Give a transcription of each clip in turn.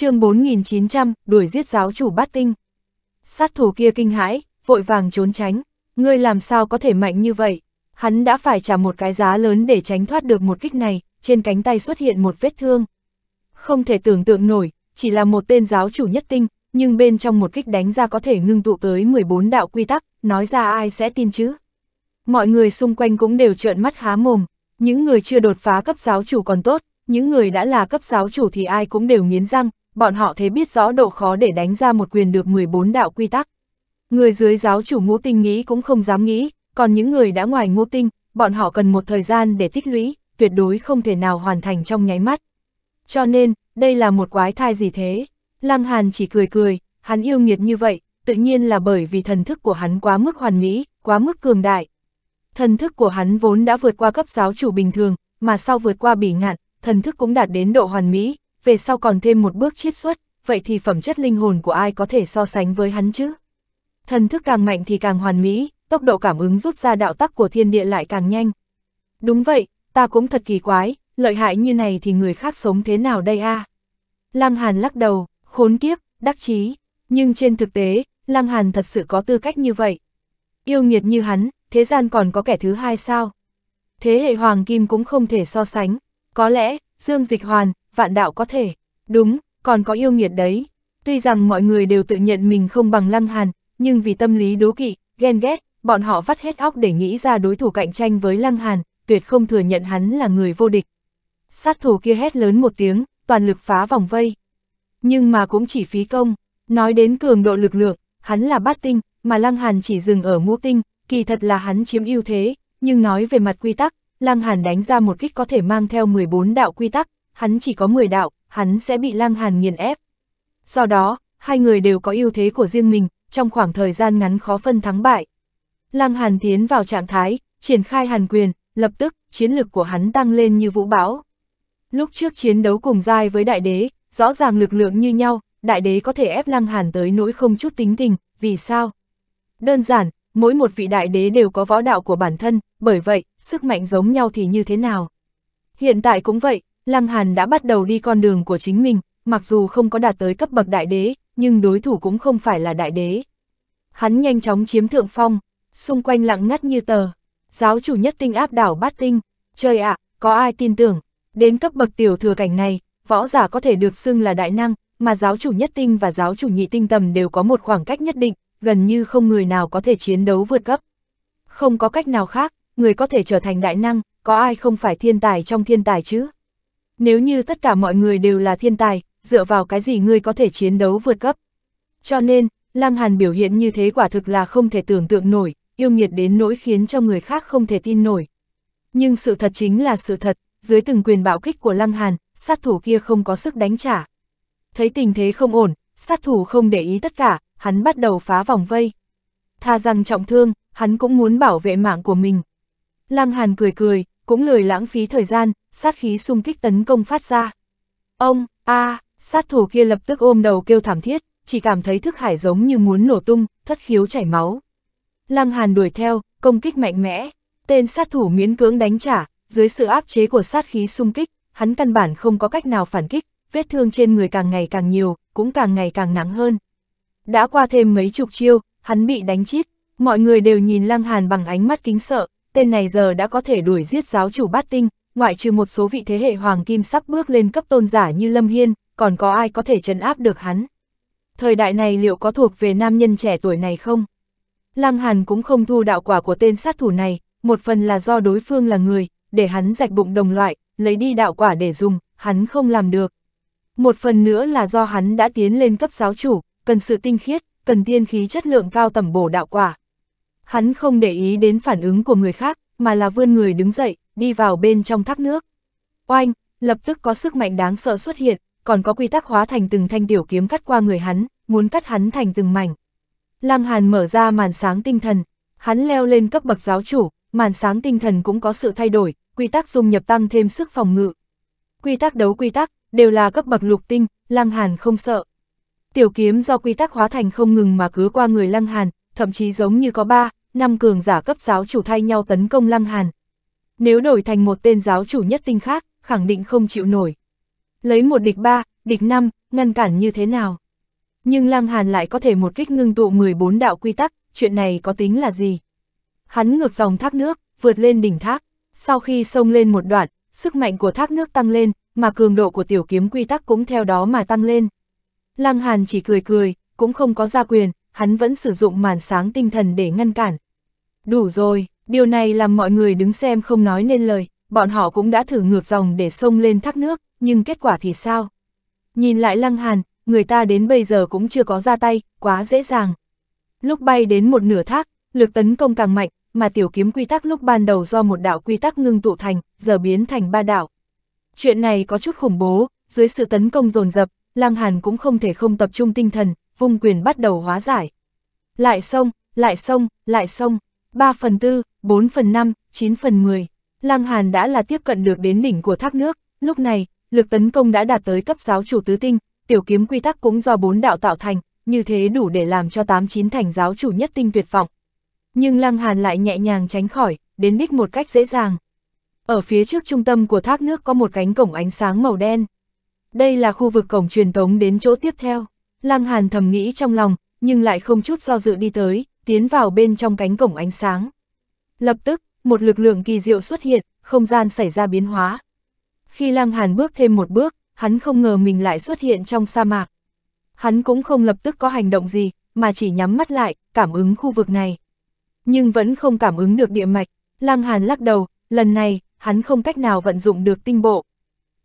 chương 4900, đuổi giết giáo chủ bát tinh. Sát thủ kia kinh hãi, vội vàng trốn tránh, ngươi làm sao có thể mạnh như vậy? Hắn đã phải trả một cái giá lớn để tránh thoát được một kích này, trên cánh tay xuất hiện một vết thương. Không thể tưởng tượng nổi, chỉ là một tên giáo chủ nhất tinh, nhưng bên trong một kích đánh ra có thể ngưng tụ tới 14 đạo quy tắc, nói ra ai sẽ tin chứ? Mọi người xung quanh cũng đều trợn mắt há mồm, những người chưa đột phá cấp giáo chủ còn tốt, những người đã là cấp giáo chủ thì ai cũng đều nghiến răng, bọn họ thế biết rõ độ khó để đánh ra một quyền được 14 đạo quy tắc. Người dưới giáo chủ ngũ tinh nghĩ cũng không dám nghĩ, còn những người đã ngoài ngũ tinh, bọn họ cần một thời gian để tích lũy, tuyệt đối không thể nào hoàn thành trong nháy mắt. Cho nên, đây là một quái thai gì thế? Lăng Hàn chỉ cười cười, hắn yêu nghiệt như vậy, tự nhiên là bởi vì thần thức của hắn quá mức hoàn mỹ, quá mức cường đại. Thần thức của hắn vốn đã vượt qua cấp giáo chủ bình thường, mà sau vượt qua bỉ ngạn, thần thức cũng đạt đến độ hoàn mỹ, về sau còn thêm một bước chiết xuất, vậy thì phẩm chất linh hồn của ai có thể so sánh với hắn chứ? Thần thức càng mạnh thì càng hoàn mỹ, tốc độ cảm ứng rút ra đạo tắc của thiên địa lại càng nhanh. Đúng vậy, ta cũng thật kỳ quái, lợi hại như này thì người khác sống thế nào đây a? À? Lăng Hàn lắc đầu, khốn kiếp, đắc chí, nhưng trên thực tế, Lăng Hàn thật sự có tư cách như vậy. Yêu nghiệt như hắn, thế gian còn có kẻ thứ hai sao? Thế hệ Hoàng Kim cũng không thể so sánh, có lẽ, Dương Dịch Hoàn, vạn đạo có thể. Đúng, còn có yêu nghiệt đấy. Tuy rằng mọi người đều tự nhận mình không bằng Lăng Hàn, nhưng vì tâm lý đố kỵ, ghen ghét, bọn họ vắt hết óc để nghĩ ra đối thủ cạnh tranh với Lăng Hàn, tuyệt không thừa nhận hắn là người vô địch. Sát thủ kia hét lớn một tiếng, toàn lực phá vòng vây. Nhưng mà cũng chỉ phí công, nói đến cường độ lực lượng, hắn là bát tinh, mà Lăng Hàn chỉ dừng ở ngũ tinh, kỳ thật là hắn chiếm ưu thế, nhưng nói về mặt quy tắc, Lăng Hàn đánh ra một kích có thể mang theo 14 đạo quy tắc, hắn chỉ có 10 đạo, hắn sẽ bị lang hàn nghiền ép. Do đó, hai người đều có ưu thế của riêng mình, trong khoảng thời gian ngắn khó phân thắng bại. Lang hàn tiến vào trạng thái, triển khai hàn quyền, lập tức, chiến lực của hắn tăng lên như vũ bão. Lúc trước chiến đấu cùng giai với đại đế, rõ ràng lực lượng như nhau, đại đế có thể ép lăng hàn tới nỗi không chút tính tình, vì sao? Đơn giản, mỗi một vị đại đế đều có võ đạo của bản thân, bởi vậy, sức mạnh giống nhau thì như thế nào? Hiện tại cũng vậy, Lăng Hàn đã bắt đầu đi con đường của chính mình, mặc dù không có đạt tới cấp bậc đại đế, nhưng đối thủ cũng không phải là đại đế. Hắn nhanh chóng chiếm thượng phong, xung quanh lặng ngắt như tờ. Giáo chủ nhất tinh áp đảo bát tinh, trời ạ, có ai tin tưởng, đến cấp bậc tiểu thừa cảnh này, võ giả có thể được xưng là đại năng, mà giáo chủ nhất tinh và giáo chủ nhị tinh tầm đều có một khoảng cách nhất định, gần như không người nào có thể chiến đấu vượt cấp. Không có cách nào khác, người có thể trở thành đại năng, có ai không phải thiên tài trong thiên tài chứ? Nếu như tất cả mọi người đều là thiên tài, dựa vào cái gì ngươi có thể chiến đấu vượt cấp. Cho nên, Lăng Hàn biểu hiện như thế quả thực là không thể tưởng tượng nổi, yêu nghiệt đến nỗi khiến cho người khác không thể tin nổi. Nhưng sự thật chính là sự thật, dưới từng quyền bạo kích của Lăng Hàn, sát thủ kia không có sức đánh trả. Thấy tình thế không ổn, sát thủ không để ý tất cả, hắn bắt đầu phá vòng vây. Tha rằng trọng thương, hắn cũng muốn bảo vệ mạng của mình. Lăng Hàn cười cười, cũng lười lãng phí thời gian, sát khí xung kích tấn công phát ra. Ông, a à, sát thủ kia lập tức ôm đầu kêu thảm thiết, chỉ cảm thấy thức hải giống như muốn nổ tung, thất khiếu chảy máu. Lăng Hàn đuổi theo, công kích mạnh mẽ, tên sát thủ miễn cưỡng đánh trả, dưới sự áp chế của sát khí xung kích, hắn căn bản không có cách nào phản kích, vết thương trên người càng ngày càng nhiều, cũng càng ngày càng nắng hơn. Đã qua thêm mấy chục chiêu, hắn bị đánh chít, mọi người đều nhìn Lăng Hàn bằng ánh mắt kính sợ, tên này giờ đã có thể đuổi giết giáo chủ bát tinh, ngoại trừ một số vị thế hệ hoàng kim sắp bước lên cấp tôn giả như Lâm Hiên, còn có ai có thể trấn áp được hắn. Thời đại này liệu có thuộc về nam nhân trẻ tuổi này không? Lăng Hàn cũng không thu đạo quả của tên sát thủ này, một phần là do đối phương là người, để hắn rạch bụng đồng loại, lấy đi đạo quả để dùng, hắn không làm được. Một phần nữa là do hắn đã tiến lên cấp giáo chủ, cần sự tinh khiết, cần tiên khí chất lượng cao tầm bổ đạo quả. Hắn không để ý đến phản ứng của người khác, mà là vươn người đứng dậy, đi vào bên trong thác nước. Oanh, lập tức có sức mạnh đáng sợ xuất hiện, còn có quy tắc hóa thành từng thanh tiểu kiếm cắt qua người hắn, muốn cắt hắn thành từng mảnh. Lăng Hàn mở ra màn sáng tinh thần, hắn leo lên cấp bậc giáo chủ, màn sáng tinh thần cũng có sự thay đổi, quy tắc dung nhập tăng thêm sức phòng ngự. Quy tắc đấu quy tắc, đều là cấp bậc lục tinh, Lăng Hàn không sợ. Tiểu kiếm do quy tắc hóa thành không ngừng mà cứ qua người Lăng Hàn, thậm chí giống như có ba, năm cường giả cấp giáo chủ thay nhau tấn công Lăng Hàn. Nếu đổi thành một tên giáo chủ nhất tinh khác, khẳng định không chịu nổi. Lấy một địch ba, địch năm, ngăn cản như thế nào? Nhưng Lăng Hàn lại có thể một kích ngưng tụ 14 đạo quy tắc, chuyện này có tính là gì? Hắn ngược dòng thác nước, vượt lên đỉnh thác, sau khi sông lên một đoạn, sức mạnh của thác nước tăng lên, mà cường độ của tiểu kiếm quy tắc cũng theo đó mà tăng lên. Lăng Hàn chỉ cười cười, cũng không có ra quyền, hắn vẫn sử dụng màn sáng tinh thần để ngăn cản. Đủ rồi, điều này làm mọi người đứng xem không nói nên lời, bọn họ cũng đã thử ngược dòng để sông lên thác nước, nhưng kết quả thì sao? Nhìn lại Lăng Hàn, người ta đến bây giờ cũng chưa có ra tay, quá dễ dàng. Lúc bay đến một nửa thác, lực tấn công càng mạnh, mà tiểu kiếm quy tắc lúc ban đầu do một đạo quy tắc ngưng tụ thành, giờ biến thành ba đạo. Chuyện này có chút khủng bố, dưới sự tấn công dồn dập, Lăng Hàn cũng không thể không tập trung tinh thần, vung quyền bắt đầu hóa giải. Lại sông, lại sông, lại sông, 3 phần 4, 4 phần 5, 9 phần 10. Lăng Hàn đã là tiếp cận được đến đỉnh của thác nước, lúc này, lực tấn công đã đạt tới cấp giáo chủ tứ tinh, tiểu kiếm quy tắc cũng do bốn đạo tạo thành, như thế đủ để làm cho 89 thành giáo chủ nhất tinh tuyệt vọng. Nhưng Lăng Hàn lại nhẹ nhàng tránh khỏi, đến đích một cách dễ dàng. Ở phía trước trung tâm của thác nước có một cánh cổng ánh sáng màu đen. Đây là khu vực cổng truyền thống đến chỗ tiếp theo. Lăng Hàn thầm nghĩ trong lòng, nhưng lại không chút do dự đi tới, tiến vào bên trong cánh cổng ánh sáng. Lập tức, một lực lượng kỳ diệu xuất hiện, không gian xảy ra biến hóa. Khi Lăng Hàn bước thêm một bước, hắn không ngờ mình lại xuất hiện trong sa mạc. Hắn cũng không lập tức có hành động gì, mà chỉ nhắm mắt lại, cảm ứng khu vực này. Nhưng vẫn không cảm ứng được địa mạch, Lăng Hàn lắc đầu, lần này, hắn không cách nào vận dụng được tinh bộ.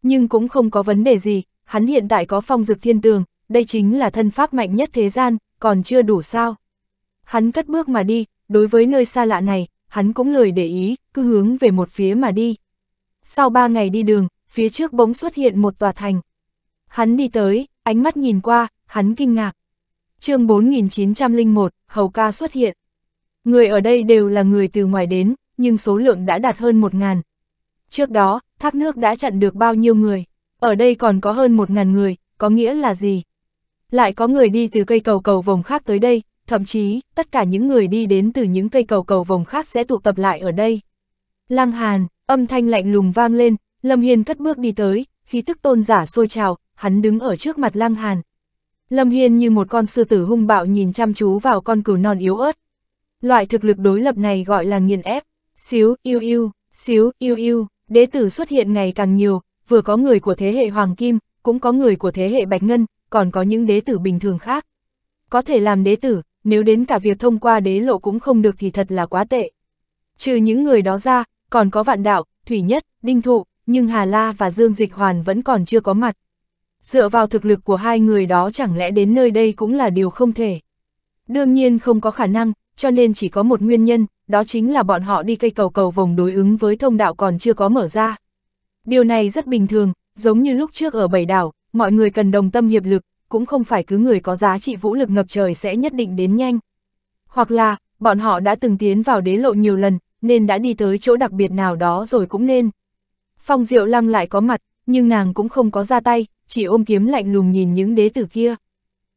Nhưng cũng không có vấn đề gì, hắn hiện tại có phong dực thiên tường, đây chính là thân pháp mạnh nhất thế gian, còn chưa đủ sao. Hắn cất bước mà đi, đối với nơi xa lạ này, hắn cũng lười để ý, cứ hướng về một phía mà đi. Sau ba ngày đi đường, phía trước bỗng xuất hiện một tòa thành. Hắn đi tới, ánh mắt nhìn qua, hắn kinh ngạc. chương 4901, Hầu Ca xuất hiện. Người ở đây đều là người từ ngoài đến, nhưng số lượng đã đạt hơn một ngàn Trước đó, thác nước đã chặn được bao nhiêu người, ở đây còn có hơn một ngàn người, có nghĩa là gì? Lại có người đi từ cây cầu cầu vòng khác tới đây, thậm chí, tất cả những người đi đến từ những cây cầu cầu vòng khác sẽ tụ tập lại ở đây. Lăng Hàn, âm thanh lạnh lùng vang lên, Lâm Hiên cất bước đi tới, khí tức tôn giả sôi trào, hắn đứng ở trước mặt Lăng Hàn. Lâm Hiên như một con sư tử hung bạo nhìn chăm chú vào con cừu non yếu ớt. Loại thực lực đối lập này gọi là nghiền ép, xíu, yêu yêu, xíu, yêu yêu, đệ tử xuất hiện ngày càng nhiều, vừa có người của thế hệ Hoàng Kim, cũng có người của thế hệ Bạch Ngân, còn có những đế tử bình thường khác. Có thể làm đế tử, nếu đến cả việc thông qua đế lộ cũng không được thì thật là quá tệ. Trừ những người đó ra, còn có vạn đạo, thủy nhất, đinh thụ, nhưng Hà La và Dương Dịch Hoàn vẫn còn chưa có mặt. Dựa vào thực lực của hai người đó chẳng lẽ đến nơi đây cũng là điều không thể. Đương nhiên không có khả năng, cho nên chỉ có một nguyên nhân, đó chính là bọn họ đi cây cầu cầu vòng đối ứng với thông đạo còn chưa có mở ra. Điều này rất bình thường, giống như lúc trước ở Bảy Đảo, mọi người cần đồng tâm hiệp lực, cũng không phải cứ người có giá trị vũ lực ngập trời sẽ nhất định đến nhanh. Hoặc là, bọn họ đã từng tiến vào đế lộ nhiều lần, nên đã đi tới chỗ đặc biệt nào đó rồi cũng nên. Phong Diệu Lăng lại có mặt, nhưng nàng cũng không có ra tay, chỉ ôm kiếm lạnh lùng nhìn những đế tử kia.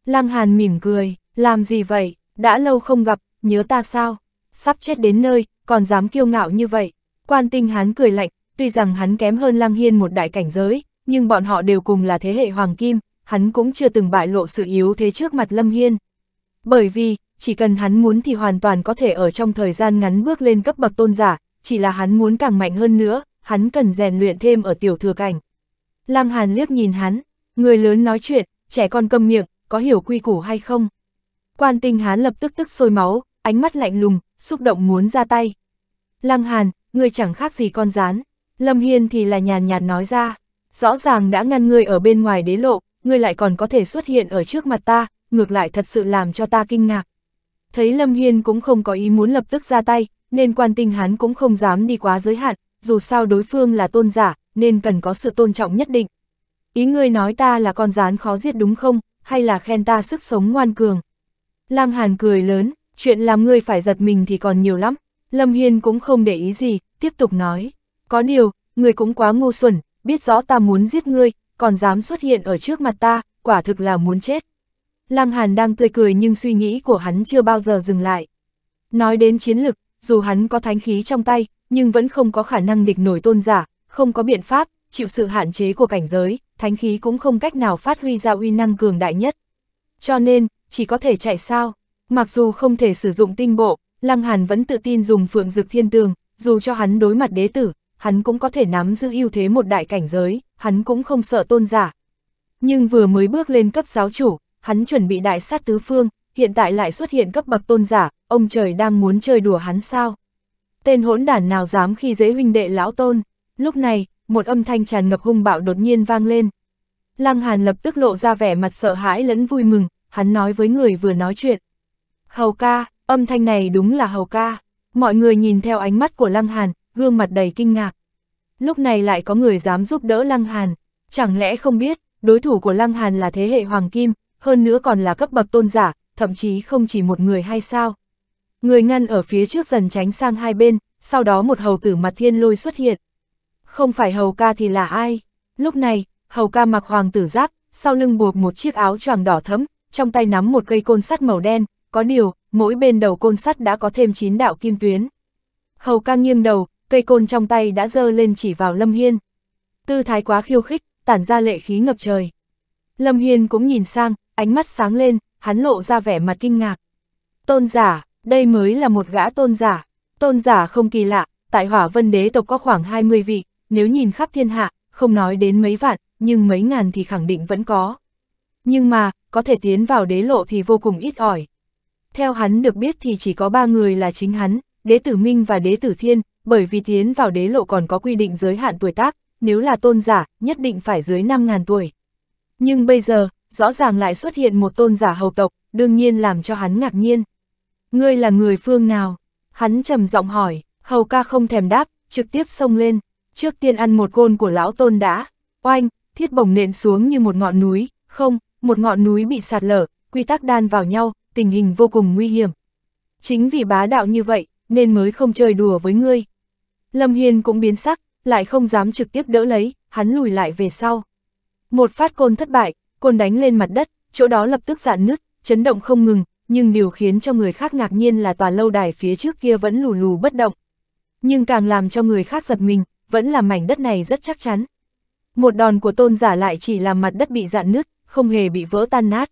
Lăng Hàn mỉm cười, làm gì vậy, đã lâu không gặp, nhớ ta sao, sắp chết đến nơi, còn dám kiêu ngạo như vậy. Quan tinh hán cười lạnh, tuy rằng hắn kém hơn Lăng Hiên một đại cảnh giới, nhưng bọn họ đều cùng là thế hệ Hoàng Kim, hắn cũng chưa từng bại lộ sự yếu thế trước mặt Lâm Hiên. Bởi vì, chỉ cần hắn muốn thì hoàn toàn có thể ở trong thời gian ngắn bước lên cấp bậc tôn giả, chỉ là hắn muốn càng mạnh hơn nữa, hắn cần rèn luyện thêm ở tiểu thừa cảnh. Lăng Hàn liếc nhìn hắn, người lớn nói chuyện, trẻ con câm miệng, có hiểu quy củ hay không? Quan tinh hắn lập tức tức sôi máu, ánh mắt lạnh lùng, xúc động muốn ra tay. Lăng Hàn, người chẳng khác gì con rán, Lâm Hiên thì là nhàn nhạt nói ra rõ ràng đã ngăn ngươi ở bên ngoài đế lộ, ngươi lại còn có thể xuất hiện ở trước mặt ta, ngược lại thật sự làm cho ta kinh ngạc. Thấy Lâm Hiên cũng không có ý muốn lập tức ra tay, nên quan tinh hắn cũng không dám đi quá giới hạn, dù sao đối phương là tôn giả, nên cần có sự tôn trọng nhất định. Ý ngươi nói ta là con rán khó giết đúng không, hay là khen ta sức sống ngoan cường? Lang Hàn cười lớn, chuyện làm ngươi phải giật mình thì còn nhiều lắm. Lâm Hiên cũng không để ý gì, tiếp tục nói. Có điều, ngươi cũng quá ngu xuẩn, biết rõ ta muốn giết ngươi, còn dám xuất hiện ở trước mặt ta, quả thực là muốn chết. Lăng Hàn đang tươi cười nhưng suy nghĩ của hắn chưa bao giờ dừng lại. Nói đến chiến lực, dù hắn có thánh khí trong tay, nhưng vẫn không có khả năng địch nổi tôn giả, không có biện pháp, chịu sự hạn chế của cảnh giới, thánh khí cũng không cách nào phát huy ra uy năng cường đại nhất. Cho nên, chỉ có thể chạy sao. Mặc dù không thể sử dụng tinh bộ, Lăng Hàn vẫn tự tin dùng phượng dực thiên tường, dù cho hắn đối mặt đế tử, hắn cũng có thể nắm giữ ưu thế một đại cảnh giới, hắn cũng không sợ tôn giả. Nhưng vừa mới bước lên cấp giáo chủ, hắn chuẩn bị đại sát tứ phương, hiện tại lại xuất hiện cấp bậc tôn giả, ông trời đang muốn chơi đùa hắn sao? Tên hỗn đản nào dám khi dễ huynh đệ lão tôn? Lúc này, một âm thanh tràn ngập hung bạo đột nhiên vang lên. Lăng Hàn lập tức lộ ra vẻ mặt sợ hãi lẫn vui mừng, hắn nói với người vừa nói chuyện. Hầu ca, âm thanh này đúng là hầu ca. Mọi người nhìn theo ánh mắt của Lăng Hàn, gương mặt đầy kinh ngạc. Lúc này lại có người dám giúp đỡ Lăng Hàn, chẳng lẽ không biết, đối thủ của Lăng Hàn là thế hệ Hoàng Kim, hơn nữa còn là cấp bậc tôn giả, thậm chí không chỉ một người hay sao. Người ngăn ở phía trước dần tránh sang hai bên, sau đó một hầu tử mặt thiên lôi xuất hiện. Không phải hầu ca thì là ai? Lúc này, hầu ca mặc hoàng tử giáp, sau lưng buộc một chiếc áo choàng đỏ thẫm, trong tay nắm một cây côn sắt màu đen, có điều, mỗi bên đầu côn sắt đã có thêm chín đạo kim tuyến. Hầu ca nghiêng đầu, cây côn trong tay đã dơ lên chỉ vào Lâm Hiên. Tư thái quá khiêu khích, tản ra lệ khí ngập trời. Lâm Hiên cũng nhìn sang, ánh mắt sáng lên, hắn lộ ra vẻ mặt kinh ngạc. Tôn giả, đây mới là một gã tôn giả. Tôn giả không kỳ lạ, tại hỏa vân đế tộc có khoảng 20 vị, nếu nhìn khắp thiên hạ, không nói đến mấy vạn, nhưng mấy ngàn thì khẳng định vẫn có. Nhưng mà, có thể tiến vào đế lộ thì vô cùng ít ỏi. Theo hắn được biết thì chỉ có ba người là chính hắn, đế tử Minh và đế tử Thiên, bởi vì tiến vào đế lộ còn có quy định giới hạn tuổi tác, nếu là tôn giả, nhất định phải dưới 5.000 tuổi. Nhưng bây giờ, rõ ràng lại xuất hiện một tôn giả hầu tộc, đương nhiên làm cho hắn ngạc nhiên. Ngươi là người phương nào? Hắn trầm giọng hỏi, hầu ca không thèm đáp, trực tiếp xông lên, trước tiên ăn một côn của lão tôn đã, oanh, thiết bổng nện xuống như một ngọn núi, không, một ngọn núi bị sạt lở, quy tắc đan vào nhau, tình hình vô cùng nguy hiểm. Chính vì bá đạo như vậy, nên mới không chơi đùa với ngươi, Lâm Hiên cũng biến sắc, lại không dám trực tiếp đỡ lấy, hắn lùi lại về sau. Một phát côn thất bại, côn đánh lên mặt đất, chỗ đó lập tức dạn nứt, chấn động không ngừng, nhưng điều khiến cho người khác ngạc nhiên là tòa lâu đài phía trước kia vẫn lù lù bất động. Nhưng càng làm cho người khác giật mình, vẫn là mảnh đất này rất chắc chắn. Một đòn của tôn giả lại chỉ làm mặt đất bị dạn nứt, không hề bị vỡ tan nát.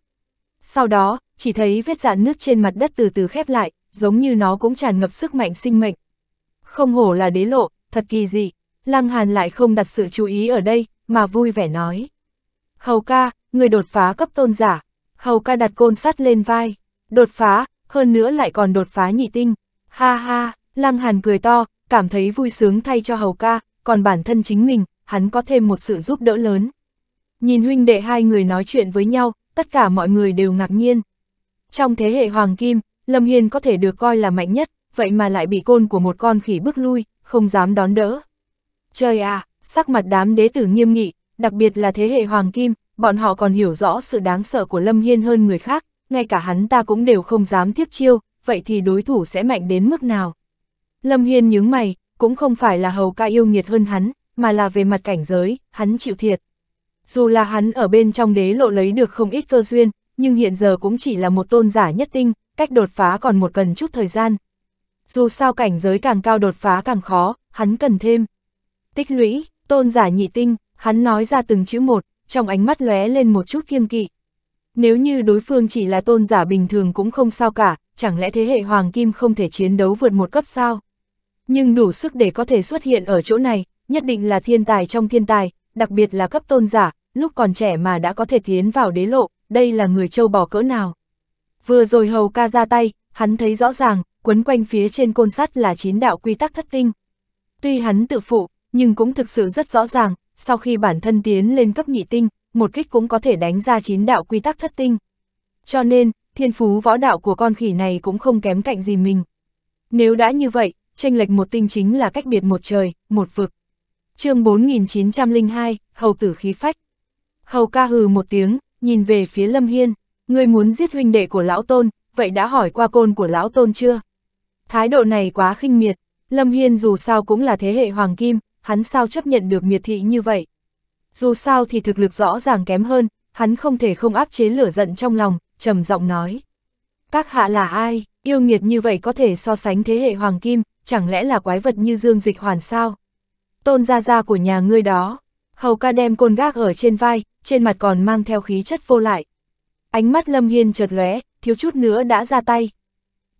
Sau đó, chỉ thấy vết dạn nứt trên mặt đất từ từ khép lại, giống như nó cũng tràn ngập sức mạnh sinh mệnh, không hổ là đế lộ, thật kỳ dị, Lăng Hàn lại không đặt sự chú ý ở đây, mà vui vẻ nói. Hầu ca, người đột phá cấp tôn giả, hầu ca đặt côn sắt lên vai, đột phá, hơn nữa lại còn đột phá nhị tinh, ha ha, Lăng Hàn cười to, cảm thấy vui sướng thay cho hầu ca, còn bản thân chính mình, hắn có thêm một sự giúp đỡ lớn. Nhìn huynh đệ hai người nói chuyện với nhau, tất cả mọi người đều ngạc nhiên. Trong thế hệ Hoàng Kim, Lâm Hiên có thể được coi là mạnh nhất, vậy mà lại bị côn của một con khỉ bước lui, không dám đón đỡ. Trời à, sắc mặt đám đế tử nghiêm nghị, đặc biệt là thế hệ Hoàng Kim, bọn họ còn hiểu rõ sự đáng sợ của Lâm Hiên hơn người khác, ngay cả hắn ta cũng đều không dám tiếp chiêu, vậy thì đối thủ sẽ mạnh đến mức nào. Lâm Hiên nhướng mày, cũng không phải là hầu ca yêu nghiệt hơn hắn, mà là về mặt cảnh giới, hắn chịu thiệt. Dù là hắn ở bên trong đế lộ lấy được không ít cơ duyên, nhưng hiện giờ cũng chỉ là một tôn giả nhất tinh, cách đột phá còn một cần chút thời gian, dù sao cảnh giới càng cao đột phá càng khó, hắn cần thêm. Tích lũy, tôn giả nhị tinh, hắn nói ra từng chữ một, trong ánh mắt lóe lên một chút kiêng kỵ. Nếu như đối phương chỉ là tôn giả bình thường cũng không sao cả, chẳng lẽ thế hệ hoàng kim không thể chiến đấu vượt một cấp sao? Nhưng đủ sức để có thể xuất hiện ở chỗ này, nhất định là thiên tài trong thiên tài, đặc biệt là cấp tôn giả, lúc còn trẻ mà đã có thể tiến vào đế lộ, đây là người châu bò cỡ nào. Vừa rồi hầu ca ra tay, hắn thấy rõ ràng, quấn quanh phía trên côn sắt là chín đạo quy tắc thất tinh. Tuy hắn tự phụ, nhưng cũng thực sự rất rõ ràng, sau khi bản thân tiến lên cấp nhị tinh, một kích cũng có thể đánh ra chín đạo quy tắc thất tinh. Cho nên, thiên phú võ đạo của con khỉ này cũng không kém cạnh gì mình. Nếu đã như vậy, tranh lệch một tinh chính là cách biệt một trời, một vực. chương 4902, Hầu tử khí phách. Hầu ca hừ một tiếng, nhìn về phía Lâm Hiên, người muốn giết huynh đệ của lão tôn, vậy đã hỏi qua côn của lão tôn chưa? Thái độ này quá khinh miệt, Lâm Hiên dù sao cũng là thế hệ hoàng kim, hắn sao chấp nhận được miệt thị như vậy. Dù sao thì thực lực rõ ràng kém hơn, hắn không thể không áp chế lửa giận trong lòng, trầm giọng nói. Các hạ là ai, yêu nghiệt như vậy có thể so sánh thế hệ hoàng kim, chẳng lẽ là quái vật như dương dịch hoàn sao? Tôn gia gia của nhà ngươi đó, hầu ca đem côn gác ở trên vai, trên mặt còn mang theo khí chất vô lại. Ánh mắt Lâm Hiên chợt lóe, thiếu chút nữa đã ra tay.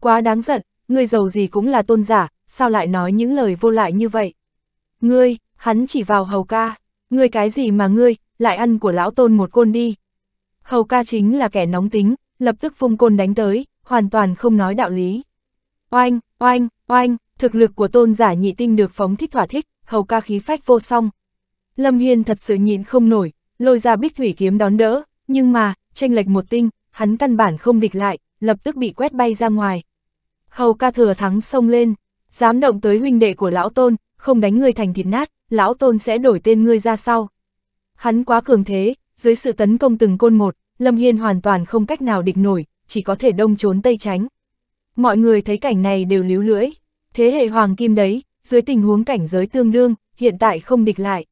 Quá đáng giận, ngươi giàu gì cũng là tôn giả, sao lại nói những lời vô lại như vậy? Ngươi, hắn chỉ vào hầu ca, ngươi cái gì mà ngươi, lại ăn của lão tôn một côn đi. Hầu ca chính là kẻ nóng tính, lập tức vung côn đánh tới, hoàn toàn không nói đạo lý. Oanh, oanh, oanh, thực lực của tôn giả nhị tinh được phóng thích thỏa thích, hầu ca khí phách vô song. Lâm Hiên thật sự nhịn không nổi, lôi ra bích thủy kiếm đón đỡ, nhưng mà, tranh lệch một tinh, hắn căn bản không địch lại, lập tức bị quét bay ra ngoài, Hầu ca thừa thắng xông lên, dám động tới huynh đệ của lão tôn, không đánh ngươi thành thịt nát, lão tôn sẽ đổi tên ngươi ra sau. Hắn quá cường thế, dưới sự tấn công từng côn một, Lâm Hiên hoàn toàn không cách nào địch nổi, chỉ có thể đông trốn tây tránh. Mọi người thấy cảnh này đều líu lưỡi, thế hệ hoàng kim đấy, dưới tình huống cảnh giới tương đương, hiện tại không địch lại.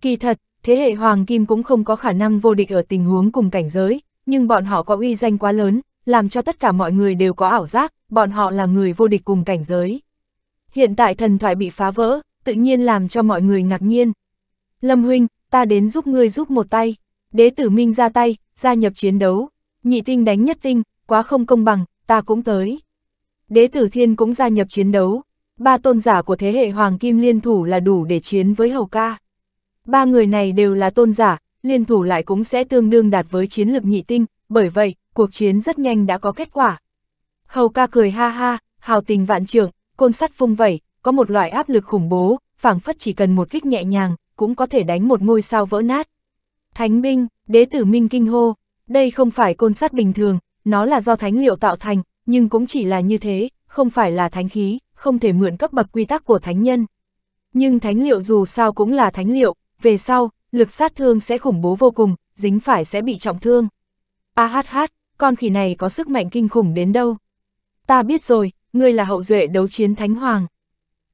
Kỳ thật, thế hệ hoàng kim cũng không có khả năng vô địch ở tình huống cùng cảnh giới, nhưng bọn họ có uy danh quá lớn, làm cho tất cả mọi người đều có ảo giác, bọn họ là người vô địch cùng cảnh giới. Hiện tại thần thoại bị phá vỡ, tự nhiên làm cho mọi người ngạc nhiên. Lâm huynh, ta đến giúp ngươi giúp một tay. Đế tử Minh ra tay, gia nhập chiến đấu. Nhị tinh đánh nhất tinh, quá không công bằng, ta cũng tới. Đế tử Thiên cũng gia nhập chiến đấu. Ba tôn giả của thế hệ Hoàng Kim liên thủ là đủ để chiến với Hầu Ca. Ba người này đều là tôn giả, liên thủ lại cũng sẽ tương đương đạt với chiến lực nhị tinh, bởi vậy, cuộc chiến rất nhanh đã có kết quả. Hầu ca cười ha ha, hào tình vạn trưởng, côn sắt phung vẩy, có một loại áp lực khủng bố, phảng phất chỉ cần một kích nhẹ nhàng, cũng có thể đánh một ngôi sao vỡ nát. Thánh binh, đế tử minh kinh hô, đây không phải côn sắt bình thường, nó là do thánh liệu tạo thành, nhưng cũng chỉ là như thế, không phải là thánh khí, không thể mượn cấp bậc quy tắc của thánh nhân. Nhưng thánh liệu dù sao cũng là thánh liệu, về sau, lực sát thương sẽ khủng bố vô cùng, dính phải sẽ bị trọng thương. A hát hát, con khỉ này có sức mạnh kinh khủng đến đâu. Ta biết rồi, ngươi là hậu duệ đấu chiến thánh hoàng.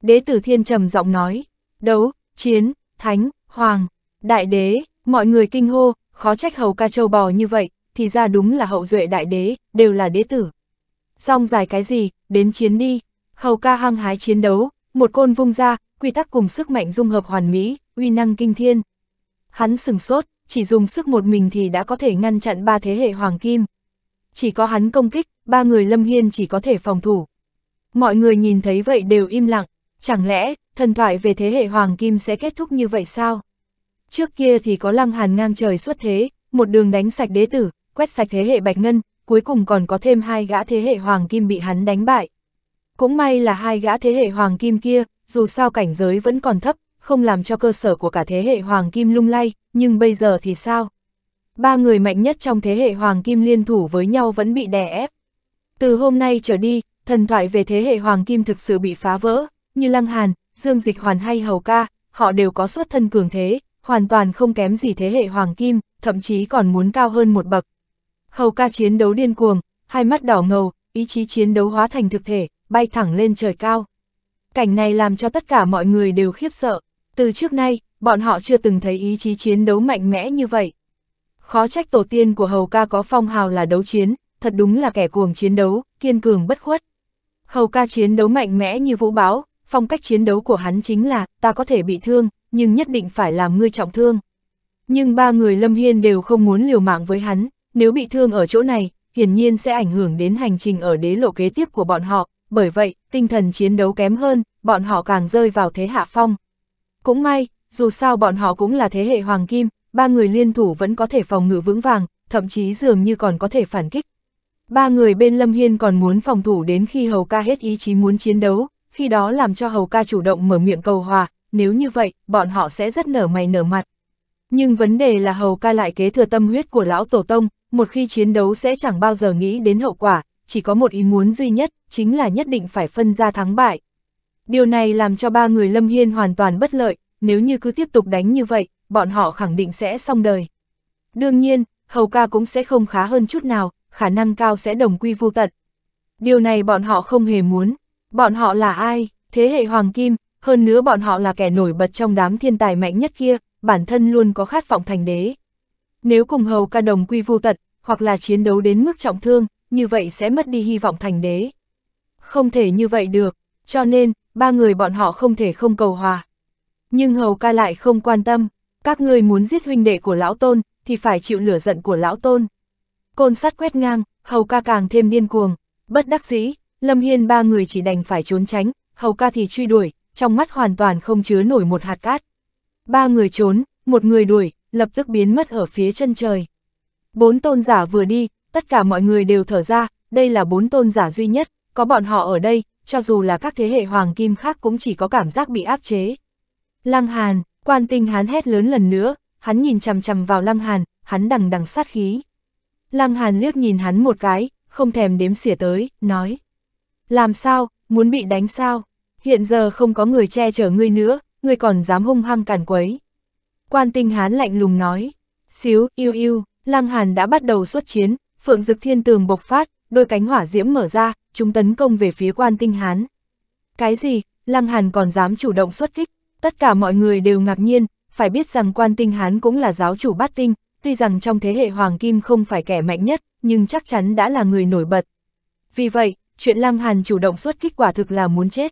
Đế tử thiên trầm giọng nói, đấu, chiến, thánh, hoàng, đại đế, mọi người kinh hô, khó trách hầu ca châu bò như vậy, thì ra đúng là hậu duệ đại đế, đều là đế tử. Xong dài cái gì, đến chiến đi, hầu ca hăng hái chiến đấu, một côn vung ra, quy tắc cùng sức mạnh dung hợp hoàn mỹ, uy năng kinh thiên. Hắn sừng sốt, chỉ dùng sức một mình thì đã có thể ngăn chặn ba thế hệ hoàng kim, chỉ có hắn công kích, ba người Lâm Hiên chỉ có thể phòng thủ. Mọi người nhìn thấy vậy đều im lặng, chẳng lẽ, thần thoại về thế hệ Hoàng Kim sẽ kết thúc như vậy sao? Trước kia thì có lăng hàn ngang trời xuất thế, một đường đánh sạch đế tử, quét sạch thế hệ Bạch Ngân, cuối cùng còn có thêm hai gã thế hệ Hoàng Kim bị hắn đánh bại. Cũng may là hai gã thế hệ Hoàng Kim kia, dù sao cảnh giới vẫn còn thấp, không làm cho cơ sở của cả thế hệ Hoàng Kim lung lay, nhưng bây giờ thì sao? ba người mạnh nhất trong thế hệ Hoàng Kim liên thủ với nhau vẫn bị đè ép. Từ hôm nay trở đi, thần thoại về thế hệ Hoàng Kim thực sự bị phá vỡ, như Lăng Hàn, Dương Dịch Hoàn hay Hầu Ca, họ đều có xuất thân cường thế, hoàn toàn không kém gì thế hệ Hoàng Kim, thậm chí còn muốn cao hơn một bậc. Hầu Ca chiến đấu điên cuồng, hai mắt đỏ ngầu, ý chí chiến đấu hóa thành thực thể, bay thẳng lên trời cao. Cảnh này làm cho tất cả mọi người đều khiếp sợ, từ trước nay, bọn họ chưa từng thấy ý chí chiến đấu mạnh mẽ như vậy. Khó trách tổ tiên của Hầu ca có phong hào là đấu chiến, thật đúng là kẻ cuồng chiến đấu, kiên cường bất khuất. Hầu ca chiến đấu mạnh mẽ như vũ báo, phong cách chiến đấu của hắn chính là, ta có thể bị thương, nhưng nhất định phải làm ngươi trọng thương. Nhưng ba người Lâm Hiên đều không muốn liều mạng với hắn, nếu bị thương ở chỗ này, hiển nhiên sẽ ảnh hưởng đến hành trình ở đế lộ kế tiếp của bọn họ, bởi vậy, tinh thần chiến đấu kém hơn, bọn họ càng rơi vào thế hạ phong. Cũng may, dù sao bọn họ cũng là thế hệ hoàng kim, ba người liên thủ vẫn có thể phòng ngự vững vàng, thậm chí dường như còn có thể phản kích. Ba người bên Lâm Hiên còn muốn phòng thủ đến khi Hầu ca hết ý chí muốn chiến đấu, khi đó làm cho Hầu ca chủ động mở miệng cầu hòa, nếu như vậy, bọn họ sẽ rất nở mày nở mặt. Nhưng vấn đề là Hầu ca lại kế thừa tâm huyết của lão tổ tông, một khi chiến đấu sẽ chẳng bao giờ nghĩ đến hậu quả, chỉ có một ý muốn duy nhất, chính là nhất định phải phân ra thắng bại. Điều này làm cho ba người Lâm Hiên hoàn toàn bất lợi, nếu như cứ tiếp tục đánh như vậy, bọn họ khẳng định sẽ xong đời. Đương nhiên, hầu ca cũng sẽ không khá hơn chút nào, khả năng cao sẽ đồng quy vô tận. Điều này bọn họ không hề muốn. Bọn họ là ai? Thế hệ Hoàng Kim, hơn nữa bọn họ là kẻ nổi bật trong đám thiên tài mạnh nhất kia, bản thân luôn có khát vọng thành đế. Nếu cùng hầu ca đồng quy vô tận, hoặc là chiến đấu đến mức trọng thương, như vậy sẽ mất đi hy vọng thành đế. Không thể như vậy được, cho nên, ba người bọn họ không thể không cầu hòa. Nhưng hầu ca lại không quan tâm, các ngươi muốn giết huynh đệ của lão tôn, thì phải chịu lửa giận của lão tôn. Côn sắt quét ngang, hầu ca càng thêm điên cuồng, bất đắc dĩ, Lâm Hiên ba người chỉ đành phải trốn tránh, hầu ca thì truy đuổi, trong mắt hoàn toàn không chứa nổi một hạt cát. Ba người trốn, một người đuổi, lập tức biến mất ở phía chân trời. Bốn tôn giả vừa đi, tất cả mọi người đều thở ra, đây là bốn tôn giả duy nhất, có bọn họ ở đây, cho dù là các thế hệ hoàng kim khác cũng chỉ có cảm giác bị áp chế. Lăng Hàn, Quan tinh hán hét lớn lần nữa, hắn nhìn chằm chằm vào lăng hàn, hắn đằng đằng sát khí. Lăng hàn liếc nhìn hắn một cái, không thèm đếm xỉa tới, nói. Làm sao, muốn bị đánh sao? Hiện giờ không có người che chở ngươi nữa, ngươi còn dám hung hăng cản quấy. Quan tinh hán lạnh lùng nói. Xíu, yêu yêu, lăng hàn đã bắt đầu xuất chiến, phượng dực thiên tường bộc phát, đôi cánh hỏa diễm mở ra, chúng tấn công về phía quan tinh hán. Cái gì, lăng hàn còn dám chủ động xuất kích, Tất cả mọi người đều ngạc nhiên, phải biết rằng quan tinh Hán cũng là giáo chủ bát tinh, tuy rằng trong thế hệ Hoàng Kim không phải kẻ mạnh nhất, nhưng chắc chắn đã là người nổi bật. Vì vậy, chuyện Lăng Hàn chủ động xuất kích quả thực là muốn chết.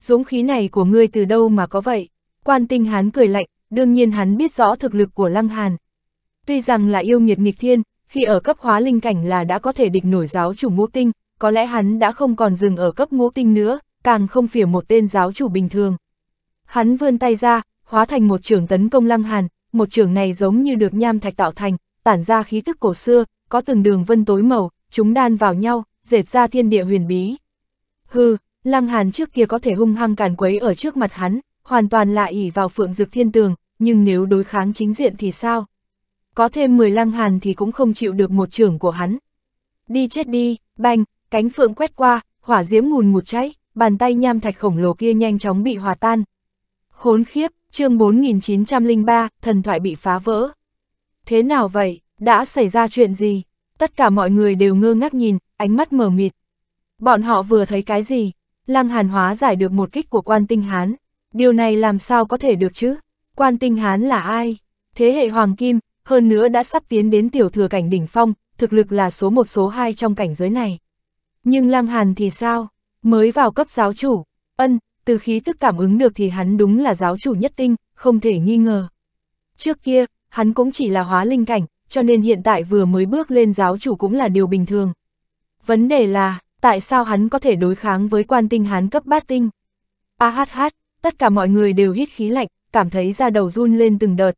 Dũng khí này của ngươi từ đâu mà có vậy? Quan tinh Hán cười lạnh, đương nhiên hắn biết rõ thực lực của Lăng Hàn. Tuy rằng là yêu nghiệt nghịch thiên, khi ở cấp hóa linh cảnh là đã có thể địch nổi giáo chủ ngũ tinh, có lẽ hắn đã không còn dừng ở cấp ngũ tinh nữa, càng không phỉa một tên giáo chủ bình thường. Hắn vươn tay ra, hóa thành một trường tấn công Lăng Hàn, một trường này giống như được nham thạch tạo thành, tản ra khí tức cổ xưa, có từng đường vân tối màu, chúng đan vào nhau, dệt ra thiên địa huyền bí. Hừ, Lăng Hàn trước kia có thể hung hăng càn quấy ở trước mặt hắn, hoàn toàn là ỷ vào phượng dực thiên tường, nhưng nếu đối kháng chính diện thì sao? Có thêm 10 Lăng Hàn thì cũng không chịu được một trường của hắn. Đi chết đi, banh, cánh phượng quét qua, hỏa diễm ngùn ngụt cháy, bàn tay nham thạch khổng lồ kia nhanh chóng bị hòa tan, Khốn khiếp, chương 4903, thần thoại bị phá vỡ. Thế nào vậy, đã xảy ra chuyện gì? Tất cả mọi người đều ngơ ngác nhìn, ánh mắt mở mịt. Bọn họ vừa thấy cái gì? Lăng Hàn hóa giải được một kích của quan tinh Hán. Điều này làm sao có thể được chứ? Quan tinh Hán là ai? Thế hệ Hoàng Kim, hơn nữa đã sắp tiến đến tiểu thừa cảnh đỉnh phong, thực lực là số một số hai trong cảnh giới này. Nhưng Lăng Hàn thì sao? Mới vào cấp giáo chủ, ân, từ khí thức cảm ứng được thì hắn đúng là giáo chủ nhất tinh, không thể nghi ngờ. Trước kia, hắn cũng chỉ là hóa linh cảnh, cho nên hiện tại vừa mới bước lên giáo chủ cũng là điều bình thường. Vấn đề là, tại sao hắn có thể đối kháng với quan tinh hắn cấp bát tinh? ahh tất cả mọi người đều hít khí lạnh, cảm thấy da đầu run lên từng đợt.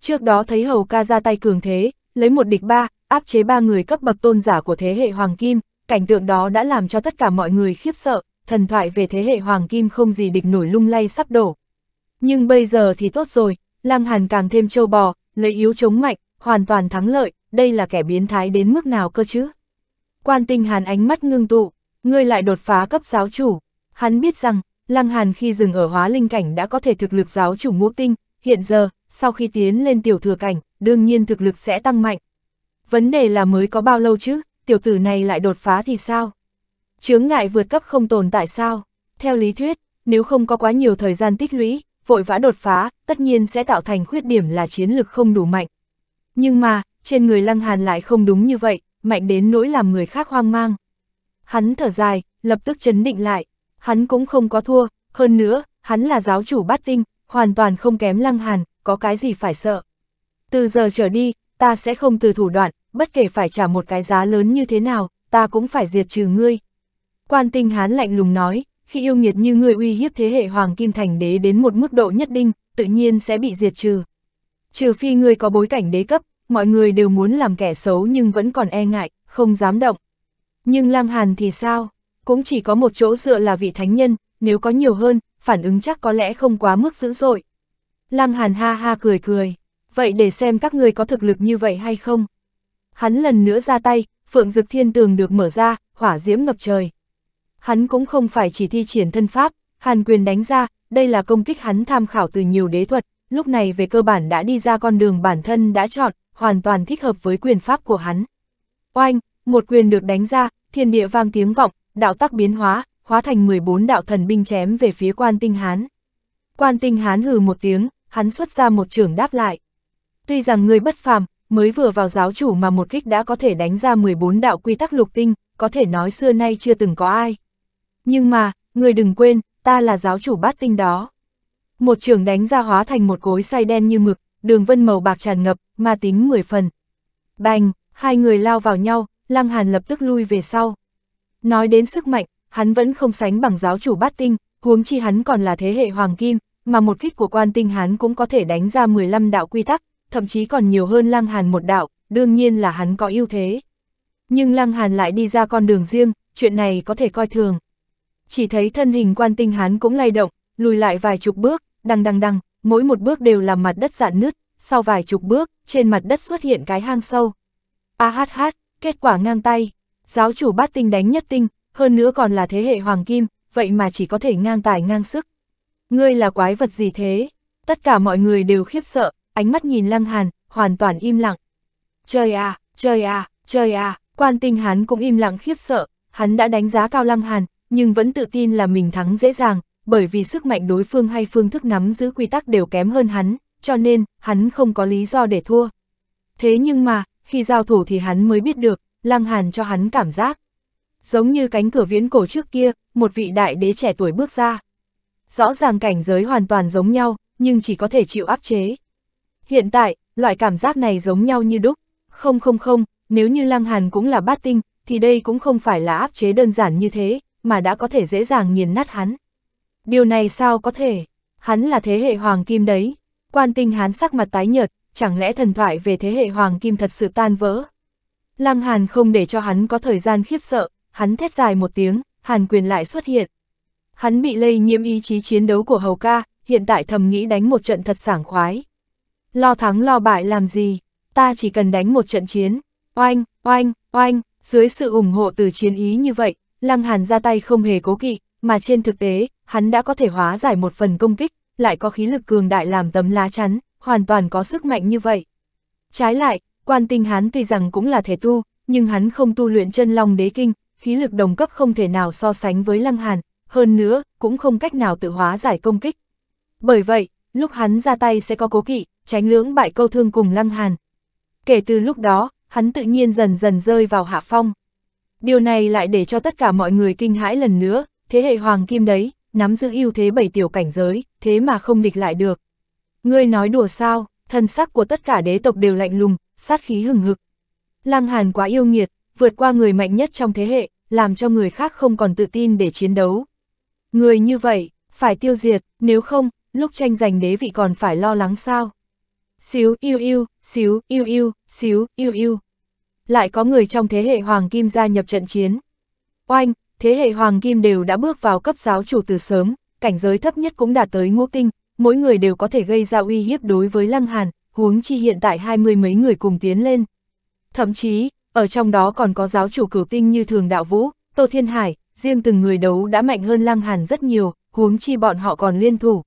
Trước đó thấy hầu ca ra tay cường thế, lấy một địch ba, áp chế ba người cấp bậc tôn giả của thế hệ Hoàng Kim, cảnh tượng đó đã làm cho tất cả mọi người khiếp sợ, thần thoại về thế hệ hoàng kim không gì địch nổi lung lay sắp đổ. Nhưng bây giờ thì tốt rồi, Lăng Hàn càng thêm châu bò, lấy yếu chống mạnh, hoàn toàn thắng lợi, đây là kẻ biến thái đến mức nào cơ chứ? Quan tinh Hàn ánh mắt ngưng tụ, ngươi lại đột phá cấp giáo chủ. Hắn biết rằng, Lăng Hàn khi dừng ở hóa linh cảnh đã có thể thực lực giáo chủ ngũ tinh, hiện giờ, sau khi tiến lên tiểu thừa cảnh, đương nhiên thực lực sẽ tăng mạnh. Vấn đề là mới có bao lâu chứ, tiểu tử này lại đột phá thì sao? chướng ngại vượt cấp không tồn tại sao? Theo lý thuyết, nếu không có quá nhiều thời gian tích lũy, vội vã đột phá, tất nhiên sẽ tạo thành khuyết điểm là chiến lực không đủ mạnh. Nhưng mà, trên người Lăng Hàn lại không đúng như vậy, mạnh đến nỗi làm người khác hoang mang. Hắn thở dài, lập tức chấn định lại, hắn cũng không có thua, hơn nữa, hắn là giáo chủ bát tinh, hoàn toàn không kém Lăng Hàn, có cái gì phải sợ. Từ giờ trở đi, ta sẽ không từ thủ đoạn, bất kể phải trả một cái giá lớn như thế nào, ta cũng phải diệt trừ ngươi, Quan tinh hán lạnh lùng nói, khi yêu nghiệt như người uy hiếp thế hệ Hoàng Kim Thành Đế đến một mức độ nhất định, tự nhiên sẽ bị diệt trừ. Trừ phi người có bối cảnh đế cấp, mọi người đều muốn làm kẻ xấu nhưng vẫn còn e ngại, không dám động. Nhưng Lang Hàn thì sao? Cũng chỉ có một chỗ dựa là vị thánh nhân, nếu có nhiều hơn, phản ứng chắc có lẽ không quá mức dữ dội. Lăng Hàn ha ha cười cười, vậy để xem các người có thực lực như vậy hay không. Hắn lần nữa ra tay, Phượng Dực Thiên Tường được mở ra, hỏa diễm ngập trời hắn cũng không phải chỉ thi triển thân pháp, hàn quyền đánh ra, đây là công kích hắn tham khảo từ nhiều đế thuật, lúc này về cơ bản đã đi ra con đường bản thân đã chọn, hoàn toàn thích hợp với quyền pháp của hắn. Oanh, một quyền được đánh ra, thiên địa vang tiếng vọng, đạo tắc biến hóa, hóa thành 14 đạo thần binh chém về phía quan tinh hán. Quan tinh hán hừ một tiếng, hắn xuất ra một trường đáp lại. Tuy rằng người bất phàm, mới vừa vào giáo chủ mà một kích đã có thể đánh ra 14 đạo quy tắc lục tinh, có thể nói xưa nay chưa từng có ai. Nhưng mà, người đừng quên, ta là giáo chủ bát tinh đó. Một trường đánh ra hóa thành một gối say đen như mực, đường vân màu bạc tràn ngập, ma tính mười phần. Bành, hai người lao vào nhau, Lăng Hàn lập tức lui về sau. Nói đến sức mạnh, hắn vẫn không sánh bằng giáo chủ bát tinh, huống chi hắn còn là thế hệ hoàng kim, mà một kích của quan tinh hắn cũng có thể đánh ra 15 đạo quy tắc, thậm chí còn nhiều hơn Lăng Hàn một đạo, đương nhiên là hắn có ưu thế. Nhưng Lăng Hàn lại đi ra con đường riêng, chuyện này có thể coi thường chỉ thấy thân hình quan tinh hán cũng lay động, lùi lại vài chục bước, đằng đằng đằng, mỗi một bước đều làm mặt đất dạn nứt, sau vài chục bước, trên mặt đất xuất hiện cái hang sâu. A hát hát, kết quả ngang tay, giáo chủ bát tinh đánh nhất tinh, hơn nữa còn là thế hệ hoàng kim, vậy mà chỉ có thể ngang tài ngang sức. Ngươi là quái vật gì thế? Tất cả mọi người đều khiếp sợ, ánh mắt nhìn lăng hàn, hoàn toàn im lặng. trời à, trời à, trời à, quan tinh hán cũng im lặng khiếp sợ, hắn đã đánh giá cao lăng hàn, nhưng vẫn tự tin là mình thắng dễ dàng, bởi vì sức mạnh đối phương hay phương thức nắm giữ quy tắc đều kém hơn hắn, cho nên, hắn không có lý do để thua. Thế nhưng mà, khi giao thủ thì hắn mới biết được, Lăng Hàn cho hắn cảm giác. Giống như cánh cửa viễn cổ trước kia, một vị đại đế trẻ tuổi bước ra. Rõ ràng cảnh giới hoàn toàn giống nhau, nhưng chỉ có thể chịu áp chế. Hiện tại, loại cảm giác này giống nhau như đúc. Không không không, nếu như Lăng Hàn cũng là bát tinh, thì đây cũng không phải là áp chế đơn giản như thế, mà đã có thể dễ dàng nghiền nát hắn. Điều này sao có thể? Hắn là thế hệ hoàng kim đấy. Quan tinh hắn sắc mặt tái nhợt, chẳng lẽ thần thoại về thế hệ hoàng kim thật sự tan vỡ? Lăng Hàn không để cho hắn có thời gian khiếp sợ, hắn thét dài một tiếng, Hàn quyền lại xuất hiện. Hắn bị lây nhiễm ý chí chiến đấu của Hầu ca, hiện tại thầm nghĩ đánh một trận thật sảng khoái. Lo thắng lo bại làm gì, ta chỉ cần đánh một trận chiến. Oanh, oanh, oanh, dưới sự ủng hộ từ chiến ý như vậy, Lăng Hàn ra tay không hề cố kỵ, mà trên thực tế, hắn đã có thể hóa giải một phần công kích, lại có khí lực cường đại làm tấm lá chắn, hoàn toàn có sức mạnh như vậy. Trái lại, quan tinh hắn tuy rằng cũng là thể tu, nhưng hắn không tu luyện chân long đế kinh, khí lực đồng cấp không thể nào so sánh với Lăng Hàn, hơn nữa, cũng không cách nào tự hóa giải công kích. Bởi vậy, lúc hắn ra tay sẽ có cố kỵ, tránh lưỡng bại câu thương cùng Lăng Hàn. Kể từ lúc đó, hắn tự nhiên dần dần rơi vào hạ phong. Điều này lại để cho tất cả mọi người kinh hãi lần nữa, thế hệ hoàng kim đấy, nắm giữ ưu thế bảy tiểu cảnh giới, thế mà không địch lại được. Ngươi nói đùa sao, thân sắc của tất cả đế tộc đều lạnh lùng, sát khí hừng hực. Lăng Hàn quá yêu nghiệt, vượt qua người mạnh nhất trong thế hệ, làm cho người khác không còn tự tin để chiến đấu. Người như vậy, phải tiêu diệt, nếu không, lúc tranh giành đế vị còn phải lo lắng sao. Xíu yêu yêu, xíu yêu yêu, xíu yêu yêu lại có người trong thế hệ Hoàng Kim gia nhập trận chiến. Oanh, thế hệ Hoàng Kim đều đã bước vào cấp giáo chủ từ sớm, cảnh giới thấp nhất cũng đạt tới ngũ tinh, mỗi người đều có thể gây ra uy hiếp đối với Lăng Hàn, huống chi hiện tại hai mươi mấy người cùng tiến lên. Thậm chí, ở trong đó còn có giáo chủ cửu tinh như Thường Đạo Vũ, Tô Thiên Hải, riêng từng người đấu đã mạnh hơn Lăng Hàn rất nhiều, huống chi bọn họ còn liên thủ.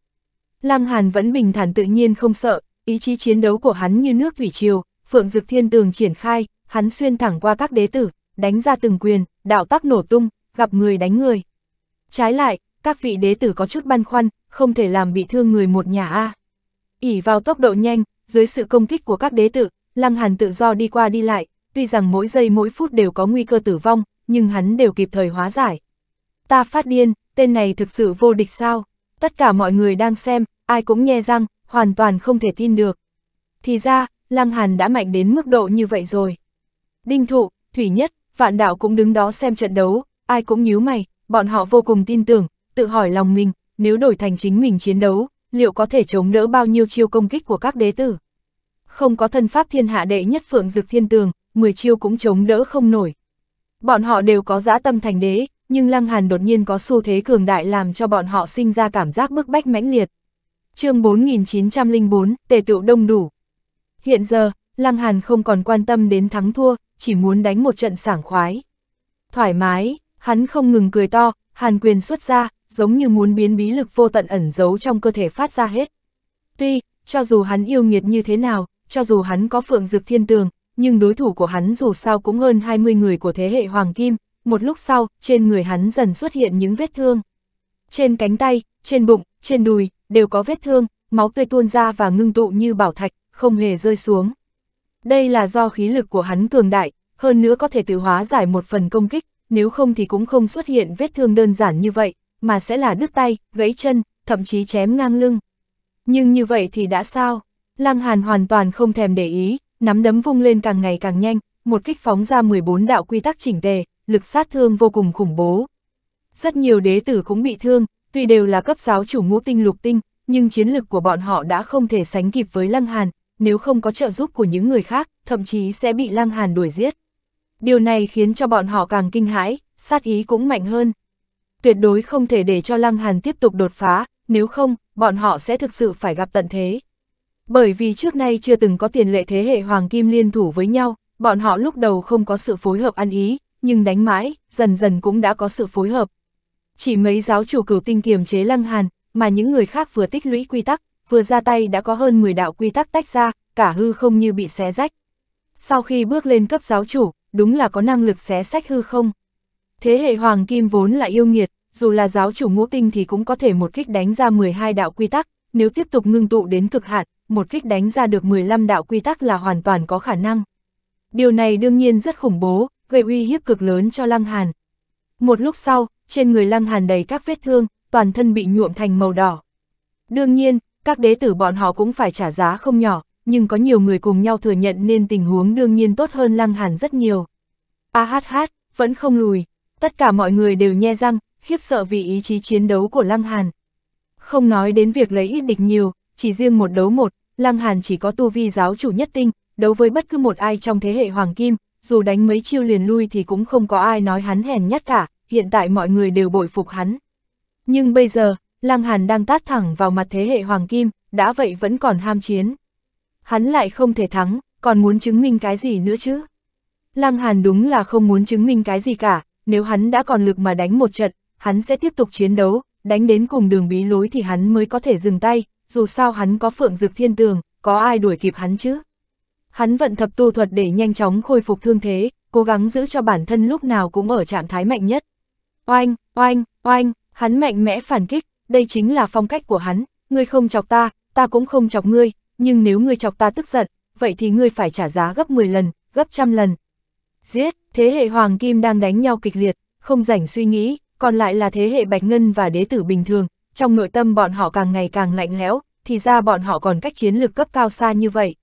Lăng Hàn vẫn bình thản tự nhiên không sợ, ý chí chiến đấu của hắn như nước thủy triều, Phượng Dực Thiên Tường triển khai, hắn xuyên thẳng qua các đế tử, đánh ra từng quyền, đạo tắc nổ tung, gặp người đánh người. Trái lại, các vị đế tử có chút băn khoăn, không thể làm bị thương người một nhà A. ỉ vào tốc độ nhanh, dưới sự công kích của các đế tử, Lăng Hàn tự do đi qua đi lại, tuy rằng mỗi giây mỗi phút đều có nguy cơ tử vong, nhưng hắn đều kịp thời hóa giải. Ta phát điên, tên này thực sự vô địch sao? Tất cả mọi người đang xem, ai cũng nghe răng, hoàn toàn không thể tin được. Thì ra, Lăng Hàn đã mạnh đến mức độ như vậy rồi. Đinh Thụ, Thủy Nhất, Vạn Đạo cũng đứng đó xem trận đấu, ai cũng nhíu mày, bọn họ vô cùng tin tưởng, tự hỏi lòng mình, nếu đổi thành chính mình chiến đấu, liệu có thể chống đỡ bao nhiêu chiêu công kích của các đế tử. Không có thân pháp thiên hạ đệ nhất phượng dực thiên tường, 10 chiêu cũng chống đỡ không nổi. Bọn họ đều có dã tâm thành đế, nhưng Lăng Hàn đột nhiên có xu thế cường đại làm cho bọn họ sinh ra cảm giác bức bách mãnh liệt. chương 4904, Tề tựu đông đủ. Hiện giờ, Lăng Hàn không còn quan tâm đến thắng thua, chỉ muốn đánh một trận sảng khoái. Thoải mái, hắn không ngừng cười to, hàn quyền xuất ra, giống như muốn biến bí lực vô tận ẩn giấu trong cơ thể phát ra hết. Tuy, cho dù hắn yêu nghiệt như thế nào, cho dù hắn có phượng dực thiên tường, nhưng đối thủ của hắn dù sao cũng hơn 20 người của thế hệ Hoàng Kim, một lúc sau, trên người hắn dần xuất hiện những vết thương. Trên cánh tay, trên bụng, trên đùi, đều có vết thương, máu tươi tuôn ra và ngưng tụ như bảo thạch, không hề rơi xuống đây là do khí lực của hắn cường đại, hơn nữa có thể tự hóa giải một phần công kích, nếu không thì cũng không xuất hiện vết thương đơn giản như vậy, mà sẽ là đứt tay, gãy chân, thậm chí chém ngang lưng. Nhưng như vậy thì đã sao? Lăng Hàn hoàn toàn không thèm để ý, nắm đấm vung lên càng ngày càng nhanh, một kích phóng ra 14 đạo quy tắc chỉnh tề, lực sát thương vô cùng khủng bố. Rất nhiều đế tử cũng bị thương, tuy đều là cấp giáo chủ ngũ tinh lục tinh, nhưng chiến lực của bọn họ đã không thể sánh kịp với Lăng Hàn, nếu không có trợ giúp của những người khác, thậm chí sẽ bị Lăng Hàn đuổi giết. Điều này khiến cho bọn họ càng kinh hãi, sát ý cũng mạnh hơn. Tuyệt đối không thể để cho Lăng Hàn tiếp tục đột phá, nếu không, bọn họ sẽ thực sự phải gặp tận thế. Bởi vì trước nay chưa từng có tiền lệ thế hệ Hoàng Kim liên thủ với nhau, bọn họ lúc đầu không có sự phối hợp ăn ý, nhưng đánh mãi, dần dần cũng đã có sự phối hợp. Chỉ mấy giáo chủ cửu tinh kiềm chế Lăng Hàn, mà những người khác vừa tích lũy quy tắc, vừa ra tay đã có hơn 10 đạo quy tắc tách ra, cả hư không như bị xé rách. Sau khi bước lên cấp giáo chủ, đúng là có năng lực xé sách hư không. Thế hệ Hoàng Kim vốn là yêu nghiệt, dù là giáo chủ ngũ tinh thì cũng có thể một kích đánh ra 12 đạo quy tắc, nếu tiếp tục ngưng tụ đến cực hạn, một kích đánh ra được 15 đạo quy tắc là hoàn toàn có khả năng. Điều này đương nhiên rất khủng bố, gây uy hiếp cực lớn cho Lăng Hàn. Một lúc sau, trên người Lăng Hàn đầy các vết thương, toàn thân bị nhuộm thành màu đỏ. Đương nhiên, các đế tử bọn họ cũng phải trả giá không nhỏ, nhưng có nhiều người cùng nhau thừa nhận nên tình huống đương nhiên tốt hơn Lăng Hàn rất nhiều. A hát hát, vẫn không lùi, tất cả mọi người đều nhe răng, khiếp sợ vì ý chí chiến đấu của Lăng Hàn. Không nói đến việc lấy ít địch nhiều, chỉ riêng một đấu một, Lăng Hàn chỉ có tu vi giáo chủ nhất tinh, đấu với bất cứ một ai trong thế hệ Hoàng Kim, dù đánh mấy chiêu liền lui thì cũng không có ai nói hắn hèn nhát cả, hiện tại mọi người đều bội phục hắn. Nhưng bây giờ, Lăng Hàn đang tát thẳng vào mặt thế hệ Hoàng Kim, đã vậy vẫn còn ham chiến. Hắn lại không thể thắng, còn muốn chứng minh cái gì nữa chứ? Lăng Hàn đúng là không muốn chứng minh cái gì cả, nếu hắn đã còn lực mà đánh một trận, hắn sẽ tiếp tục chiến đấu, đánh đến cùng đường bí lối thì hắn mới có thể dừng tay, dù sao hắn có phượng dực thiên tường, có ai đuổi kịp hắn chứ? Hắn vận thập tu thuật để nhanh chóng khôi phục thương thế, cố gắng giữ cho bản thân lúc nào cũng ở trạng thái mạnh nhất. Oanh, oanh, oanh, hắn mạnh mẽ phản kích, đây chính là phong cách của hắn, ngươi không chọc ta, ta cũng không chọc ngươi, nhưng nếu ngươi chọc ta tức giận, vậy thì ngươi phải trả giá gấp 10 lần, gấp trăm lần. Giết, thế hệ Hoàng Kim đang đánh nhau kịch liệt, không rảnh suy nghĩ, còn lại là thế hệ Bạch Ngân và đế tử bình thường, trong nội tâm bọn họ càng ngày càng lạnh lẽo, thì ra bọn họ còn cách chiến lược cấp cao xa như vậy.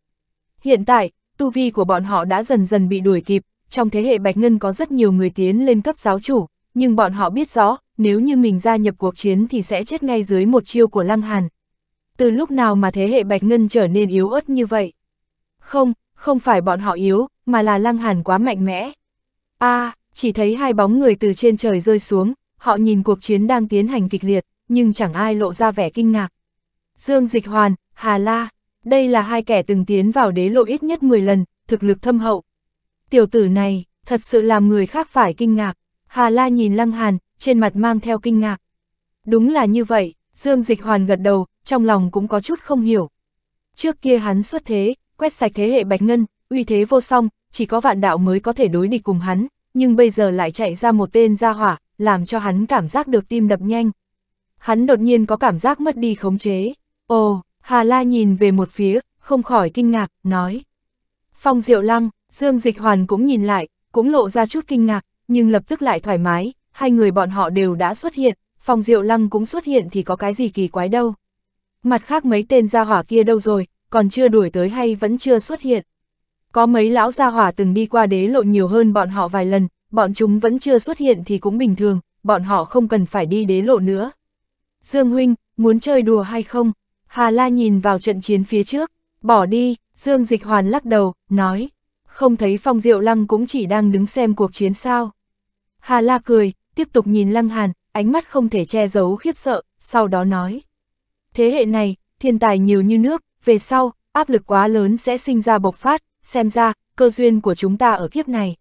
Hiện tại, tu vi của bọn họ đã dần dần bị đuổi kịp, trong thế hệ Bạch Ngân có rất nhiều người tiến lên cấp giáo chủ, nhưng bọn họ biết rõ, nếu như mình gia nhập cuộc chiến thì sẽ chết ngay dưới một chiêu của Lăng Hàn. Từ lúc nào mà thế hệ Bạch Ngân trở nên yếu ớt như vậy? Không, không phải bọn họ yếu, mà là Lăng Hàn quá mạnh mẽ. a à, chỉ thấy hai bóng người từ trên trời rơi xuống, họ nhìn cuộc chiến đang tiến hành kịch liệt, nhưng chẳng ai lộ ra vẻ kinh ngạc. Dương Dịch Hoàn, Hà La, đây là hai kẻ từng tiến vào đế lộ ít nhất 10 lần, thực lực thâm hậu. Tiểu tử này, thật sự làm người khác phải kinh ngạc. Hà La nhìn Lăng Hàn, trên mặt mang theo kinh ngạc. Đúng là như vậy, Dương Dịch Hoàn gật đầu, trong lòng cũng có chút không hiểu. Trước kia hắn xuất thế, quét sạch thế hệ Bạch Ngân, uy thế vô song, chỉ có vạn đạo mới có thể đối địch cùng hắn, nhưng bây giờ lại chạy ra một tên gia hỏa, làm cho hắn cảm giác được tim đập nhanh. Hắn đột nhiên có cảm giác mất đi khống chế. Ồ, Hà La nhìn về một phía, không khỏi kinh ngạc, nói. Phong Diệu Lăng, Dương Dịch Hoàn cũng nhìn lại, cũng lộ ra chút kinh ngạc, nhưng lập tức lại thoải mái, hai người bọn họ đều đã xuất hiện, phòng diệu lăng cũng xuất hiện thì có cái gì kỳ quái đâu. Mặt khác mấy tên gia hỏa kia đâu rồi, còn chưa đuổi tới hay vẫn chưa xuất hiện. Có mấy lão gia hỏa từng đi qua đế lộ nhiều hơn bọn họ vài lần, bọn chúng vẫn chưa xuất hiện thì cũng bình thường, bọn họ không cần phải đi đế lộ nữa. Dương Huynh, muốn chơi đùa hay không? Hà La nhìn vào trận chiến phía trước, bỏ đi, Dương Dịch Hoàn lắc đầu, nói không thấy Phong Diệu Lăng cũng chỉ đang đứng xem cuộc chiến sao. Hà La cười, tiếp tục nhìn Lăng Hàn, ánh mắt không thể che giấu khiếp sợ, sau đó nói. Thế hệ này, thiên tài nhiều như nước, về sau, áp lực quá lớn sẽ sinh ra bộc phát, xem ra, cơ duyên của chúng ta ở kiếp này.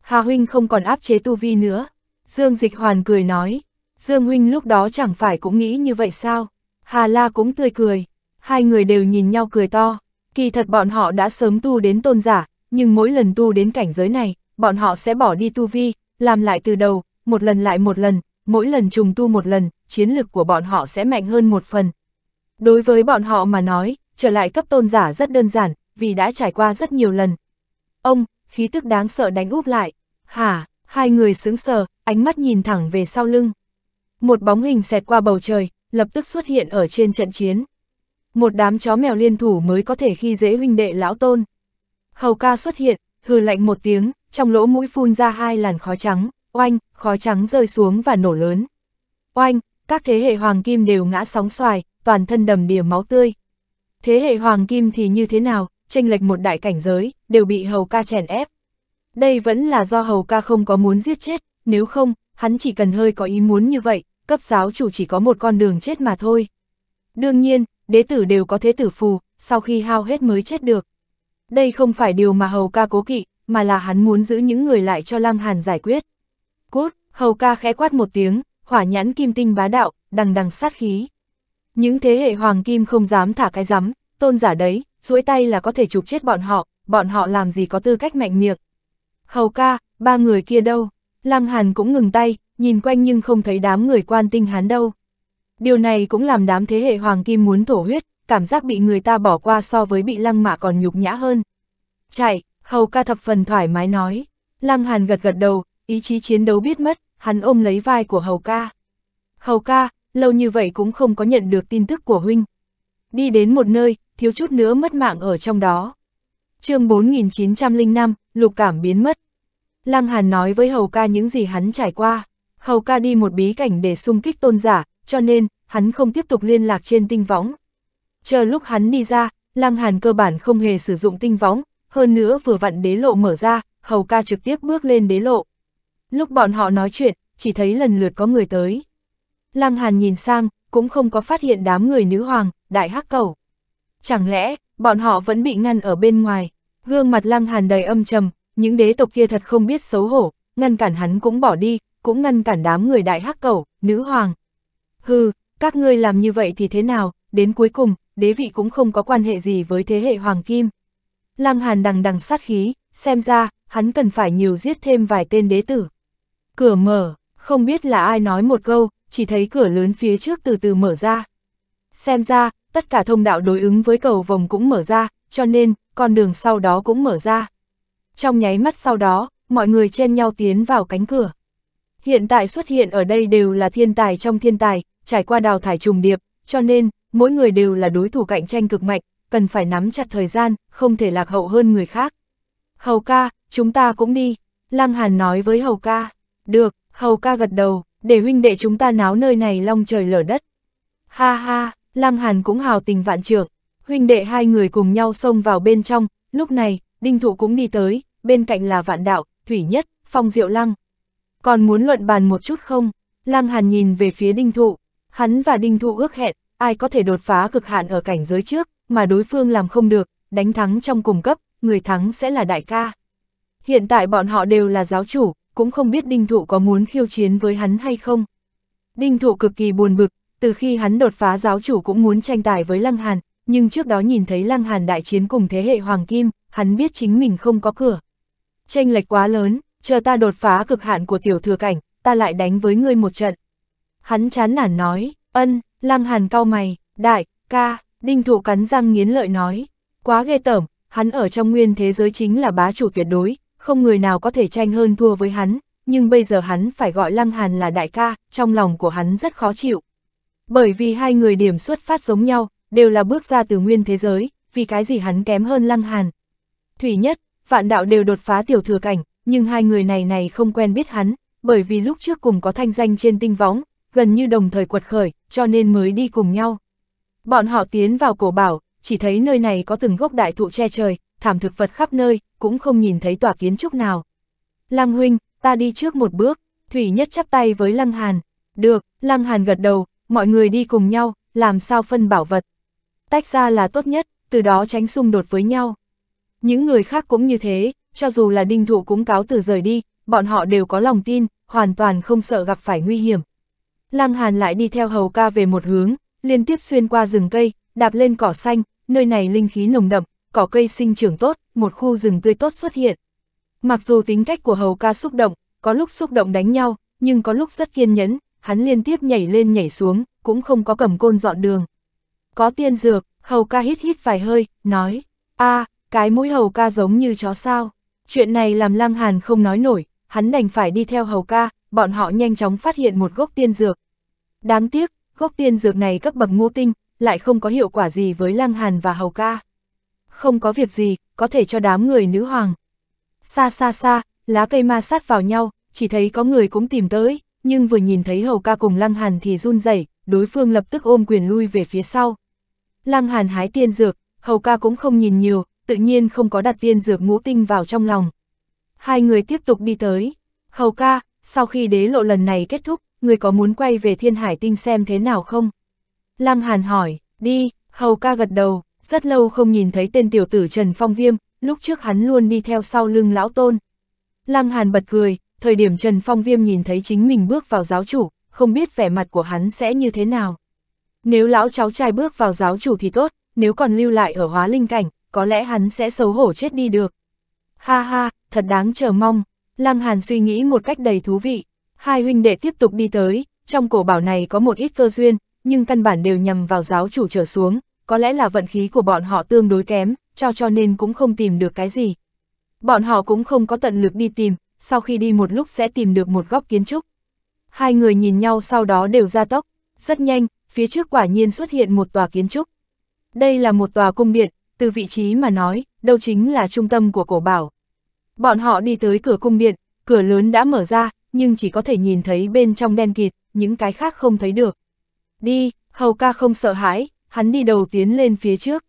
Hà Huynh không còn áp chế tu vi nữa. Dương Dịch Hoàn cười nói, Dương Huynh lúc đó chẳng phải cũng nghĩ như vậy sao? Hà La cũng tươi cười, hai người đều nhìn nhau cười to. Kỳ thật bọn họ đã sớm tu đến tôn giả, nhưng mỗi lần tu đến cảnh giới này, bọn họ sẽ bỏ đi tu vi, làm lại từ đầu, một lần lại một lần, mỗi lần trùng tu một lần, chiến lực của bọn họ sẽ mạnh hơn một phần. Đối với bọn họ mà nói, trở lại cấp tôn giả rất đơn giản, vì đã trải qua rất nhiều lần. Ông, khí tức đáng sợ đánh úp lại. Hả, hai người sướng sờ, ánh mắt nhìn thẳng về sau lưng. Một bóng hình xẹt qua bầu trời, lập tức xuất hiện ở trên trận chiến. Một đám chó mèo liên thủ mới có thể khi dễ huynh đệ lão tôn. Hầu ca xuất hiện, hừ lạnh một tiếng, trong lỗ mũi phun ra hai làn khói trắng, oanh, khói trắng rơi xuống và nổ lớn. Oanh, các thế hệ hoàng kim đều ngã sóng xoài, toàn thân đầm đìa máu tươi. Thế hệ hoàng kim thì như thế nào, tranh lệch một đại cảnh giới, đều bị hầu ca chèn ép. Đây vẫn là do hầu ca không có muốn giết chết, nếu không, hắn chỉ cần hơi có ý muốn như vậy, cấp giáo chủ chỉ có một con đường chết mà thôi. Đương nhiên, đế tử đều có thế tử phù, sau khi hao hết mới chết được đây không phải điều mà Hầu ca cố kỵ, mà là hắn muốn giữ những người lại cho Lăng Hàn giải quyết. Cút, Hầu ca khẽ quát một tiếng, hỏa nhãn kim tinh bá đạo, đằng đằng sát khí. Những thế hệ hoàng kim không dám thả cái rắm, tôn giả đấy, duỗi tay là có thể chụp chết bọn họ, bọn họ làm gì có tư cách mạnh miệng. Hầu ca, ba người kia đâu? Lăng Hàn cũng ngừng tay, nhìn quanh nhưng không thấy đám người quan tinh hắn đâu. Điều này cũng làm đám thế hệ hoàng kim muốn thổ huyết, cảm giác bị người ta bỏ qua so với bị lăng mạ còn nhục nhã hơn. Chạy, hầu ca thập phần thoải mái nói. Lăng hàn gật gật đầu, ý chí chiến đấu biết mất, hắn ôm lấy vai của hầu ca. Hầu ca, lâu như vậy cũng không có nhận được tin tức của huynh. Đi đến một nơi, thiếu chút nữa mất mạng ở trong đó. chương 4905, lục cảm biến mất. Lăng Hàn nói với Hầu ca những gì hắn trải qua. Hầu ca đi một bí cảnh để xung kích tôn giả, cho nên, hắn không tiếp tục liên lạc trên tinh võng, Chờ lúc hắn đi ra, Lăng Hàn cơ bản không hề sử dụng tinh võng, hơn nữa vừa vặn đế lộ mở ra, Hầu ca trực tiếp bước lên đế lộ. Lúc bọn họ nói chuyện, chỉ thấy lần lượt có người tới. Lăng Hàn nhìn sang, cũng không có phát hiện đám người nữ hoàng, đại hắc cầu. Chẳng lẽ, bọn họ vẫn bị ngăn ở bên ngoài, gương mặt Lăng Hàn đầy âm trầm, những đế tộc kia thật không biết xấu hổ, ngăn cản hắn cũng bỏ đi, cũng ngăn cản đám người đại hắc cầu, nữ hoàng. Hừ, các ngươi làm như vậy thì thế nào, đến cuối cùng, đế vị cũng không có quan hệ gì với thế hệ Hoàng Kim. Lăng Hàn đằng đằng sát khí, xem ra, hắn cần phải nhiều giết thêm vài tên đế tử. Cửa mở, không biết là ai nói một câu, chỉ thấy cửa lớn phía trước từ từ mở ra. Xem ra, tất cả thông đạo đối ứng với cầu vòng cũng mở ra, cho nên, con đường sau đó cũng mở ra. Trong nháy mắt sau đó, mọi người chen nhau tiến vào cánh cửa. Hiện tại xuất hiện ở đây đều là thiên tài trong thiên tài, trải qua đào thải trùng điệp, cho nên, mỗi người đều là đối thủ cạnh tranh cực mạnh, cần phải nắm chặt thời gian, không thể lạc hậu hơn người khác. Hầu ca, chúng ta cũng đi. Lăng Hàn nói với Hầu ca. Được, Hầu ca gật đầu, để huynh đệ chúng ta náo nơi này long trời lở đất. Ha ha, Lăng Hàn cũng hào tình vạn trưởng. Huynh đệ hai người cùng nhau xông vào bên trong, lúc này, Đinh Thụ cũng đi tới, bên cạnh là Vạn Đạo, Thủy Nhất, Phong Diệu Lăng. Còn muốn luận bàn một chút không? Lăng Hàn nhìn về phía Đinh Thụ, hắn và Đinh Thụ ước hẹn, ai có thể đột phá cực hạn ở cảnh giới trước, mà đối phương làm không được, đánh thắng trong cùng cấp, người thắng sẽ là đại ca. Hiện tại bọn họ đều là giáo chủ, cũng không biết đinh thụ có muốn khiêu chiến với hắn hay không. Đinh thụ cực kỳ buồn bực, từ khi hắn đột phá giáo chủ cũng muốn tranh tài với Lăng Hàn, nhưng trước đó nhìn thấy Lăng Hàn đại chiến cùng thế hệ Hoàng Kim, hắn biết chính mình không có cửa. Tranh lệch quá lớn, chờ ta đột phá cực hạn của tiểu thừa cảnh, ta lại đánh với ngươi một trận. Hắn chán nản nói, ân, Lăng Hàn cau mày, đại, ca, đinh thủ cắn răng nghiến lợi nói. Quá ghê tởm, hắn ở trong nguyên thế giới chính là bá chủ tuyệt đối, không người nào có thể tranh hơn thua với hắn, nhưng bây giờ hắn phải gọi Lăng Hàn là đại ca, trong lòng của hắn rất khó chịu. Bởi vì hai người điểm xuất phát giống nhau, đều là bước ra từ nguyên thế giới, vì cái gì hắn kém hơn Lăng Hàn. Thủy nhất, vạn đạo đều đột phá tiểu thừa cảnh, nhưng hai người này này không quen biết hắn, bởi vì lúc trước cùng có thanh danh trên tinh võng, gần như đồng thời quật khởi, cho nên mới đi cùng nhau. Bọn họ tiến vào cổ bảo, chỉ thấy nơi này có từng gốc đại thụ che trời, thảm thực vật khắp nơi, cũng không nhìn thấy tòa kiến trúc nào. Lăng huynh, ta đi trước một bước, Thủy Nhất chắp tay với Lăng Hàn. Được, Lăng Hàn gật đầu, mọi người đi cùng nhau, làm sao phân bảo vật. Tách ra là tốt nhất, từ đó tránh xung đột với nhau. Những người khác cũng như thế, cho dù là đinh thụ cũng cáo từ rời đi, bọn họ đều có lòng tin, hoàn toàn không sợ gặp phải nguy hiểm. Lăng Hàn lại đi theo hầu ca về một hướng, liên tiếp xuyên qua rừng cây, đạp lên cỏ xanh, nơi này linh khí nồng đậm, cỏ cây sinh trưởng tốt, một khu rừng tươi tốt xuất hiện. Mặc dù tính cách của hầu ca xúc động, có lúc xúc động đánh nhau, nhưng có lúc rất kiên nhẫn, hắn liên tiếp nhảy lên nhảy xuống, cũng không có cầm côn dọn đường. Có tiên dược, hầu ca hít hít vài hơi, nói, a cái mũi hầu ca giống như chó sao. Chuyện này làm lăng hàn không nói nổi, hắn đành phải đi theo hầu ca, bọn họ nhanh chóng phát hiện một gốc tiên dược. Đáng tiếc, gốc tiên dược này cấp bậc ngũ tinh, lại không có hiệu quả gì với Lăng Hàn và Hầu Ca. Không có việc gì, có thể cho đám người nữ hoàng. Xa xa xa, lá cây ma sát vào nhau, chỉ thấy có người cũng tìm tới, nhưng vừa nhìn thấy Hầu Ca cùng Lăng Hàn thì run rẩy, đối phương lập tức ôm quyền lui về phía sau. Lăng Hàn hái tiên dược, Hầu Ca cũng không nhìn nhiều, tự nhiên không có đặt tiên dược ngũ tinh vào trong lòng. Hai người tiếp tục đi tới. Hầu Ca, sau khi đế lộ lần này kết thúc, người có muốn quay về thiên hải tinh xem thế nào không? Lăng Hàn hỏi, đi, Hầu ca gật đầu, rất lâu không nhìn thấy tên tiểu tử Trần Phong Viêm, lúc trước hắn luôn đi theo sau lưng lão tôn. Lăng Hàn bật cười, thời điểm Trần Phong Viêm nhìn thấy chính mình bước vào giáo chủ, không biết vẻ mặt của hắn sẽ như thế nào. Nếu lão cháu trai bước vào giáo chủ thì tốt, nếu còn lưu lại ở hóa linh cảnh, có lẽ hắn sẽ xấu hổ chết đi được. Ha ha, thật đáng chờ mong, Lăng Hàn suy nghĩ một cách đầy thú vị, hai huynh đệ tiếp tục đi tới, trong cổ bảo này có một ít cơ duyên, nhưng căn bản đều nhằm vào giáo chủ trở xuống, có lẽ là vận khí của bọn họ tương đối kém, cho cho nên cũng không tìm được cái gì. Bọn họ cũng không có tận lực đi tìm, sau khi đi một lúc sẽ tìm được một góc kiến trúc. Hai người nhìn nhau sau đó đều ra tốc, rất nhanh, phía trước quả nhiên xuất hiện một tòa kiến trúc. Đây là một tòa cung điện, từ vị trí mà nói, đâu chính là trung tâm của cổ bảo. Bọn họ đi tới cửa cung điện, cửa lớn đã mở ra, nhưng chỉ có thể nhìn thấy bên trong đen kịt, những cái khác không thấy được. Đi, hầu ca không sợ hãi, hắn đi đầu tiến lên phía trước.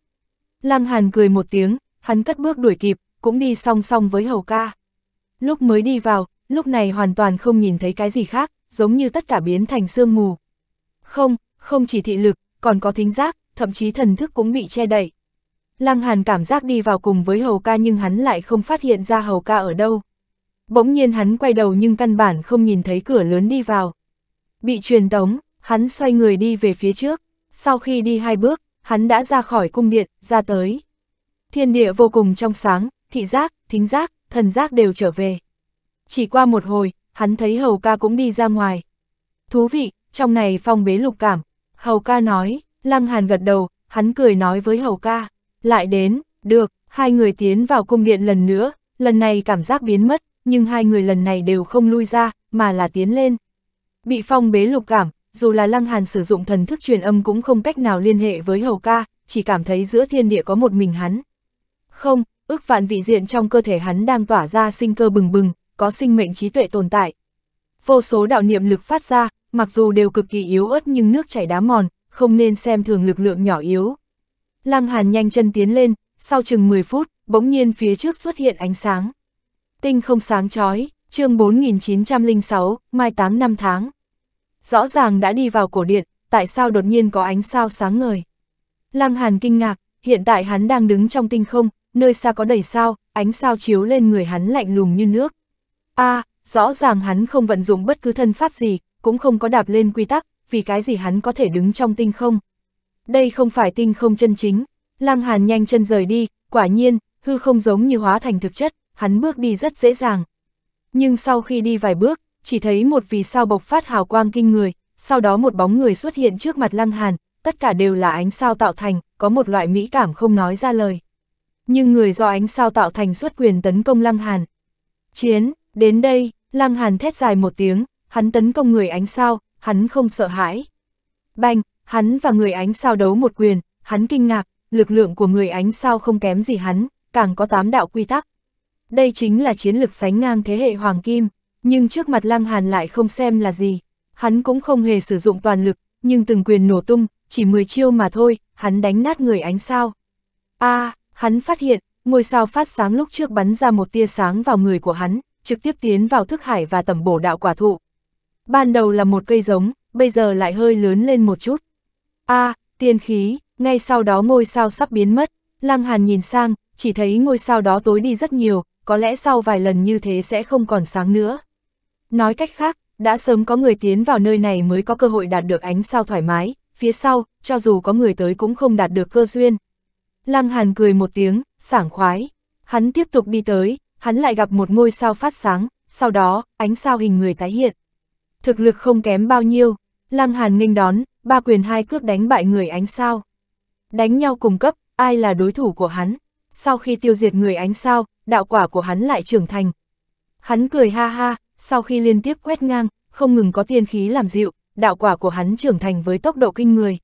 Lăng Hàn cười một tiếng, hắn cất bước đuổi kịp, cũng đi song song với hầu ca. Lúc mới đi vào, lúc này hoàn toàn không nhìn thấy cái gì khác, giống như tất cả biến thành sương mù. Không, không chỉ thị lực, còn có thính giác, thậm chí thần thức cũng bị che đậy. Lăng Hàn cảm giác đi vào cùng với Hầu ca nhưng hắn lại không phát hiện ra Hầu ca ở đâu. Bỗng nhiên hắn quay đầu nhưng căn bản không nhìn thấy cửa lớn đi vào. Bị truyền tống, hắn xoay người đi về phía trước. Sau khi đi hai bước, hắn đã ra khỏi cung điện, ra tới. Thiên địa vô cùng trong sáng, thị giác, thính giác, thần giác đều trở về. Chỉ qua một hồi, hắn thấy Hầu ca cũng đi ra ngoài. Thú vị, trong này phong bế lục cảm. Hầu ca nói, Lăng Hàn gật đầu, hắn cười nói với Hầu ca. Lại đến, được, hai người tiến vào cung điện lần nữa, lần này cảm giác biến mất, nhưng hai người lần này đều không lui ra, mà là tiến lên. Bị phong bế lục cảm, dù là Lăng Hàn sử dụng thần thức truyền âm cũng không cách nào liên hệ với Hầu Ca, chỉ cảm thấy giữa thiên địa có một mình hắn. Không, ước vạn vị diện trong cơ thể hắn đang tỏa ra sinh cơ bừng bừng, có sinh mệnh trí tuệ tồn tại. Vô số đạo niệm lực phát ra, mặc dù đều cực kỳ yếu ớt nhưng nước chảy đá mòn, không nên xem thường lực lượng nhỏ yếu. Lăng Hàn nhanh chân tiến lên, sau chừng 10 phút, bỗng nhiên phía trước xuất hiện ánh sáng. Tinh không sáng chói, chương 4906, mai táng năm tháng. Rõ ràng đã đi vào cổ điện, tại sao đột nhiên có ánh sao sáng ngời? Lăng Hàn kinh ngạc, hiện tại hắn đang đứng trong tinh không, nơi xa có đầy sao, ánh sao chiếu lên người hắn lạnh lùng như nước. A, à, rõ ràng hắn không vận dụng bất cứ thân pháp gì, cũng không có đạp lên quy tắc, vì cái gì hắn có thể đứng trong tinh không đây không phải tinh không chân chính. Lăng Hàn nhanh chân rời đi, quả nhiên, hư không giống như hóa thành thực chất, hắn bước đi rất dễ dàng. Nhưng sau khi đi vài bước, chỉ thấy một vì sao bộc phát hào quang kinh người, sau đó một bóng người xuất hiện trước mặt Lăng Hàn, tất cả đều là ánh sao tạo thành, có một loại mỹ cảm không nói ra lời. Nhưng người do ánh sao tạo thành xuất quyền tấn công Lăng Hàn. Chiến, đến đây, Lăng Hàn thét dài một tiếng, hắn tấn công người ánh sao, hắn không sợ hãi. Banh, Hắn và người ánh sao đấu một quyền, hắn kinh ngạc, lực lượng của người ánh sao không kém gì hắn, càng có tám đạo quy tắc. Đây chính là chiến lực sánh ngang thế hệ Hoàng Kim, nhưng trước mặt Lăng Hàn lại không xem là gì. Hắn cũng không hề sử dụng toàn lực, nhưng từng quyền nổ tung, chỉ 10 chiêu mà thôi, hắn đánh nát người ánh sao. a à, hắn phát hiện, ngôi sao phát sáng lúc trước bắn ra một tia sáng vào người của hắn, trực tiếp tiến vào thức hải và tẩm bổ đạo quả thụ. Ban đầu là một cây giống, bây giờ lại hơi lớn lên một chút a à, tiên khí, ngay sau đó ngôi sao sắp biến mất, Lăng Hàn nhìn sang, chỉ thấy ngôi sao đó tối đi rất nhiều, có lẽ sau vài lần như thế sẽ không còn sáng nữa. Nói cách khác, đã sớm có người tiến vào nơi này mới có cơ hội đạt được ánh sao thoải mái, phía sau, cho dù có người tới cũng không đạt được cơ duyên. Lăng Hàn cười một tiếng, sảng khoái. Hắn tiếp tục đi tới, hắn lại gặp một ngôi sao phát sáng, sau đó, ánh sao hình người tái hiện. Thực lực không kém bao nhiêu, Lăng Hàn nghênh đón, ba quyền hai cước đánh bại người ánh sao. Đánh nhau cùng cấp, ai là đối thủ của hắn. Sau khi tiêu diệt người ánh sao, đạo quả của hắn lại trưởng thành. Hắn cười ha ha, sau khi liên tiếp quét ngang, không ngừng có tiên khí làm dịu, đạo quả của hắn trưởng thành với tốc độ kinh người.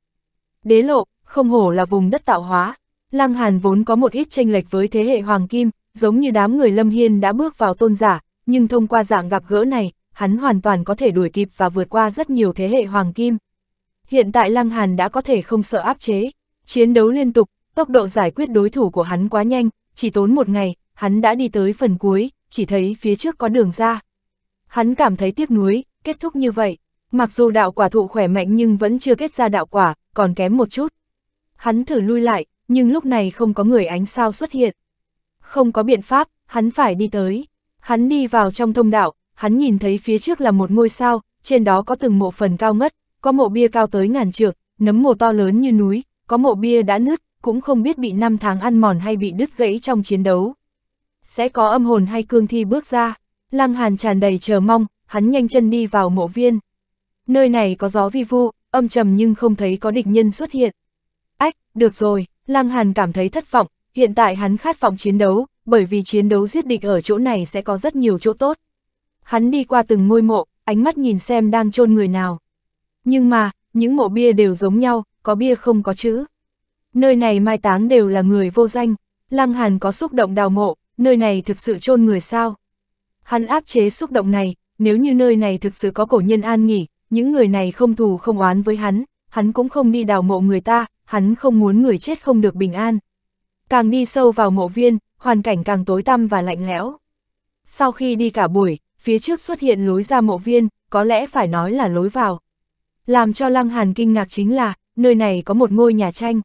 Đế lộ, không hổ là vùng đất tạo hóa. Lăng Hàn vốn có một ít tranh lệch với thế hệ Hoàng Kim, giống như đám người Lâm Hiên đã bước vào tôn giả, nhưng thông qua dạng gặp gỡ này, hắn hoàn toàn có thể đuổi kịp và vượt qua rất nhiều thế hệ Hoàng Kim hiện tại Lăng Hàn đã có thể không sợ áp chế. Chiến đấu liên tục, tốc độ giải quyết đối thủ của hắn quá nhanh, chỉ tốn một ngày, hắn đã đi tới phần cuối, chỉ thấy phía trước có đường ra. Hắn cảm thấy tiếc nuối, kết thúc như vậy, mặc dù đạo quả thụ khỏe mạnh nhưng vẫn chưa kết ra đạo quả, còn kém một chút. Hắn thử lui lại, nhưng lúc này không có người ánh sao xuất hiện. Không có biện pháp, hắn phải đi tới. Hắn đi vào trong thông đạo, hắn nhìn thấy phía trước là một ngôi sao, trên đó có từng mộ phần cao ngất, có mộ bia cao tới ngàn trượng, nấm mồ to lớn như núi, có mộ bia đã nứt, cũng không biết bị năm tháng ăn mòn hay bị đứt gãy trong chiến đấu. Sẽ có âm hồn hay cương thi bước ra, Lăng Hàn tràn đầy chờ mong, hắn nhanh chân đi vào mộ viên. Nơi này có gió vi vu, âm trầm nhưng không thấy có địch nhân xuất hiện. Ách, được rồi, Lăng Hàn cảm thấy thất vọng, hiện tại hắn khát vọng chiến đấu, bởi vì chiến đấu giết địch ở chỗ này sẽ có rất nhiều chỗ tốt. Hắn đi qua từng ngôi mộ, ánh mắt nhìn xem đang chôn người nào. Nhưng mà, những mộ bia đều giống nhau, có bia không có chữ. Nơi này mai táng đều là người vô danh, Lăng Hàn có xúc động đào mộ, nơi này thực sự chôn người sao? Hắn áp chế xúc động này, nếu như nơi này thực sự có cổ nhân an nghỉ, những người này không thù không oán với hắn, hắn cũng không đi đào mộ người ta, hắn không muốn người chết không được bình an. Càng đi sâu vào mộ viên, hoàn cảnh càng tối tăm và lạnh lẽo. Sau khi đi cả buổi, phía trước xuất hiện lối ra mộ viên, có lẽ phải nói là lối vào. Làm cho Lăng Hàn kinh ngạc chính là, nơi này có một ngôi nhà tranh.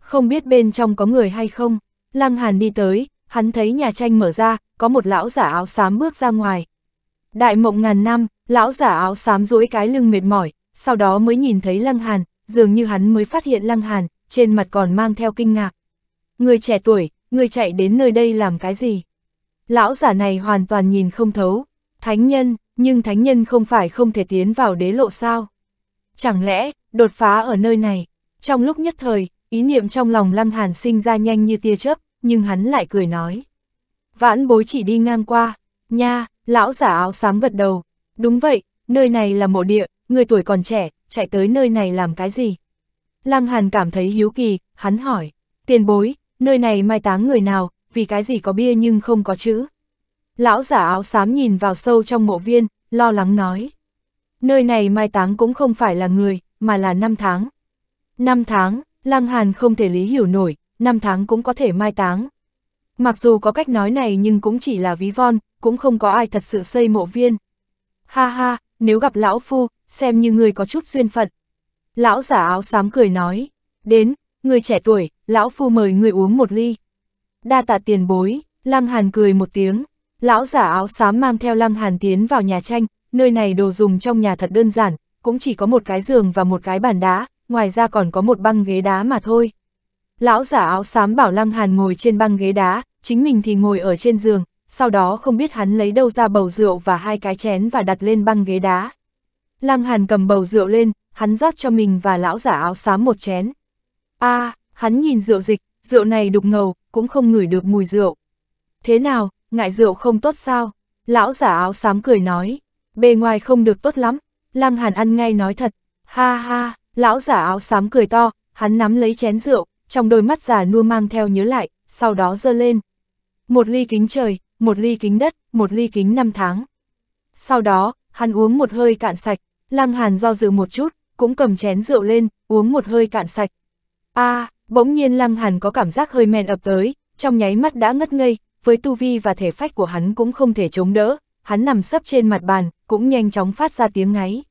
Không biết bên trong có người hay không, Lăng Hàn đi tới, hắn thấy nhà tranh mở ra, có một lão giả áo xám bước ra ngoài. Đại mộng ngàn năm, lão giả áo xám duỗi cái lưng mệt mỏi, sau đó mới nhìn thấy Lăng Hàn, dường như hắn mới phát hiện Lăng Hàn, trên mặt còn mang theo kinh ngạc. Người trẻ tuổi, người chạy đến nơi đây làm cái gì? Lão giả này hoàn toàn nhìn không thấu, thánh nhân, nhưng thánh nhân không phải không thể tiến vào đế lộ sao? Chẳng lẽ, đột phá ở nơi này? Trong lúc nhất thời, ý niệm trong lòng Lăng Hàn sinh ra nhanh như tia chớp, nhưng hắn lại cười nói. Vãn bối chỉ đi ngang qua, nha, lão giả áo xám gật đầu. Đúng vậy, nơi này là mộ địa, người tuổi còn trẻ, chạy tới nơi này làm cái gì? Lăng Hàn cảm thấy hiếu kỳ, hắn hỏi, tiền bối, nơi này mai táng người nào, vì cái gì có bia nhưng không có chữ? Lão giả áo xám nhìn vào sâu trong mộ viên, lo lắng nói. Nơi này mai táng cũng không phải là người, mà là năm tháng. Năm tháng, Lăng Hàn không thể lý hiểu nổi, năm tháng cũng có thể mai táng. Mặc dù có cách nói này nhưng cũng chỉ là ví von, cũng không có ai thật sự xây mộ viên. Ha ha, nếu gặp lão phu, xem như người có chút duyên phận. Lão giả áo xám cười nói, đến, người trẻ tuổi, lão phu mời người uống một ly. Đa tạ tiền bối, Lăng Hàn cười một tiếng, lão giả áo xám mang theo Lăng Hàn tiến vào nhà tranh, nơi này đồ dùng trong nhà thật đơn giản, cũng chỉ có một cái giường và một cái bàn đá, ngoài ra còn có một băng ghế đá mà thôi. Lão giả áo xám bảo Lăng Hàn ngồi trên băng ghế đá, chính mình thì ngồi ở trên giường, sau đó không biết hắn lấy đâu ra bầu rượu và hai cái chén và đặt lên băng ghế đá. Lăng Hàn cầm bầu rượu lên, hắn rót cho mình và lão giả áo xám một chén. a à, hắn nhìn rượu dịch, rượu này đục ngầu, cũng không ngửi được mùi rượu. Thế nào, ngại rượu không tốt sao? Lão giả áo xám cười nói bề ngoài không được tốt lắm, Lăng Hàn ăn ngay nói thật, ha ha, lão giả áo xám cười to, hắn nắm lấy chén rượu, trong đôi mắt già nua mang theo nhớ lại, sau đó dơ lên. Một ly kính trời, một ly kính đất, một ly kính năm tháng. Sau đó, hắn uống một hơi cạn sạch, Lăng Hàn do dự một chút, cũng cầm chén rượu lên, uống một hơi cạn sạch. a à, bỗng nhiên Lăng Hàn có cảm giác hơi men ập tới, trong nháy mắt đã ngất ngây, với tu vi và thể phách của hắn cũng không thể chống đỡ, hắn nằm sấp trên mặt bàn, cũng nhanh chóng phát ra tiếng ngáy.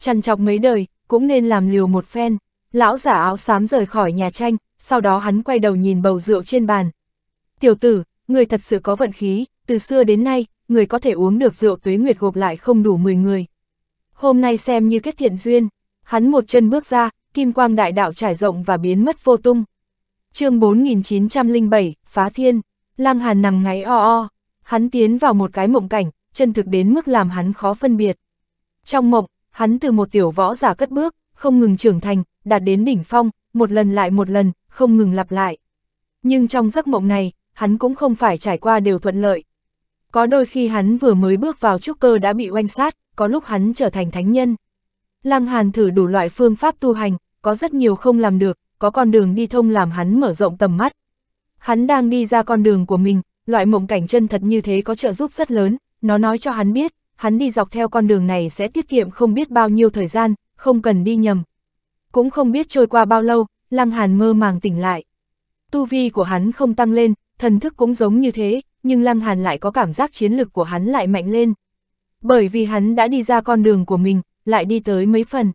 Chằn chọc mấy đời, cũng nên làm liều một phen. Lão giả áo xám rời khỏi nhà tranh, sau đó hắn quay đầu nhìn bầu rượu trên bàn. Tiểu tử, người thật sự có vận khí, từ xưa đến nay, người có thể uống được rượu tuế nguyệt gộp lại không đủ 10 người. Hôm nay xem như kết thiện duyên, hắn một chân bước ra, kim quang đại đạo trải rộng và biến mất vô tung. chương 4907, Phá Thiên, Lăng Hàn nằm ngáy o o, hắn tiến vào một cái mộng cảnh, chân thực đến mức làm hắn khó phân biệt. Trong mộng, hắn từ một tiểu võ giả cất bước, không ngừng trưởng thành, đạt đến đỉnh phong, một lần lại một lần, không ngừng lặp lại. Nhưng trong giấc mộng này, hắn cũng không phải trải qua đều thuận lợi. Có đôi khi hắn vừa mới bước vào trúc cơ đã bị oanh sát, có lúc hắn trở thành thánh nhân. Lăng Hàn thử đủ loại phương pháp tu hành, có rất nhiều không làm được, có con đường đi thông làm hắn mở rộng tầm mắt. Hắn đang đi ra con đường của mình, loại mộng cảnh chân thật như thế có trợ giúp rất lớn, nó nói cho hắn biết, hắn đi dọc theo con đường này sẽ tiết kiệm không biết bao nhiêu thời gian, không cần đi nhầm. Cũng không biết trôi qua bao lâu, Lăng Hàn mơ màng tỉnh lại. Tu vi của hắn không tăng lên, thần thức cũng giống như thế, nhưng Lăng Hàn lại có cảm giác chiến lực của hắn lại mạnh lên. Bởi vì hắn đã đi ra con đường của mình, lại đi tới mấy phần.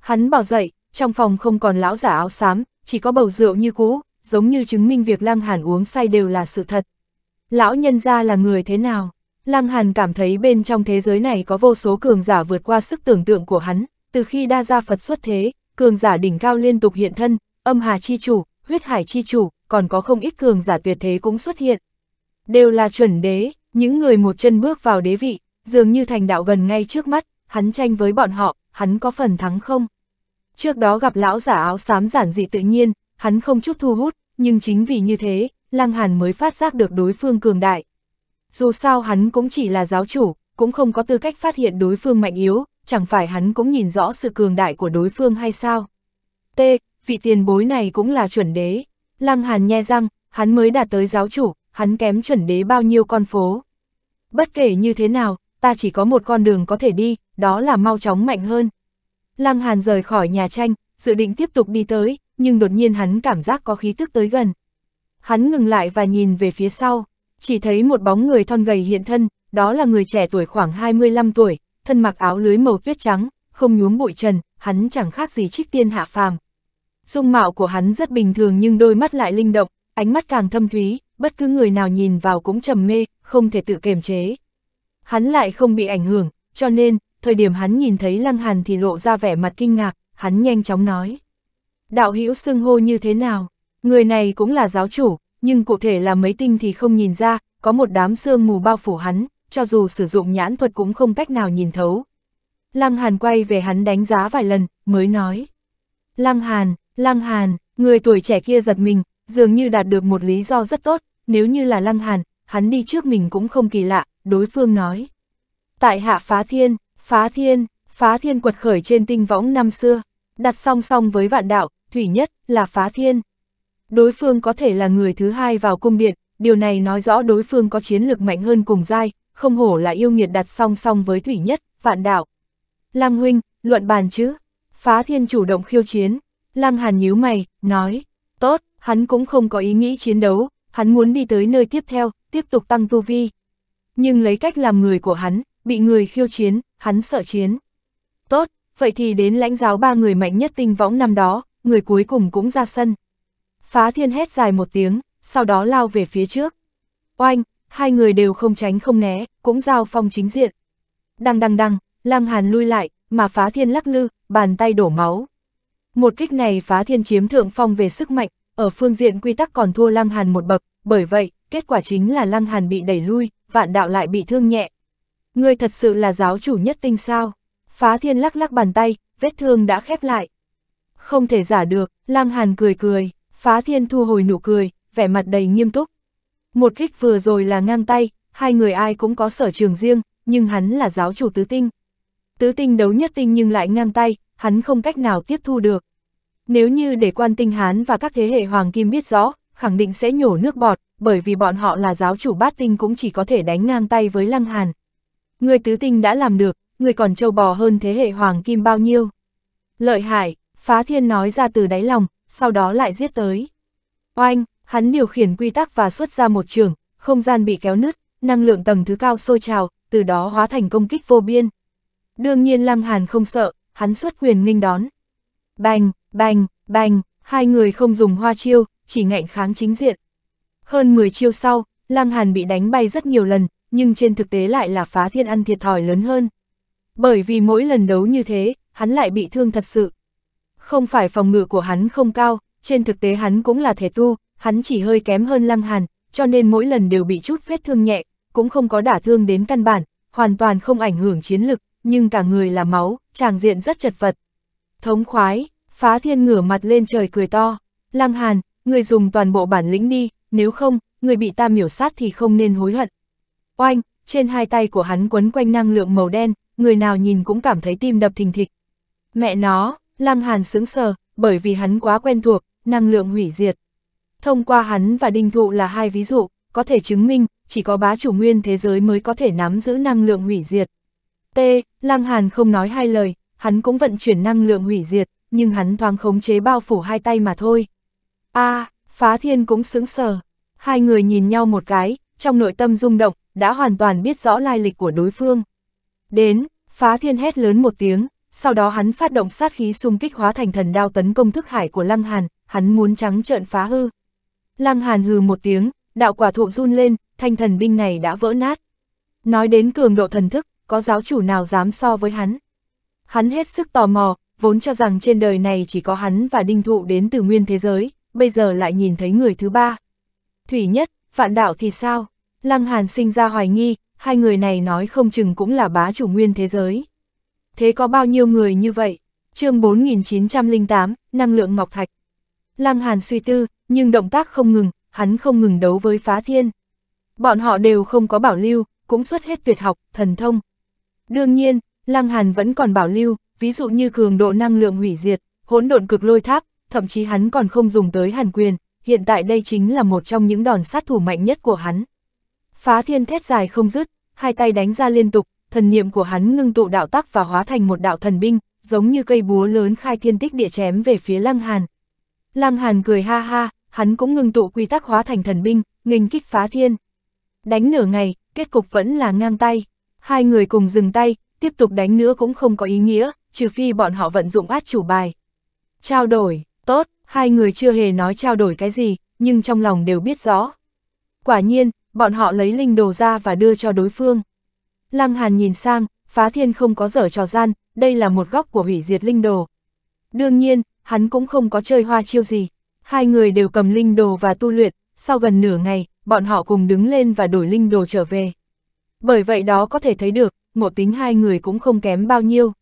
Hắn bỏ dậy, trong phòng không còn lão giả áo xám, chỉ có bầu rượu như cũ, giống như chứng minh việc Lăng Hàn uống say đều là sự thật. Lão nhân ra là người thế nào? Lăng Hàn cảm thấy bên trong thế giới này có vô số cường giả vượt qua sức tưởng tượng của hắn, từ khi đa gia Phật xuất thế, cường giả đỉnh cao liên tục hiện thân, âm hà chi chủ, huyết hải chi chủ, còn có không ít cường giả tuyệt thế cũng xuất hiện. Đều là chuẩn đế, những người một chân bước vào đế vị, dường như thành đạo gần ngay trước mắt, hắn tranh với bọn họ, hắn có phần thắng không? Trước đó gặp lão giả áo xám giản dị tự nhiên, hắn không chút thu hút, nhưng chính vì như thế, Lăng Hàn mới phát giác được đối phương cường đại dù sao hắn cũng chỉ là giáo chủ, cũng không có tư cách phát hiện đối phương mạnh yếu, chẳng phải hắn cũng nhìn rõ sự cường đại của đối phương hay sao. T, vị tiền bối này cũng là chuẩn đế. Lăng Hàn nhe răng, hắn mới đạt tới giáo chủ, hắn kém chuẩn đế bao nhiêu con phố. Bất kể như thế nào, ta chỉ có một con đường có thể đi, đó là mau chóng mạnh hơn. Lăng Hàn rời khỏi nhà tranh, dự định tiếp tục đi tới, nhưng đột nhiên hắn cảm giác có khí tức tới gần. Hắn ngừng lại và nhìn về phía sau chỉ thấy một bóng người thon gầy hiện thân, đó là người trẻ tuổi khoảng 25 tuổi, thân mặc áo lưới màu tuyết trắng, không nhuốm bụi trần, hắn chẳng khác gì trích tiên hạ phàm. Dung mạo của hắn rất bình thường nhưng đôi mắt lại linh động, ánh mắt càng thâm thúy, bất cứ người nào nhìn vào cũng trầm mê, không thể tự kiềm chế. Hắn lại không bị ảnh hưởng, cho nên, thời điểm hắn nhìn thấy Lăng Hàn thì lộ ra vẻ mặt kinh ngạc, hắn nhanh chóng nói. Đạo hữu xưng hô như thế nào? Người này cũng là giáo chủ, nhưng cụ thể là mấy tinh thì không nhìn ra, có một đám sương mù bao phủ hắn, cho dù sử dụng nhãn thuật cũng không cách nào nhìn thấu. Lăng Hàn quay về hắn đánh giá vài lần, mới nói. Lăng Hàn, Lăng Hàn, người tuổi trẻ kia giật mình, dường như đạt được một lý do rất tốt, nếu như là Lăng Hàn, hắn đi trước mình cũng không kỳ lạ, đối phương nói. Tại hạ phá thiên, phá thiên, phá thiên quật khởi trên tinh võng năm xưa, đặt song song với vạn đạo, thủy nhất là phá thiên, Đối phương có thể là người thứ hai vào cung điện, điều này nói rõ đối phương có chiến lược mạnh hơn cùng giai, không hổ là yêu nghiệt đặt song song với thủy nhất, vạn đạo. Lăng huynh, luận bàn chứ? Phá thiên chủ động khiêu chiến. Lăng hàn nhíu mày, nói, tốt, hắn cũng không có ý nghĩ chiến đấu, hắn muốn đi tới nơi tiếp theo, tiếp tục tăng tu vi. Nhưng lấy cách làm người của hắn, bị người khiêu chiến, hắn sợ chiến. Tốt, vậy thì đến lãnh giáo ba người mạnh nhất tinh võng năm đó, người cuối cùng cũng ra sân. Phá thiên hét dài một tiếng, sau đó lao về phía trước. Oanh, hai người đều không tránh không né, cũng giao phong chính diện. Đăng đăng đăng, lang hàn lui lại, mà phá thiên lắc lư, bàn tay đổ máu. Một kích này phá thiên chiếm thượng phong về sức mạnh, ở phương diện quy tắc còn thua lang hàn một bậc, bởi vậy, kết quả chính là lăng hàn bị đẩy lui, vạn đạo lại bị thương nhẹ. Ngươi thật sự là giáo chủ nhất tinh sao? Phá thiên lắc lắc bàn tay, vết thương đã khép lại. Không thể giả được, lăng hàn cười cười. Phá thiên thu hồi nụ cười, vẻ mặt đầy nghiêm túc. Một kích vừa rồi là ngang tay, hai người ai cũng có sở trường riêng, nhưng hắn là giáo chủ tứ tinh. Tứ tinh đấu nhất tinh nhưng lại ngang tay, hắn không cách nào tiếp thu được. Nếu như để quan tinh hán và các thế hệ hoàng kim biết rõ, khẳng định sẽ nhổ nước bọt, bởi vì bọn họ là giáo chủ bát tinh cũng chỉ có thể đánh ngang tay với lăng hàn. Người tứ tinh đã làm được, người còn trâu bò hơn thế hệ hoàng kim bao nhiêu. Lợi hại, phá thiên nói ra từ đáy lòng, sau đó lại giết tới. Oanh, hắn điều khiển quy tắc và xuất ra một trường, không gian bị kéo nứt, năng lượng tầng thứ cao sôi trào, từ đó hóa thành công kích vô biên. Đương nhiên Lăng Hàn không sợ, hắn xuất quyền nghênh đón. Bành, bành, bành, hai người không dùng hoa chiêu, chỉ ngạnh kháng chính diện. Hơn 10 chiêu sau, Lăng Hàn bị đánh bay rất nhiều lần, nhưng trên thực tế lại là phá thiên ăn thiệt thòi lớn hơn. Bởi vì mỗi lần đấu như thế, hắn lại bị thương thật sự. Không phải phòng ngự của hắn không cao, trên thực tế hắn cũng là thể tu, hắn chỉ hơi kém hơn lăng hàn, cho nên mỗi lần đều bị chút vết thương nhẹ, cũng không có đả thương đến căn bản, hoàn toàn không ảnh hưởng chiến lực, nhưng cả người là máu, tràng diện rất chật vật. Thống khoái, phá thiên ngửa mặt lên trời cười to, lăng hàn, người dùng toàn bộ bản lĩnh đi, nếu không, người bị ta miểu sát thì không nên hối hận. Oanh, trên hai tay của hắn quấn quanh năng lượng màu đen, người nào nhìn cũng cảm thấy tim đập thình thịch. Mẹ nó, Lăng Hàn sướng sờ, bởi vì hắn quá quen thuộc, năng lượng hủy diệt. Thông qua hắn và đinh thụ là hai ví dụ, có thể chứng minh, chỉ có bá chủ nguyên thế giới mới có thể nắm giữ năng lượng hủy diệt. T. Lăng Hàn không nói hai lời, hắn cũng vận chuyển năng lượng hủy diệt, nhưng hắn thoáng khống chế bao phủ hai tay mà thôi. A. À, phá thiên cũng sướng sờ. Hai người nhìn nhau một cái, trong nội tâm rung động, đã hoàn toàn biết rõ lai lịch của đối phương. Đến, phá thiên hét lớn một tiếng, sau đó hắn phát động sát khí xung kích hóa thành thần đao tấn công thức hải của Lăng Hàn, hắn muốn trắng trợn phá hư. Lăng Hàn hừ một tiếng, đạo quả thụ run lên, thanh thần binh này đã vỡ nát. Nói đến cường độ thần thức, có giáo chủ nào dám so với hắn. Hắn hết sức tò mò, vốn cho rằng trên đời này chỉ có hắn và đinh thụ đến từ nguyên thế giới, bây giờ lại nhìn thấy người thứ ba. Thủy nhất, vạn đạo thì sao? Lăng Hàn sinh ra hoài nghi, hai người này nói không chừng cũng là bá chủ nguyên thế giới thế có bao nhiêu người như vậy? chương 4908, năng lượng ngọc thạch. Lăng Hàn suy tư, nhưng động tác không ngừng, hắn không ngừng đấu với phá thiên. Bọn họ đều không có bảo lưu, cũng xuất hết tuyệt học, thần thông. Đương nhiên, Lăng Hàn vẫn còn bảo lưu, ví dụ như cường độ năng lượng hủy diệt, hỗn độn cực lôi tháp, thậm chí hắn còn không dùng tới hàn quyền, hiện tại đây chính là một trong những đòn sát thủ mạnh nhất của hắn. Phá thiên thét dài không dứt, hai tay đánh ra liên tục, thần niệm của hắn ngưng tụ đạo tắc và hóa thành một đạo thần binh, giống như cây búa lớn khai thiên tích địa chém về phía Lăng Hàn. Lăng Hàn cười ha ha, hắn cũng ngưng tụ quy tắc hóa thành thần binh, nghênh kích phá thiên. Đánh nửa ngày, kết cục vẫn là ngang tay. Hai người cùng dừng tay, tiếp tục đánh nữa cũng không có ý nghĩa, trừ phi bọn họ vận dụng át chủ bài. Trao đổi, tốt, hai người chưa hề nói trao đổi cái gì, nhưng trong lòng đều biết rõ. Quả nhiên, bọn họ lấy linh đồ ra và đưa cho đối phương. Lăng Hàn nhìn sang, phá thiên không có dở trò gian, đây là một góc của hủy diệt linh đồ. Đương nhiên, hắn cũng không có chơi hoa chiêu gì. Hai người đều cầm linh đồ và tu luyện, sau gần nửa ngày, bọn họ cùng đứng lên và đổi linh đồ trở về. Bởi vậy đó có thể thấy được, ngộ tính hai người cũng không kém bao nhiêu.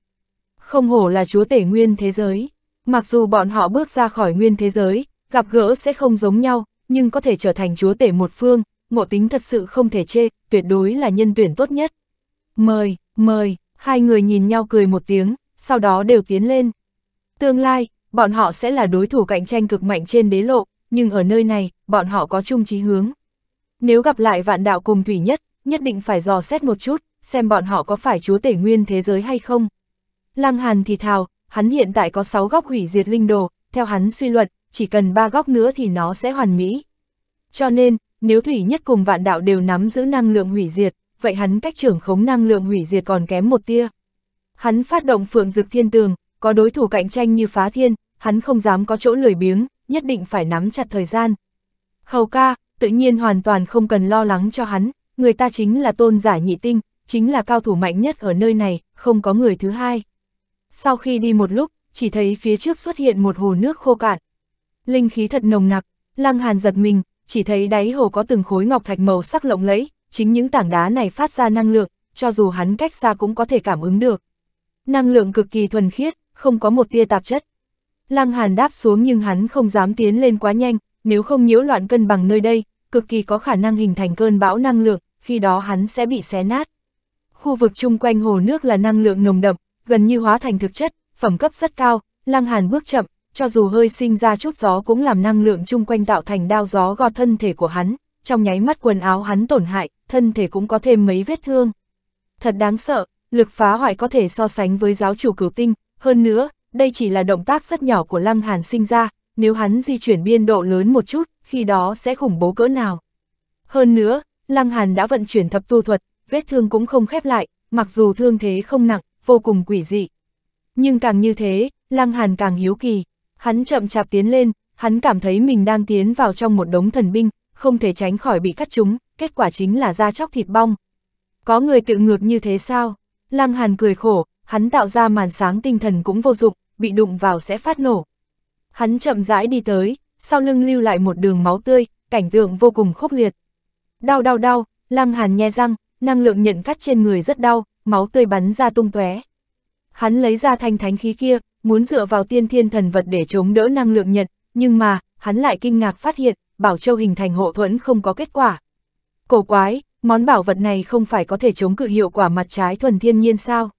Không hổ là chúa tể nguyên thế giới. Mặc dù bọn họ bước ra khỏi nguyên thế giới, gặp gỡ sẽ không giống nhau, nhưng có thể trở thành chúa tể một phương, ngộ tính thật sự không thể chê, tuyệt đối là nhân tuyển tốt nhất. Mời, mời, hai người nhìn nhau cười một tiếng, sau đó đều tiến lên. Tương lai, bọn họ sẽ là đối thủ cạnh tranh cực mạnh trên đế lộ, nhưng ở nơi này, bọn họ có chung chí hướng. Nếu gặp lại vạn đạo cùng thủy nhất, nhất định phải dò xét một chút, xem bọn họ có phải chúa tể nguyên thế giới hay không. Lăng Hàn thì thào, hắn hiện tại có 6 góc hủy diệt linh đồ, theo hắn suy luận, chỉ cần 3 góc nữa thì nó sẽ hoàn mỹ. Cho nên, nếu thủy nhất cùng vạn đạo đều nắm giữ năng lượng hủy diệt, vậy hắn cách trưởng khống năng lượng hủy diệt còn kém một tia. Hắn phát động phượng dực thiên tường, có đối thủ cạnh tranh như phá thiên, hắn không dám có chỗ lười biếng, nhất định phải nắm chặt thời gian. Hầu ca, tự nhiên hoàn toàn không cần lo lắng cho hắn, người ta chính là tôn giả nhị tinh, chính là cao thủ mạnh nhất ở nơi này, không có người thứ hai. Sau khi đi một lúc, chỉ thấy phía trước xuất hiện một hồ nước khô cạn. Linh khí thật nồng nặc, lăng hàn giật mình, chỉ thấy đáy hồ có từng khối ngọc thạch màu sắc lộng lẫy, chính những tảng đá này phát ra năng lượng, cho dù hắn cách xa cũng có thể cảm ứng được. Năng lượng cực kỳ thuần khiết, không có một tia tạp chất. Lăng Hàn đáp xuống nhưng hắn không dám tiến lên quá nhanh, nếu không nhiễu loạn cân bằng nơi đây, cực kỳ có khả năng hình thành cơn bão năng lượng, khi đó hắn sẽ bị xé nát. Khu vực chung quanh hồ nước là năng lượng nồng đậm, gần như hóa thành thực chất, phẩm cấp rất cao, Lăng Hàn bước chậm, cho dù hơi sinh ra chút gió cũng làm năng lượng chung quanh tạo thành đao gió gọt thân thể của hắn, trong nháy mắt quần áo hắn tổn hại, thân thể cũng có thêm mấy vết thương. Thật đáng sợ, lực phá hoại có thể so sánh với giáo chủ cửu tinh, hơn nữa, đây chỉ là động tác rất nhỏ của Lăng Hàn sinh ra, nếu hắn di chuyển biên độ lớn một chút, khi đó sẽ khủng bố cỡ nào. Hơn nữa, Lăng Hàn đã vận chuyển thập tu thuật, vết thương cũng không khép lại, mặc dù thương thế không nặng, vô cùng quỷ dị. Nhưng càng như thế, Lăng Hàn càng hiếu kỳ, hắn chậm chạp tiến lên, hắn cảm thấy mình đang tiến vào trong một đống thần binh, không thể tránh khỏi bị cắt chúng, kết quả chính là da chóc thịt bong. Có người tự ngược như thế sao? Lăng Hàn cười khổ, hắn tạo ra màn sáng tinh thần cũng vô dụng, bị đụng vào sẽ phát nổ. Hắn chậm rãi đi tới, sau lưng lưu lại một đường máu tươi, cảnh tượng vô cùng khốc liệt. Đau đau đau, Lăng Hàn nhe răng, năng lượng nhận cắt trên người rất đau, máu tươi bắn ra tung tóe. Hắn lấy ra thanh thánh khí kia, muốn dựa vào tiên thiên thần vật để chống đỡ năng lượng nhận, nhưng mà, hắn lại kinh ngạc phát hiện, Bảo Châu hình thành hộ thuẫn không có kết quả. Cổ quái, món bảo vật này không phải có thể chống cự hiệu quả mặt trái thuần thiên nhiên sao?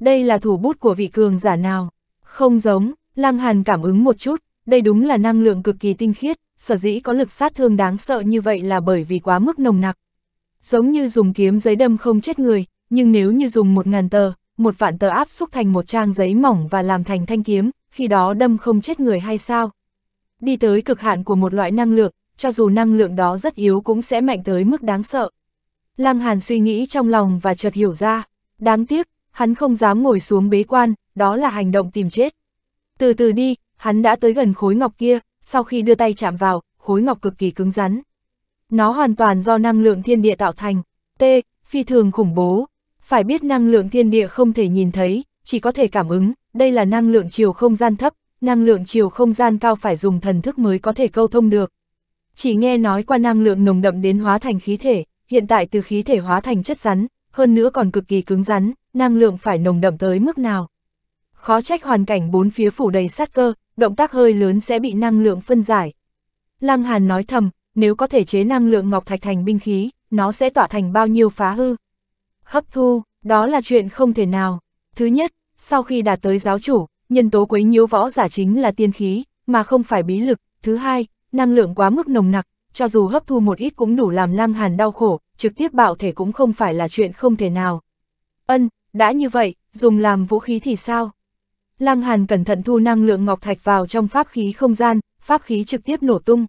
Đây là thủ bút của vị cường giả nào? Không giống, Lăng Hàn cảm ứng một chút, đây đúng là năng lượng cực kỳ tinh khiết, sở dĩ có lực sát thương đáng sợ như vậy là bởi vì quá mức nồng nặc. Giống như dùng kiếm giấy đâm không chết người, nhưng nếu như dùng một ngàn tờ, một vạn tờ áp xúc thành một trang giấy mỏng và làm thành thanh kiếm, khi đó đâm không chết người hay sao? Đi tới cực hạn của một loại năng lượng, cho dù năng lượng đó rất yếu cũng sẽ mạnh tới mức đáng sợ. Lăng Hàn suy nghĩ trong lòng và chợt hiểu ra, đáng tiếc, hắn không dám ngồi xuống bế quan, đó là hành động tìm chết. Từ từ đi, hắn đã tới gần khối ngọc kia, sau khi đưa tay chạm vào, khối ngọc cực kỳ cứng rắn. Nó hoàn toàn do năng lượng thiên địa tạo thành, T, phi thường khủng bố. Phải biết năng lượng thiên địa không thể nhìn thấy, chỉ có thể cảm ứng, đây là năng lượng chiều không gian thấp, năng lượng chiều không gian cao phải dùng thần thức mới có thể câu thông được. Chỉ nghe nói qua năng lượng nồng đậm đến hóa thành khí thể, hiện tại từ khí thể hóa thành chất rắn, hơn nữa còn cực kỳ cứng rắn, năng lượng phải nồng đậm tới mức nào. Khó trách hoàn cảnh bốn phía phủ đầy sát cơ, động tác hơi lớn sẽ bị năng lượng phân giải. Lăng Hàn nói thầm, nếu có thể chế năng lượng ngọc thạch thành binh khí, nó sẽ tỏa thành bao nhiêu phá hư. Hấp thu, đó là chuyện không thể nào. Thứ nhất, sau khi đạt tới giáo chủ, nhân tố quấy nhiễu võ giả chính là tiên khí, mà không phải bí lực. Thứ hai, năng lượng quá mức nồng nặc, cho dù hấp thu một ít cũng đủ làm Lăng Hàn đau khổ, trực tiếp bạo thể cũng không phải là chuyện không thể nào. Ân, đã như vậy, dùng làm vũ khí thì sao? Lăng Hàn cẩn thận thu năng lượng ngọc thạch vào trong pháp khí không gian, pháp khí trực tiếp nổ tung.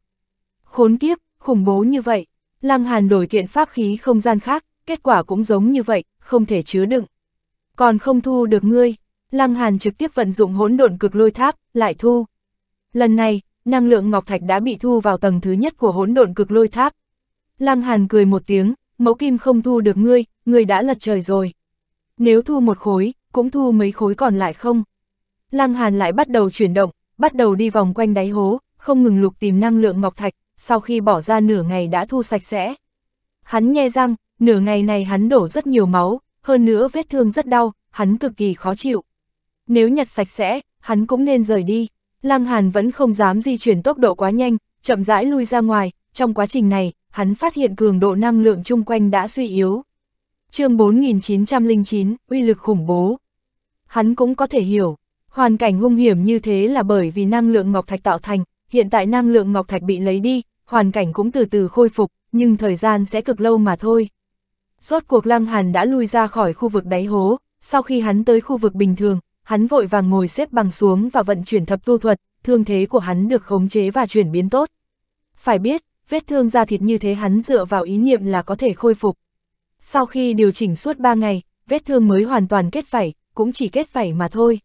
Khốn kiếp, khủng bố như vậy. Lăng Hàn đổi kiện pháp khí không gian khác, kết quả cũng giống như vậy, không thể chứa đựng. Còn không thu được ngươi, Lăng Hàn trực tiếp vận dụng hỗn độn cực lôi tháp, lại thu. Lần này, năng lượng ngọc thạch đã bị thu vào tầng thứ nhất của hỗn độn cực lôi tháp. Lăng Hàn cười một tiếng, mẫu kim không thu được ngươi, ngươi đã lật trời rồi. Nếu thu một khối, cũng thu mấy khối còn lại không? Lăng Hàn lại bắt đầu chuyển động, bắt đầu đi vòng quanh đáy hố, không ngừng lục tìm năng lượng ngọc thạch, sau khi bỏ ra nửa ngày đã thu sạch sẽ. Hắn nghe răng, nửa ngày này hắn đổ rất nhiều máu, hơn nữa vết thương rất đau, hắn cực kỳ khó chịu. Nếu nhặt sạch sẽ, hắn cũng nên rời đi. Lăng Hàn vẫn không dám di chuyển tốc độ quá nhanh, chậm rãi lui ra ngoài, trong quá trình này, hắn phát hiện cường độ năng lượng chung quanh đã suy yếu. chương 4909, uy lực khủng bố. Hắn cũng có thể hiểu, hoàn cảnh hung hiểm như thế là bởi vì năng lượng ngọc thạch tạo thành, hiện tại năng lượng ngọc thạch bị lấy đi, hoàn cảnh cũng từ từ khôi phục, nhưng thời gian sẽ cực lâu mà thôi. Rốt cuộc Lăng Hàn đã lui ra khỏi khu vực đáy hố, sau khi hắn tới khu vực bình thường, hắn vội vàng ngồi xếp bằng xuống và vận chuyển thập tu thuật, thương thế của hắn được khống chế và chuyển biến tốt. Phải biết, vết thương da thịt như thế hắn dựa vào ý niệm là có thể khôi phục. Sau khi điều chỉnh suốt 3 ngày, vết thương mới hoàn toàn kết vảy, cũng chỉ kết vảy mà thôi.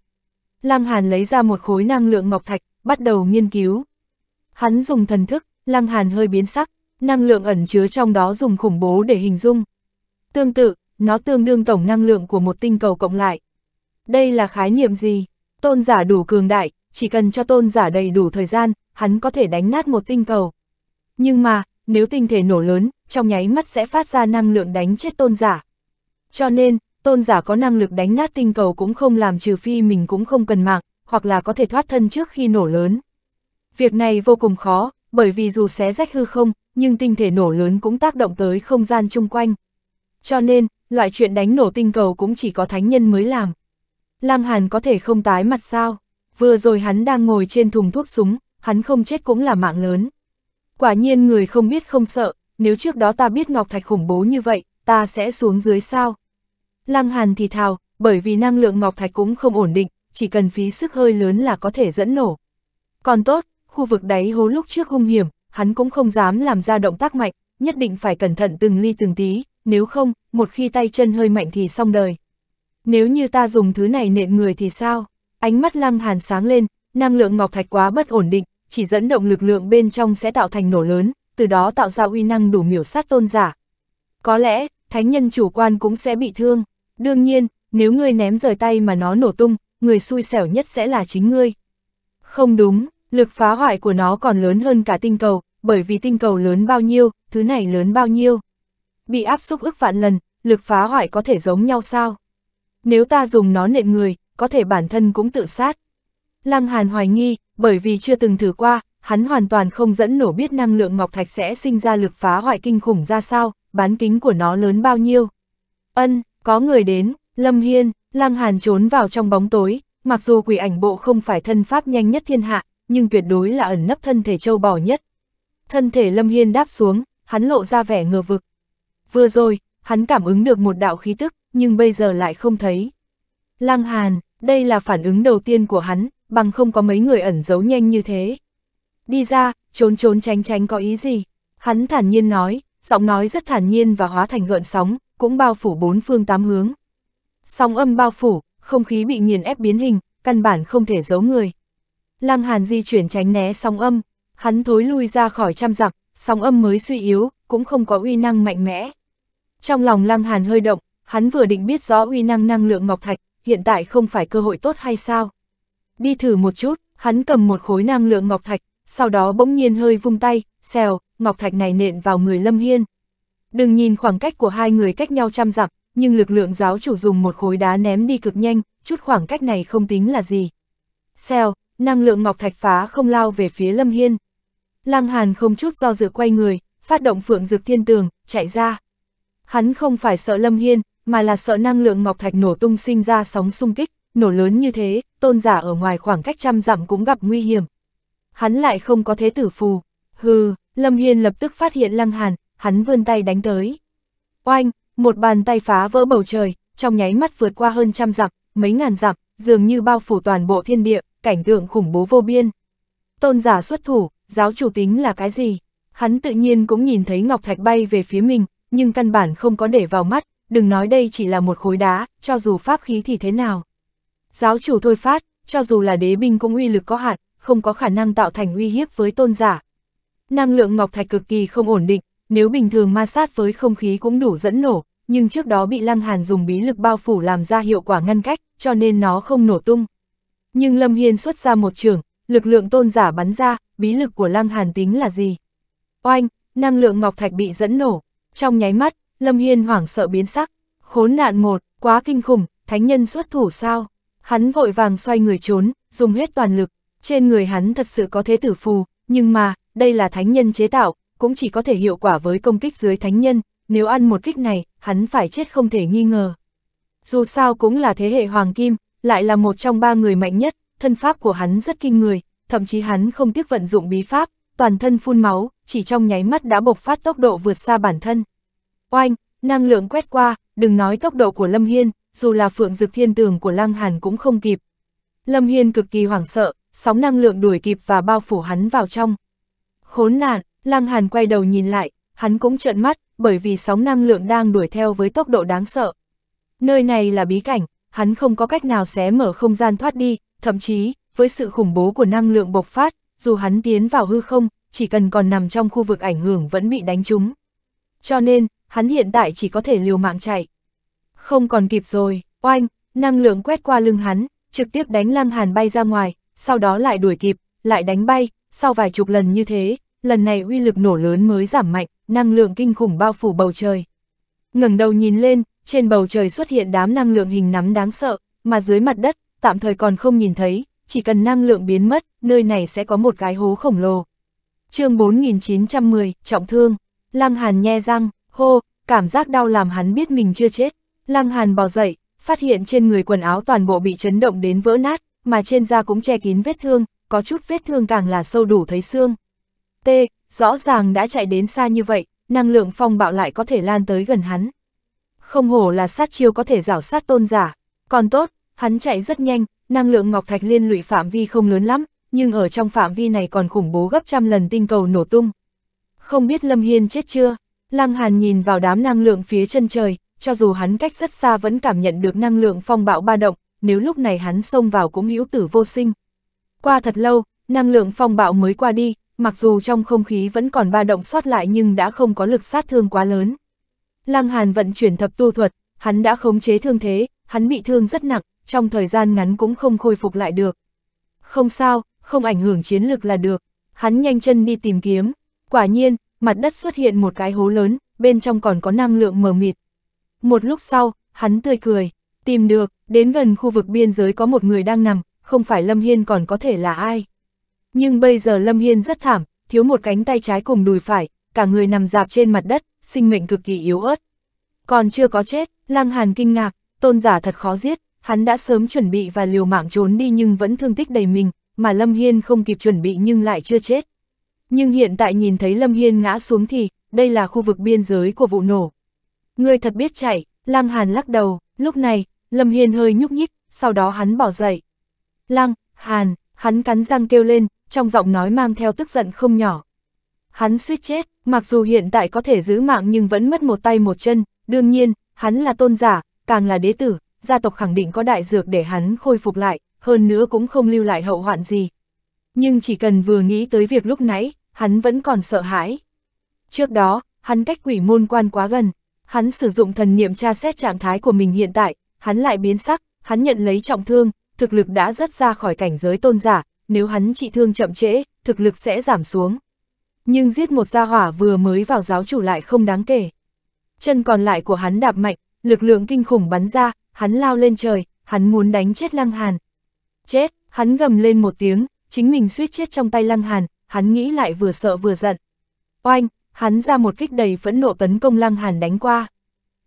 Lăng Hàn lấy ra một khối năng lượng ngọc thạch, bắt đầu nghiên cứu. Hắn dùng thần thức, Lăng Hàn hơi biến sắc, năng lượng ẩn chứa trong đó dùng khủng bố để hình dung. Tương tự, nó tương đương tổng năng lượng của một tinh cầu cộng lại đây là khái niệm gì? Tôn giả đủ cường đại, chỉ cần cho tôn giả đầy đủ thời gian, hắn có thể đánh nát một tinh cầu. Nhưng mà, nếu tinh thể nổ lớn, trong nháy mắt sẽ phát ra năng lượng đánh chết tôn giả. Cho nên, tôn giả có năng lực đánh nát tinh cầu cũng không làm trừ phi mình cũng không cần mạng, hoặc là có thể thoát thân trước khi nổ lớn. Việc này vô cùng khó, bởi vì dù xé rách hư không, nhưng tinh thể nổ lớn cũng tác động tới không gian chung quanh. Cho nên, loại chuyện đánh nổ tinh cầu cũng chỉ có thánh nhân mới làm. Lăng Hàn có thể không tái mặt sao? Vừa rồi hắn đang ngồi trên thùng thuốc súng, hắn không chết cũng là mạng lớn. Quả nhiên người không biết không sợ, nếu trước đó ta biết Ngọc Thạch khủng bố như vậy, ta sẽ xuống dưới sao? Lăng Hàn thì thào, bởi vì năng lượng Ngọc Thạch cũng không ổn định, chỉ cần phí sức hơi lớn là có thể dẫn nổ. Còn tốt, khu vực đáy hố lúc trước hung hiểm, hắn cũng không dám làm ra động tác mạnh, nhất định phải cẩn thận từng ly từng tí, nếu không, một khi tay chân hơi mạnh thì xong đời nếu như ta dùng thứ này nện người thì sao? Ánh mắt lăng hàn sáng lên, năng lượng ngọc thạch quá bất ổn định, chỉ dẫn động lực lượng bên trong sẽ tạo thành nổ lớn, từ đó tạo ra uy năng đủ miểu sát tôn giả. Có lẽ, thánh nhân chủ quan cũng sẽ bị thương. Đương nhiên, nếu ngươi ném rời tay mà nó nổ tung, người xui xẻo nhất sẽ là chính ngươi. Không đúng, lực phá hoại của nó còn lớn hơn cả tinh cầu, bởi vì tinh cầu lớn bao nhiêu, thứ này lớn bao nhiêu. Bị áp xúc ức vạn lần, lực phá hoại có thể giống nhau sao? nếu ta dùng nó nện người, có thể bản thân cũng tự sát. Lăng Hàn hoài nghi, bởi vì chưa từng thử qua, hắn hoàn toàn không dẫn nổ biết năng lượng ngọc thạch sẽ sinh ra lực phá hoại kinh khủng ra sao, bán kính của nó lớn bao nhiêu. Ân, có người đến, Lâm Hiên, Lăng Hàn trốn vào trong bóng tối, mặc dù quỷ ảnh bộ không phải thân pháp nhanh nhất thiên hạ, nhưng tuyệt đối là ẩn nấp thân thể châu bò nhất. Thân thể Lâm Hiên đáp xuống, hắn lộ ra vẻ ngờ vực. Vừa rồi, hắn cảm ứng được một đạo khí tức, nhưng bây giờ lại không thấy. Lăng Hàn, đây là phản ứng đầu tiên của hắn, bằng không có mấy người ẩn giấu nhanh như thế. Đi ra, trốn trốn tránh tránh có ý gì? Hắn thản nhiên nói, giọng nói rất thản nhiên và hóa thành gợn sóng, cũng bao phủ bốn phương tám hướng. Sóng âm bao phủ, không khí bị nghiền ép biến hình, căn bản không thể giấu người. Lăng Hàn di chuyển tránh né sóng âm, hắn thối lui ra khỏi trăm dặm, sóng âm mới suy yếu, cũng không có uy năng mạnh mẽ. Trong lòng Lăng Hàn hơi động, hắn vừa định biết rõ uy năng năng lượng ngọc thạch, hiện tại không phải cơ hội tốt hay sao. Đi thử một chút, hắn cầm một khối năng lượng ngọc thạch, sau đó bỗng nhiên hơi vung tay, xèo, ngọc thạch này nện vào người Lâm Hiên. Đừng nhìn khoảng cách của hai người cách nhau trăm dặm, nhưng lực lượng giáo chủ dùng một khối đá ném đi cực nhanh, chút khoảng cách này không tính là gì. Xèo, năng lượng ngọc thạch phá không lao về phía Lâm Hiên. Lăng Hàn không chút do dự quay người, phát động phượng dược thiên tường, chạy ra. Hắn không phải sợ Lâm Hiên, mà là sợ năng lượng ngọc thạch nổ tung sinh ra sóng xung kích, nổ lớn như thế, tôn giả ở ngoài khoảng cách trăm dặm cũng gặp nguy hiểm. Hắn lại không có thế tử phù. Hừ, Lâm Hiên lập tức phát hiện Lăng Hàn, hắn vươn tay đánh tới. Oanh, một bàn tay phá vỡ bầu trời, trong nháy mắt vượt qua hơn trăm dặm, mấy ngàn dặm, dường như bao phủ toàn bộ thiên địa, cảnh tượng khủng bố vô biên. Tôn giả xuất thủ, giáo chủ tính là cái gì? Hắn tự nhiên cũng nhìn thấy Ngọc Thạch bay về phía mình, nhưng căn bản không có để vào mắt, đừng nói đây chỉ là một khối đá, cho dù pháp khí thì thế nào. Giáo chủ thôi phát, cho dù là đế binh cũng uy lực có hạn, không có khả năng tạo thành uy hiếp với tôn giả. Năng lượng ngọc thạch cực kỳ không ổn định, nếu bình thường ma sát với không khí cũng đủ dẫn nổ, nhưng trước đó bị Lăng Hàn dùng bí lực bao phủ làm ra hiệu quả ngăn cách, cho nên nó không nổ tung. Nhưng Lâm Hiên xuất ra một trường, lực lượng tôn giả bắn ra, bí lực của Lăng Hàn tính là gì? Oanh, năng lượng ngọc thạch bị dẫn nổ, trong nháy mắt, Lâm Hiên hoảng sợ biến sắc, khốn nạn một, quá kinh khủng, thánh nhân xuất thủ sao? Hắn vội vàng xoay người trốn, dùng hết toàn lực, trên người hắn thật sự có thế tử phù, nhưng mà, đây là thánh nhân chế tạo, cũng chỉ có thể hiệu quả với công kích dưới thánh nhân, nếu ăn một kích này, hắn phải chết không thể nghi ngờ. Dù sao cũng là thế hệ hoàng kim, lại là một trong ba người mạnh nhất, thân pháp của hắn rất kinh người, thậm chí hắn không tiếc vận dụng bí pháp, toàn thân phun máu, chỉ trong nháy mắt đã bộc phát tốc độ vượt xa bản thân. Oanh, năng lượng quét qua, đừng nói tốc độ của Lâm Hiên, dù là phượng dực thiên tường của Lăng Hàn cũng không kịp. Lâm Hiên cực kỳ hoảng sợ, sóng năng lượng đuổi kịp và bao phủ hắn vào trong. Khốn nạn, Lăng Hàn quay đầu nhìn lại, hắn cũng trợn mắt, bởi vì sóng năng lượng đang đuổi theo với tốc độ đáng sợ. Nơi này là bí cảnh, hắn không có cách nào xé mở không gian thoát đi, thậm chí, với sự khủng bố của năng lượng bộc phát, dù hắn tiến vào hư không, chỉ cần còn nằm trong khu vực ảnh hưởng vẫn bị đánh trúng. Cho nên, hắn hiện tại chỉ có thể liều mạng chạy. Không còn kịp rồi, oanh, năng lượng quét qua lưng hắn, trực tiếp đánh Lăng Hàn bay ra ngoài, sau đó lại đuổi kịp, lại đánh bay, sau vài chục lần như thế, lần này uy lực nổ lớn mới giảm mạnh, năng lượng kinh khủng bao phủ bầu trời. Ngẩng đầu nhìn lên, trên bầu trời xuất hiện đám năng lượng hình nắm đáng sợ, mà dưới mặt đất, tạm thời còn không nhìn thấy, chỉ cần năng lượng biến mất, nơi này sẽ có một cái hố khổng lồ chương 4910, trọng thương, Lăng Hàn nhe răng, hô, cảm giác đau làm hắn biết mình chưa chết. Lăng Hàn bò dậy, phát hiện trên người quần áo toàn bộ bị chấn động đến vỡ nát, mà trên da cũng che kín vết thương, có chút vết thương càng là sâu đủ thấy xương. T, rõ ràng đã chạy đến xa như vậy, năng lượng phong bạo lại có thể lan tới gần hắn. Không hổ là sát chiêu có thể rảo sát tôn giả, còn tốt, hắn chạy rất nhanh, năng lượng ngọc thạch liên lụy phạm vi không lớn lắm, nhưng ở trong phạm vi này còn khủng bố gấp trăm lần tinh cầu nổ tung. Không biết Lâm Hiên chết chưa? Lăng Hàn nhìn vào đám năng lượng phía chân trời, cho dù hắn cách rất xa vẫn cảm nhận được năng lượng phong bão ba động, nếu lúc này hắn xông vào cũng hữu tử vô sinh. Qua thật lâu, năng lượng phong bão mới qua đi, mặc dù trong không khí vẫn còn ba động sót lại nhưng đã không có lực sát thương quá lớn. Lăng Hàn vận chuyển thập tu thuật, hắn đã khống chế thương thế, hắn bị thương rất nặng, trong thời gian ngắn cũng không khôi phục lại được. Không sao, không ảnh hưởng chiến lực là được. Hắn nhanh chân đi tìm kiếm, quả nhiên, mặt đất xuất hiện một cái hố lớn, bên trong còn có năng lượng mờ mịt. Một lúc sau, hắn tươi cười, tìm được, đến gần khu vực biên giới có một người đang nằm, không phải Lâm Hiên còn có thể là ai. Nhưng bây giờ Lâm Hiên rất thảm, thiếu một cánh tay trái cùng đùi phải, cả người nằm dạp trên mặt đất, sinh mệnh cực kỳ yếu ớt. Còn chưa có chết, Lăng Hàn kinh ngạc, tôn giả thật khó giết, hắn đã sớm chuẩn bị và liều mạng trốn đi nhưng vẫn thương tích đầy mình, mà Lâm Hiên không kịp chuẩn bị nhưng lại chưa chết. Nhưng hiện tại nhìn thấy Lâm Hiên ngã xuống thì, đây là khu vực biên giới của vụ nổ. Người thật biết chạy, Lăng Hàn lắc đầu, lúc này, Lâm Hiên hơi nhúc nhích, sau đó hắn bỏ dậy. Lăng, Hàn, hắn cắn răng kêu lên, trong giọng nói mang theo tức giận không nhỏ. Hắn suýt chết, mặc dù hiện tại có thể giữ mạng nhưng vẫn mất một tay một chân, đương nhiên, hắn là tôn giả, càng là đế tử, gia tộc khẳng định có đại dược để hắn khôi phục lại hơn nữa cũng không lưu lại hậu hoạn gì. Nhưng chỉ cần vừa nghĩ tới việc lúc nãy, hắn vẫn còn sợ hãi. Trước đó, hắn cách quỷ môn quan quá gần, hắn sử dụng thần niệm tra xét trạng thái của mình hiện tại, hắn lại biến sắc, hắn nhận lấy trọng thương, thực lực đã rất ra khỏi cảnh giới tôn giả, nếu hắn trị thương chậm trễ, thực lực sẽ giảm xuống. Nhưng giết một gia hỏa vừa mới vào giáo chủ lại không đáng kể. Chân còn lại của hắn đạp mạnh, lực lượng kinh khủng bắn ra, hắn lao lên trời, hắn muốn đánh chết Lăng Hàn, Chết, hắn gầm lên một tiếng, chính mình suýt chết trong tay Lăng Hàn, hắn nghĩ lại vừa sợ vừa giận. Oanh, hắn ra một kích đầy phẫn nộ tấn công Lăng Hàn đánh qua.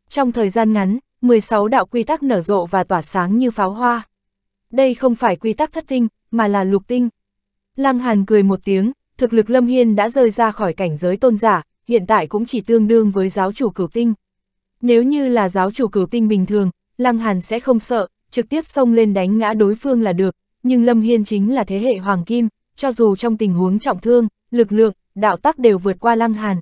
Trong thời gian ngắn, 16 đạo quy tắc nở rộ và tỏa sáng như pháo hoa. Đây không phải quy tắc thất tinh, mà là lục tinh. Lăng Hàn cười một tiếng, thực lực Lâm Hiên đã rơi ra khỏi cảnh giới tôn giả, hiện tại cũng chỉ tương đương với giáo chủ cửu tinh. Nếu như là giáo chủ cửu tinh bình thường, Lăng Hàn sẽ không sợ, trực tiếp xông lên đánh ngã đối phương là được, nhưng Lâm Hiên chính là thế hệ hoàng kim, cho dù trong tình huống trọng thương, lực lượng, đạo tắc đều vượt qua lăng hàn.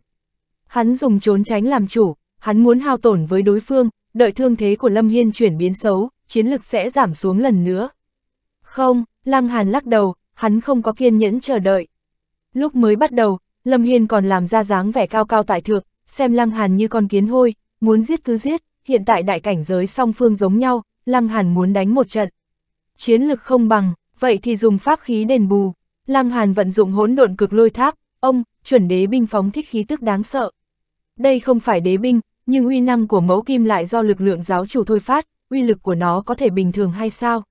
Hắn dùng trốn tránh làm chủ, hắn muốn hao tổn với đối phương, đợi thương thế của Lâm Hiên chuyển biến xấu, chiến lực sẽ giảm xuống lần nữa. Không, lăng hàn lắc đầu, hắn không có kiên nhẫn chờ đợi. Lúc mới bắt đầu, Lâm Hiên còn làm ra dáng vẻ cao cao tại thượng, xem lăng hàn như con kiến hôi, muốn giết cứ giết, hiện tại đại cảnh giới song phương giống nhau, Lăng Hàn muốn đánh một trận. Chiến lực không bằng, vậy thì dùng pháp khí đền bù. Lăng Hàn vận dụng hỗn độn cực lôi tháp, ông, chuẩn đế binh phóng thích khí tức đáng sợ. Đây không phải đế binh, nhưng uy năng của mẫu kim lại do lực lượng giáo chủ thôi phát, uy lực của nó có thể bình thường hay sao?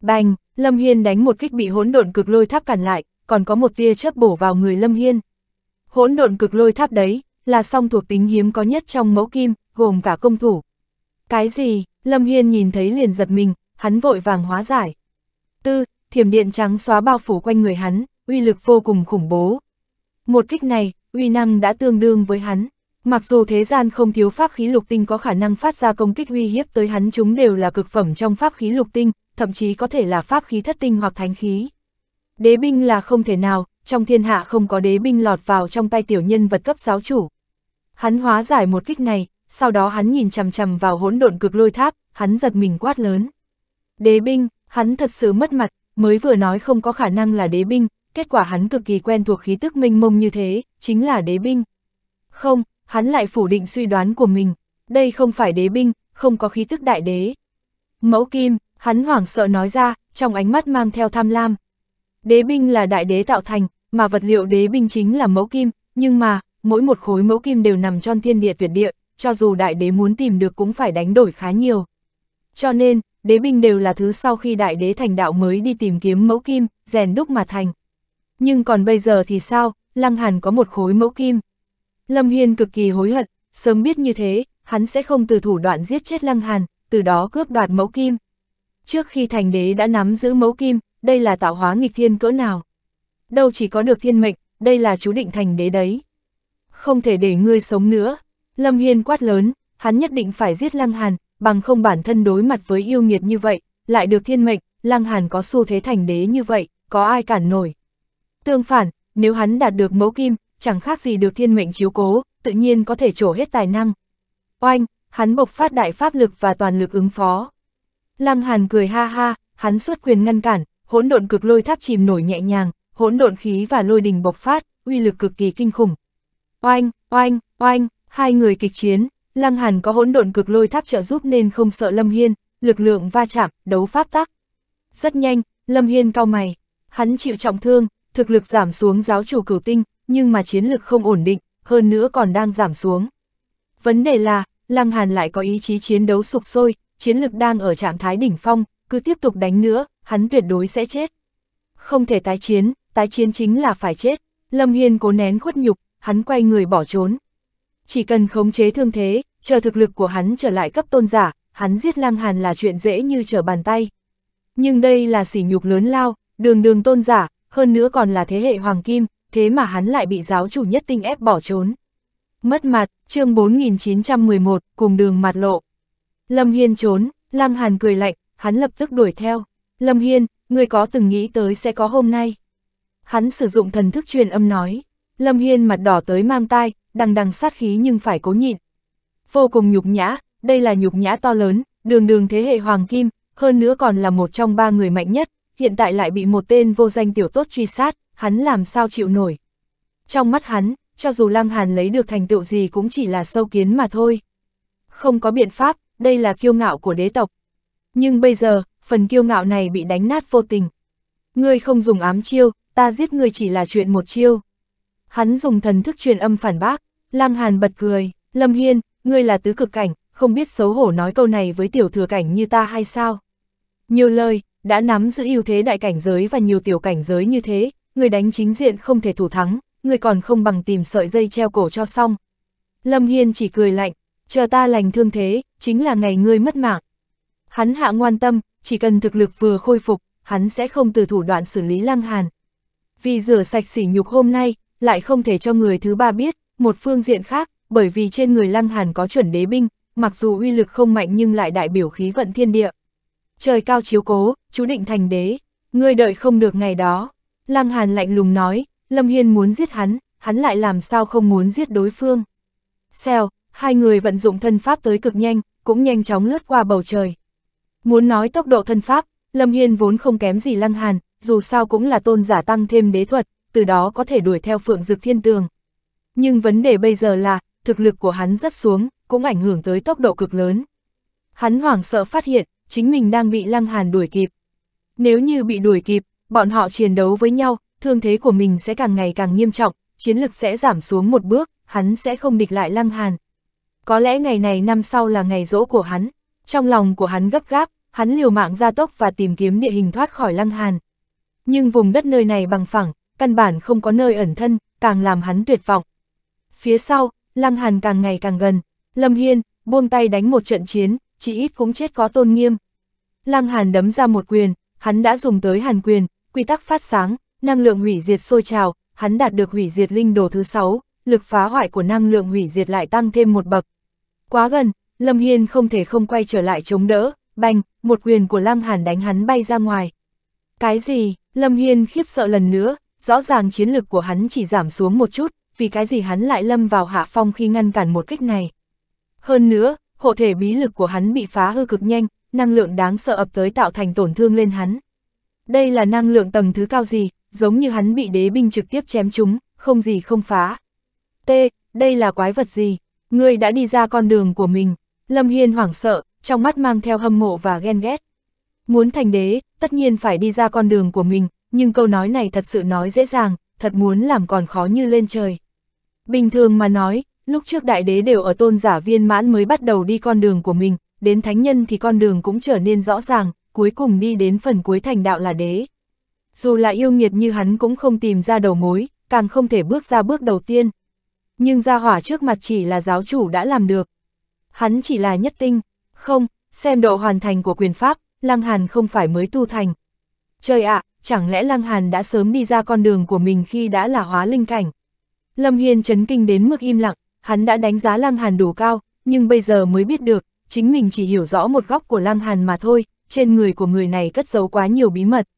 Bành, Lâm Hiên đánh một kích bị hỗn độn cực lôi tháp cản lại, còn có một tia chớp bổ vào người Lâm Hiên. Hỗn độn cực lôi tháp đấy, là song thuộc tính hiếm có nhất trong mẫu kim, gồm cả công thủ, cái gì? Lâm Hiên nhìn thấy liền giật mình, hắn vội vàng hóa giải. Tư, thiểm điện trắng xóa bao phủ quanh người hắn, uy lực vô cùng khủng bố. Một kích này, uy năng đã tương đương với hắn. Mặc dù thế gian không thiếu pháp khí lục tinh có khả năng phát ra công kích uy hiếp tới hắn chúng đều là cực phẩm trong pháp khí lục tinh, thậm chí có thể là pháp khí thất tinh hoặc thánh khí. Đế binh là không thể nào, trong thiên hạ không có đế binh lọt vào trong tay tiểu nhân vật cấp giáo chủ. Hắn hóa giải một kích này, sau đó hắn nhìn chằm chằm vào hỗn độn cực lôi tháp, hắn giật mình quát lớn. Đế binh, hắn thật sự mất mặt, mới vừa nói không có khả năng là đế binh, kết quả hắn cực kỳ quen thuộc khí tức minh mông như thế, chính là đế binh. Không, hắn lại phủ định suy đoán của mình, đây không phải đế binh, không có khí tức đại đế. Mẫu kim, hắn hoảng sợ nói ra, trong ánh mắt mang theo tham lam. Đế binh là đại đế tạo thành, mà vật liệu đế binh chính là mẫu kim, nhưng mà, mỗi một khối mẫu kim đều nằm trong thiên địa tuyệt địa, cho dù đại đế muốn tìm được cũng phải đánh đổi khá nhiều. Cho nên, đế binh đều là thứ sau khi đại đế thành đạo mới đi tìm kiếm mẫu kim, rèn đúc mà thành. Nhưng còn bây giờ thì sao, Lăng Hàn có một khối mẫu kim. Lâm Hiên cực kỳ hối hận, sớm biết như thế, hắn sẽ không từ thủ đoạn giết chết Lăng Hàn, từ đó cướp đoạt mẫu kim. Trước khi thành đế đã nắm giữ mẫu kim, đây là tạo hóa nghịch thiên cỡ nào. Đâu chỉ có được thiên mệnh, đây là chú định thành đế đấy. Không thể để ngươi sống nữa, Lâm Hiên quát lớn, hắn nhất định phải giết Lăng Hàn, bằng không bản thân đối mặt với yêu nghiệt như vậy, lại được thiên mệnh, Lăng Hàn có xu thế thành đế như vậy, có ai cản nổi. Tương phản, nếu hắn đạt được mẫu kim, chẳng khác gì được thiên mệnh chiếu cố, tự nhiên có thể trổ hết tài năng. Oanh, hắn bộc phát đại pháp lực và toàn lực ứng phó. Lăng Hàn cười ha ha, hắn xuất quyền ngăn cản, hỗn độn cực lôi tháp chìm nổi nhẹ nhàng, hỗn độn khí và lôi đình bộc phát, uy lực cực kỳ kinh khủng. Oanh, oanh, oanh, Hai người kịch chiến, Lăng Hàn có hỗn độn cực lôi tháp trợ giúp nên không sợ Lâm Hiên, lực lượng va chạm, đấu pháp tắc. Rất nhanh, Lâm Hiên cao mày, hắn chịu trọng thương, thực lực giảm xuống giáo chủ cửu tinh, nhưng mà chiến lực không ổn định, hơn nữa còn đang giảm xuống. Vấn đề là, Lăng Hàn lại có ý chí chiến đấu sục sôi, chiến lực đang ở trạng thái đỉnh phong, cứ tiếp tục đánh nữa, hắn tuyệt đối sẽ chết. Không thể tái chiến, tái chiến chính là phải chết. Lâm Hiên cố nén khuất nhục, hắn quay người bỏ trốn chỉ cần khống chế thương thế, chờ thực lực của hắn trở lại cấp tôn giả, hắn giết Lăng Hàn là chuyện dễ như trở bàn tay. Nhưng đây là sỉ nhục lớn lao, đường đường tôn giả, hơn nữa còn là thế hệ hoàng kim, thế mà hắn lại bị giáo chủ nhất tinh ép bỏ trốn. Mất mặt, chương 4911, cùng đường mặt lộ. Lâm Hiên trốn, Lăng Hàn cười lạnh, hắn lập tức đuổi theo. Lâm Hiên, người có từng nghĩ tới sẽ có hôm nay. Hắn sử dụng thần thức truyền âm nói. Lâm Hiên mặt đỏ tới mang tai, đằng đằng sát khí nhưng phải cố nhịn. Vô cùng nhục nhã, đây là nhục nhã to lớn, đường đường thế hệ hoàng kim, hơn nữa còn là một trong ba người mạnh nhất, hiện tại lại bị một tên vô danh tiểu tốt truy sát, hắn làm sao chịu nổi. Trong mắt hắn, cho dù Lăng Hàn lấy được thành tựu gì cũng chỉ là sâu kiến mà thôi. Không có biện pháp, đây là kiêu ngạo của đế tộc. Nhưng bây giờ, phần kiêu ngạo này bị đánh nát vô tình. Ngươi không dùng ám chiêu, ta giết ngươi chỉ là chuyện một chiêu hắn dùng thần thức truyền âm phản bác, Lăng Hàn bật cười, Lâm Hiên, ngươi là tứ cực cảnh, không biết xấu hổ nói câu này với tiểu thừa cảnh như ta hay sao? Nhiều lời, đã nắm giữ ưu thế đại cảnh giới và nhiều tiểu cảnh giới như thế, người đánh chính diện không thể thủ thắng, người còn không bằng tìm sợi dây treo cổ cho xong. Lâm Hiên chỉ cười lạnh, chờ ta lành thương thế, chính là ngày ngươi mất mạng. Hắn hạ ngoan tâm, chỉ cần thực lực vừa khôi phục, hắn sẽ không từ thủ đoạn xử lý lăng hàn. Vì rửa sạch sỉ nhục hôm nay, lại không thể cho người thứ ba biết, một phương diện khác, bởi vì trên người Lăng Hàn có chuẩn đế binh, mặc dù uy lực không mạnh nhưng lại đại biểu khí vận thiên địa. Trời cao chiếu cố, chú định thành đế, ngươi đợi không được ngày đó. Lăng Hàn lạnh lùng nói, Lâm Hiên muốn giết hắn, hắn lại làm sao không muốn giết đối phương. Xèo, hai người vận dụng thân pháp tới cực nhanh, cũng nhanh chóng lướt qua bầu trời. Muốn nói tốc độ thân pháp, Lâm Hiên vốn không kém gì Lăng Hàn, dù sao cũng là tôn giả tăng thêm đế thuật, từ đó có thể đuổi theo Phượng Dực Thiên Tường. Nhưng vấn đề bây giờ là, thực lực của hắn rất xuống, cũng ảnh hưởng tới tốc độ cực lớn. Hắn hoảng sợ phát hiện, chính mình đang bị Lăng Hàn đuổi kịp. Nếu như bị đuổi kịp, bọn họ chiến đấu với nhau, thương thế của mình sẽ càng ngày càng nghiêm trọng, chiến lực sẽ giảm xuống một bước, hắn sẽ không địch lại Lăng Hàn. Có lẽ ngày này năm sau là ngày rỗ của hắn, trong lòng của hắn gấp gáp, hắn liều mạng ra tốc và tìm kiếm địa hình thoát khỏi Lăng Hàn. Nhưng vùng đất nơi này bằng phẳng, căn bản không có nơi ẩn thân, càng làm hắn tuyệt vọng. Phía sau, Lăng Hàn càng ngày càng gần, Lâm Hiên, buông tay đánh một trận chiến, chỉ ít cũng chết có tôn nghiêm. Lăng Hàn đấm ra một quyền, hắn đã dùng tới hàn quyền, quy tắc phát sáng, năng lượng hủy diệt sôi trào, hắn đạt được hủy diệt linh đồ thứ 6, lực phá hoại của năng lượng hủy diệt lại tăng thêm một bậc. Quá gần, Lâm Hiên không thể không quay trở lại chống đỡ, bành một quyền của Lăng Hàn đánh hắn bay ra ngoài. Cái gì? Lâm Hiên khiếp sợ lần nữa, rõ ràng chiến lực của hắn chỉ giảm xuống một chút, vì cái gì hắn lại lâm vào hạ phong khi ngăn cản một kích này. Hơn nữa, hộ thể bí lực của hắn bị phá hư cực nhanh, năng lượng đáng sợ ập tới tạo thành tổn thương lên hắn. Đây là năng lượng tầng thứ cao gì, giống như hắn bị đế binh trực tiếp chém chúng, không gì không phá. T, đây là quái vật gì? Ngươi đã đi ra con đường của mình. Lâm Hiên hoảng sợ, trong mắt mang theo hâm mộ và ghen ghét. Muốn thành đế, tất nhiên phải đi ra con đường của mình, nhưng câu nói này thật sự nói dễ dàng, thật muốn làm còn khó như lên trời. Bình thường mà nói, lúc trước đại đế đều ở tôn giả viên mãn mới bắt đầu đi con đường của mình, đến thánh nhân thì con đường cũng trở nên rõ ràng, cuối cùng đi đến phần cuối thành đạo là đế. Dù là yêu nghiệt như hắn cũng không tìm ra đầu mối, càng không thể bước ra bước đầu tiên. Nhưng ra hỏa trước mặt chỉ là giáo chủ đã làm được. Hắn chỉ là nhất tinh, không, xem độ hoàn thành của quyền pháp, Lăng Hàn không phải mới tu thành. Trời ạ, à, chẳng lẽ Lăng Hàn đã sớm đi ra con đường của mình khi đã là hóa linh cảnh. Lâm Hiên chấn kinh đến mức im lặng, hắn đã đánh giá Lăng Hàn đủ cao, nhưng bây giờ mới biết được, chính mình chỉ hiểu rõ một góc của Lăng Hàn mà thôi, trên người của người này cất giấu quá nhiều bí mật.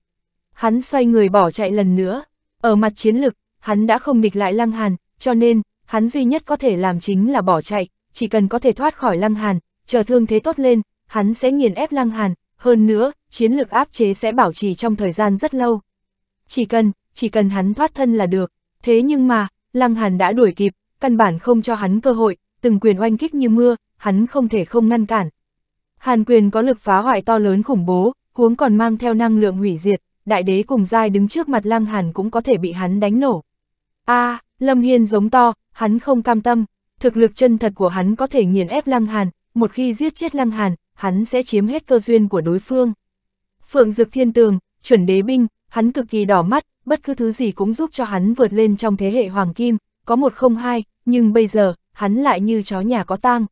Hắn xoay người bỏ chạy lần nữa, ở mặt chiến lực, hắn đã không địch lại Lăng Hàn, cho nên, hắn duy nhất có thể làm chính là bỏ chạy, chỉ cần có thể thoát khỏi Lăng Hàn, chờ thương thế tốt lên, hắn sẽ nghiền ép Lăng Hàn, hơn nữa, chiến lược áp chế sẽ bảo trì trong thời gian rất lâu. Chỉ cần, chỉ cần hắn thoát thân là được. Thế nhưng mà, Lăng Hàn đã đuổi kịp, căn bản không cho hắn cơ hội, từng quyền oanh kích như mưa, hắn không thể không ngăn cản. Hàn quyền có lực phá hoại to lớn khủng bố, huống còn mang theo năng lượng hủy diệt, đại đế cùng giai đứng trước mặt Lăng Hàn cũng có thể bị hắn đánh nổ. A, à, Lâm Hiên giống to, hắn không cam tâm, thực lực chân thật của hắn có thể nghiền ép Lăng Hàn, một khi giết chết Lăng Hàn, hắn sẽ chiếm hết cơ duyên của đối phương. Phượng Dực Thiên Tường, chuẩn đế binh, hắn cực kỳ đỏ mắt, bất cứ thứ gì cũng giúp cho hắn vượt lên trong thế hệ Hoàng Kim, có một không hai, nhưng bây giờ, hắn lại như chó nhà có tang.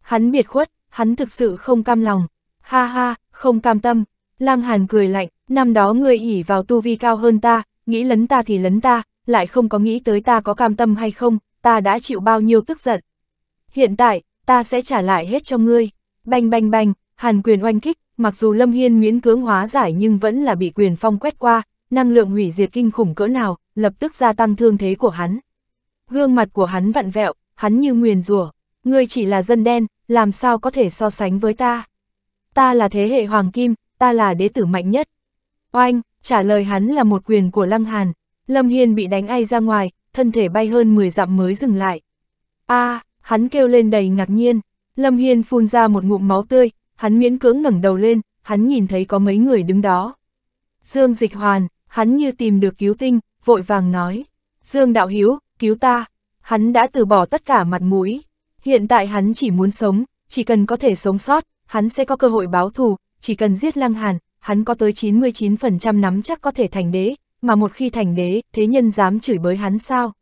Hắn biệt khuất, hắn thực sự không cam lòng. Ha ha, không cam tâm. Lang Hàn cười lạnh, năm đó ngươi ỉ vào tu vi cao hơn ta, nghĩ lấn ta thì lấn ta, lại không có nghĩ tới ta có cam tâm hay không, ta đã chịu bao nhiêu tức giận. Hiện tại, ta sẽ trả lại hết cho ngươi. Bành bành bành, hàn quyền oanh kích, mặc dù Lâm Hiên miễn cưỡng hóa giải nhưng vẫn là bị quyền phong quét qua, năng lượng hủy diệt kinh khủng cỡ nào, lập tức gia tăng thương thế của hắn. Gương mặt của hắn vặn vẹo, hắn như nguyền rủa, ngươi chỉ là dân đen, làm sao có thể so sánh với ta? Ta là thế hệ hoàng kim, ta là đế tử mạnh nhất. Oanh, trả lời hắn là một quyền của Lăng Hàn, Lâm Hiên bị đánh ai ra ngoài, thân thể bay hơn 10 dặm mới dừng lại. A, à, hắn kêu lên đầy ngạc nhiên, Lâm Hiên phun ra một ngụm máu tươi, hắn miễn cưỡng ngẩng đầu lên, hắn nhìn thấy có mấy người đứng đó. Dương Dịch Hoàn, hắn như tìm được cứu tinh, vội vàng nói. Dương Đạo Hiếu, cứu ta. Hắn đã từ bỏ tất cả mặt mũi. Hiện tại hắn chỉ muốn sống, chỉ cần có thể sống sót, hắn sẽ có cơ hội báo thù, chỉ cần giết Lăng Hàn, hắn có tới 99% nắm chắc có thể thành đế, mà một khi thành đế, thế nhân dám chửi bới hắn sao?